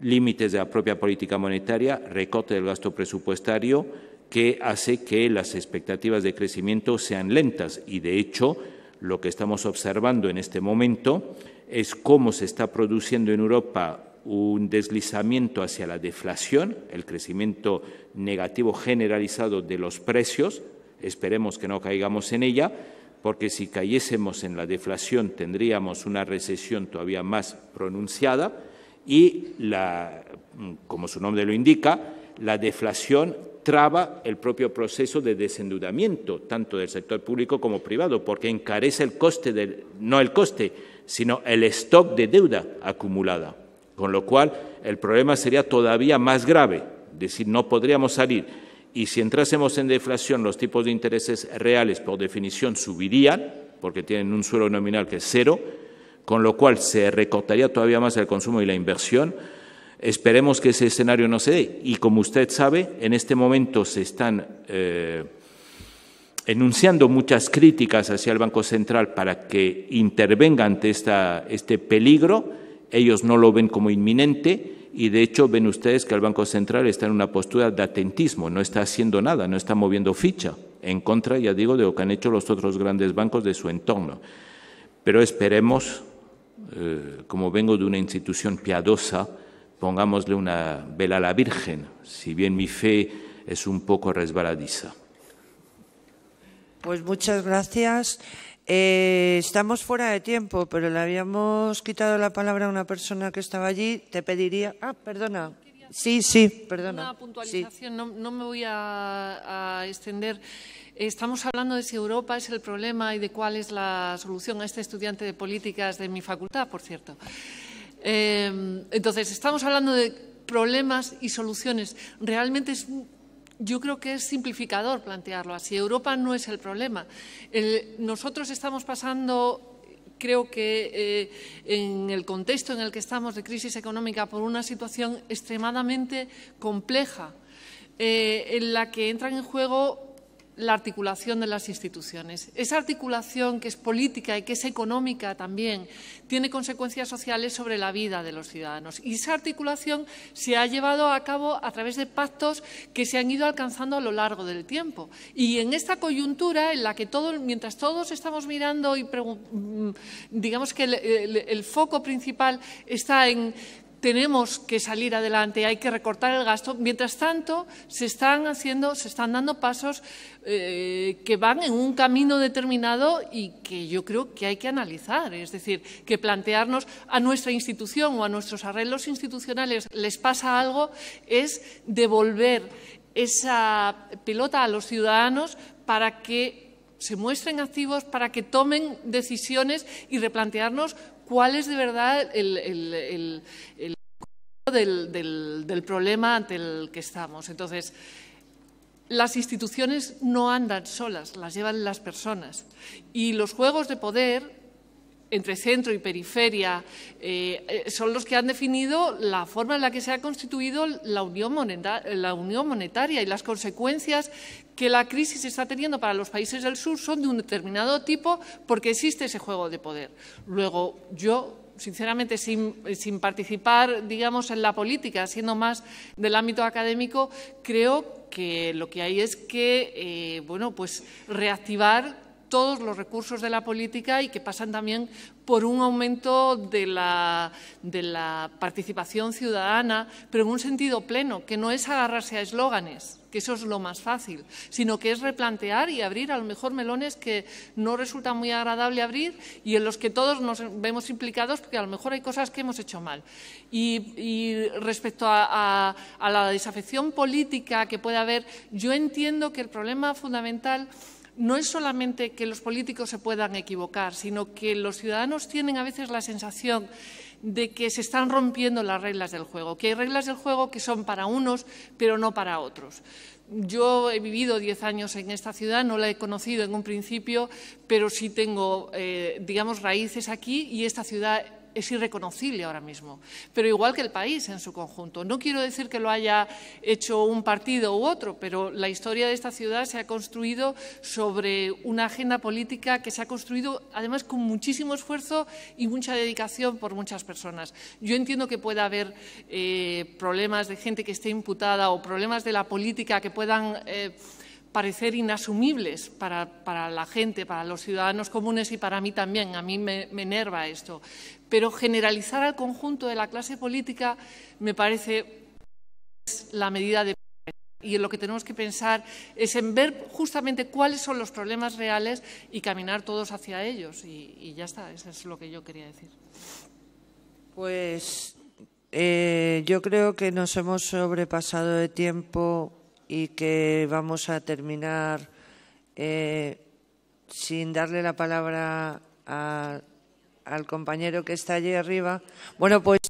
límites de la propia política monetaria, recorte del gasto presupuestario, que hace que las expectativas de crecimiento sean lentas. Y, de hecho, lo que estamos observando en este momento es cómo se está produciendo en Europa un deslizamiento hacia la deflación, el crecimiento negativo generalizado de los precios, esperemos que no caigamos en ella, porque si cayésemos en la deflación tendríamos una recesión todavía más pronunciada y, como su nombre lo indica, la deflación traba el propio proceso de desendudamiento, tanto del sector público como privado, porque encarece el coste, del, no el coste, sino el stock de deuda acumulada. Con lo cual, el problema sería todavía más grave, es decir, no podríamos salir y si entrásemos en deflación, los tipos de intereses reales, por definición, subirían, porque tienen un suelo nominal que es cero, con lo cual se recortaría todavía más el consumo y la inversión. Esperemos que ese escenario no se dé. Y como usted sabe, en este momento se están eh, enunciando muchas críticas hacia el Banco Central para que intervenga ante esta, este peligro. Ellos no lo ven como inminente y de hecho ven ustedes que el Banco Central está en una postura de atentismo, no está haciendo nada, no está moviendo ficha, en contra, ya digo, de lo que han hecho los otros grandes bancos de su entorno. Pero esperemos, eh, como vengo de una institución piadosa, pongámosle una vela a la Virgen, si bien mi fe es un poco resbaladiza. Pues muchas gracias. Eh, estamos fuera de tiempo, pero le habíamos quitado la palabra a una persona que estaba allí. Te pediría. Ah, perdona. Sí, sí, perdona. Una puntualización, no, me voy a, extender. Estamos hablando de si Europa es el problema y de cuál es la solución a este estudiante de políticas de mi facultad, por cierto. Eh, entonces, estamos hablando de problemas y soluciones. Realmente es yo creo que es simplificador plantearlo así. Europa no es el problema. nosotros estamos pasando creo que eh, en el contexto en el que estamos de crisis económica por una situación extremadamente compleja eh, en la que entran en juego la articulación de las instituciones. Esa articulación que es política y que es económica también tiene consecuencias sociales sobre la vida de los ciudadanos. Y esa articulación se ha llevado a cabo a través de pactos que se han ido alcanzando a lo largo del tiempo. Y en esta coyuntura en la que mientras todos estamos mirando y mm, digamos que el foco principal está en tenemos que salir adelante, hay que recortar el gasto. Mientras tanto, se están haciendo, se están dando pasos eh, que van en un camino determinado y que yo creo que hay que analizar. Es decir, que plantearnos a nuestra institución o a nuestros arreglos institucionales les pasa algo, es devolver esa pelota a los ciudadanos para que se muestren activos, para que tomen decisiones y replantearnos cuál es de verdad el, del, problema ante el que estamos. Entonces, las instituciones no andan solas, las llevan las personas. Y los juegos de poder entre centro y periferia, eh, eh, son los que han definido la forma en la que se ha constituido la unión, monetaria, y las consecuencias que la crisis está teniendo para los países del sur son de un determinado tipo porque existe ese juego de poder. Luego, yo sinceramente, sin, participar, digamos, en la política, siendo más del ámbito académico, creo que lo que hay es que, eh, bueno, pues reactivar todos los recursos de la política y que pasan también por un aumento de la, participación ciudadana, pero en un sentido pleno, que no es agarrarse a eslóganes que eso es lo más fácil, sino que es replantear y abrir a lo mejor melones que no resulta muy agradable abrir y en los que todos nos vemos implicados porque a lo mejor hay cosas que hemos hecho mal. Y, respecto a, a la desafección política que puede haber, yo entiendo que el problema fundamental no es solamente que los políticos se puedan equivocar, sino que los ciudadanos tienen a veces la sensación de que se están rompiendo las reglas del juego, que hay reglas del juego que son para unos, pero no para otros. Yo he vivido diez años en esta ciudad, no la he conocido en un principio, pero sí tengo, eh, digamos, raíces aquí y esta ciudad es irreconocible ahora mismo, pero igual que el país en su conjunto. No quiero decir que lo haya hecho un partido u otro, pero la historia de esta ciudad se ha construido sobre una agenda política que se ha construido además con muchísimo esfuerzo y mucha dedicación por muchas personas. Yo entiendo que pueda haber eh, problemas de gente que esté imputada o problemas de la política que puedan... Eh, parecer inasumibles para, la gente, para los ciudadanos comunes y para mí también. A mí me enerva esto pero generalizar al conjunto de la clase política me parece la medida de y en lo que tenemos que pensar es en ver justamente cuáles son los problemas reales y caminar todos hacia ellos. Y, ya está, eso es lo que yo quería decir. Pues eh, yo creo que nos hemos sobrepasado de tiempo y que vamos a terminar eh, sin darle la palabra a al compañero que está allí arriba. Bueno, pues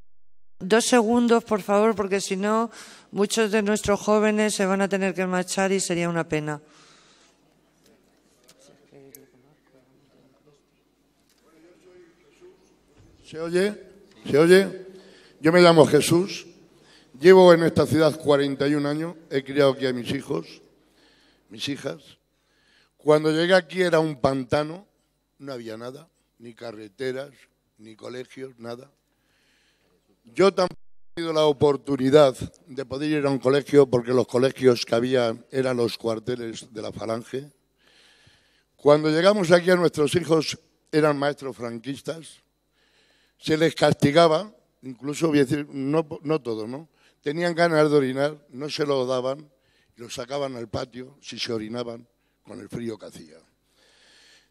dos segundos, por favor, porque si no, muchos de nuestros jóvenes se van a tener que marchar y sería una pena. ¿Se oye? ¿Se oye? Yo me llamo Jesús, llevo en esta ciudad 41 años, he criado aquí a mis hijos, mis hijas. Cuando llegué aquí era un pantano, no había nada ni carreteras, ni colegios, nada. Yo tampoco he tenido la oportunidad de poder ir a un colegio porque los colegios que había eran los cuarteles de la Falange. Cuando llegamos aquí a nuestros hijos eran maestros franquistas, se les castigaba, incluso voy a decir, no, todo, ¿no? Tenían ganas de orinar, no se lo daban, los sacaban al patio si se orinaban con el frío que hacía.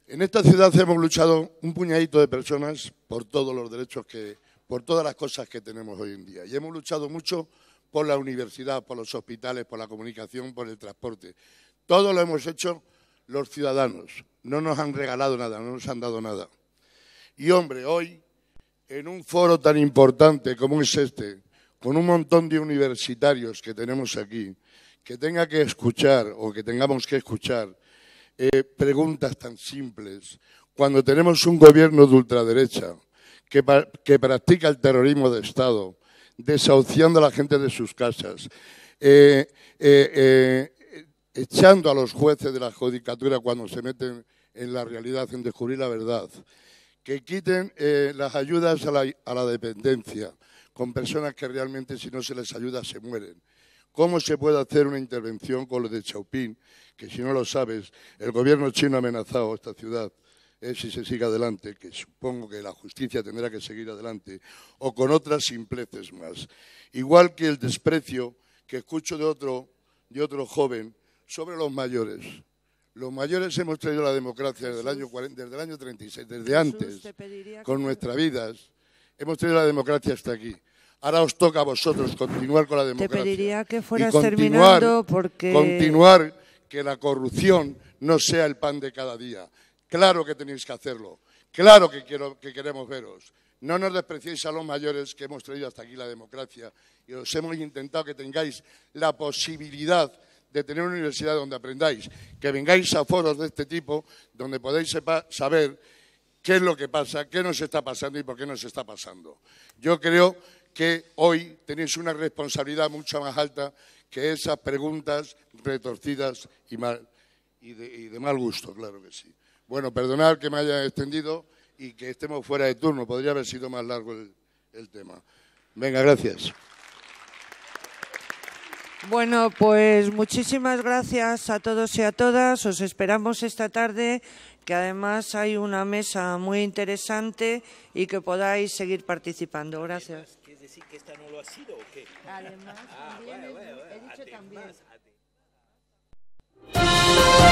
En esta ciudad hemos luchado un puñadito de personas por todos los derechos que, por todas las cosas que tenemos hoy en día. Y hemos luchado mucho por la universidad, por los hospitales, por la comunicación, por el transporte. Todo lo hemos hecho los ciudadanos. No nos han regalado nada, no nos han dado nada. Y hombre, hoy, en un foro tan importante como es este, con un montón de universitarios que tenemos aquí, que tenga que escuchar o que tengamos que escuchar eh, preguntas tan simples. Cuando tenemos un gobierno de ultraderecha que, practica el terrorismo de Estado, desahuciando a la gente de sus casas, eh, eh, echando a los jueces de la judicatura cuando se meten en la realidad, en descubrir la verdad, que quiten las ayudas a la dependencia con personas que realmente si no se les ayuda se mueren cómo se puede hacer una intervención con lo de Chaupín, que si no lo sabes, el gobierno chino ha amenazado a esta ciudad si se sigue adelante, que supongo que la justicia tendrá que seguir adelante, o con otras simpleces más. Igual que el desprecio que escucho de otro, de otro joven sobre los mayores. Los mayores hemos traído la democracia desde el año, desde el año 36, desde antes, con nuestras vidas. Hemos traído la democracia hasta aquí. Ahora os toca a vosotros continuar con la democracia. Te pediría que fueras terminando porque... Continuar que la corrupción no sea el pan de cada día. Claro que tenéis que hacerlo. Claro que, quiero, que queremos veros. No nos despreciéis a los mayores que hemos traído hasta aquí la democracia y os hemos intentado que tengáis la posibilidad de tener una universidad donde aprendáis, que vengáis a foros de este tipo donde podéis saber qué es lo que pasa, qué nos está pasando y por qué nos está pasando. Yo creo que hoy tenéis una responsabilidad mucho más alta que esas preguntas retorcidas y, y, de, mal gusto, claro que sí. Bueno, perdonad que me haya extendido y que estemos fuera de turno. Podría haber sido más largo el tema. Venga, gracias. Bueno, pues muchísimas gracias a todos y a todas. Os esperamos esta tarde, que además hay una mesa muy interesante y que podáis seguir participando. Gracias decir que esta no lo ha sido o qué? Además, ah, también he dicho también.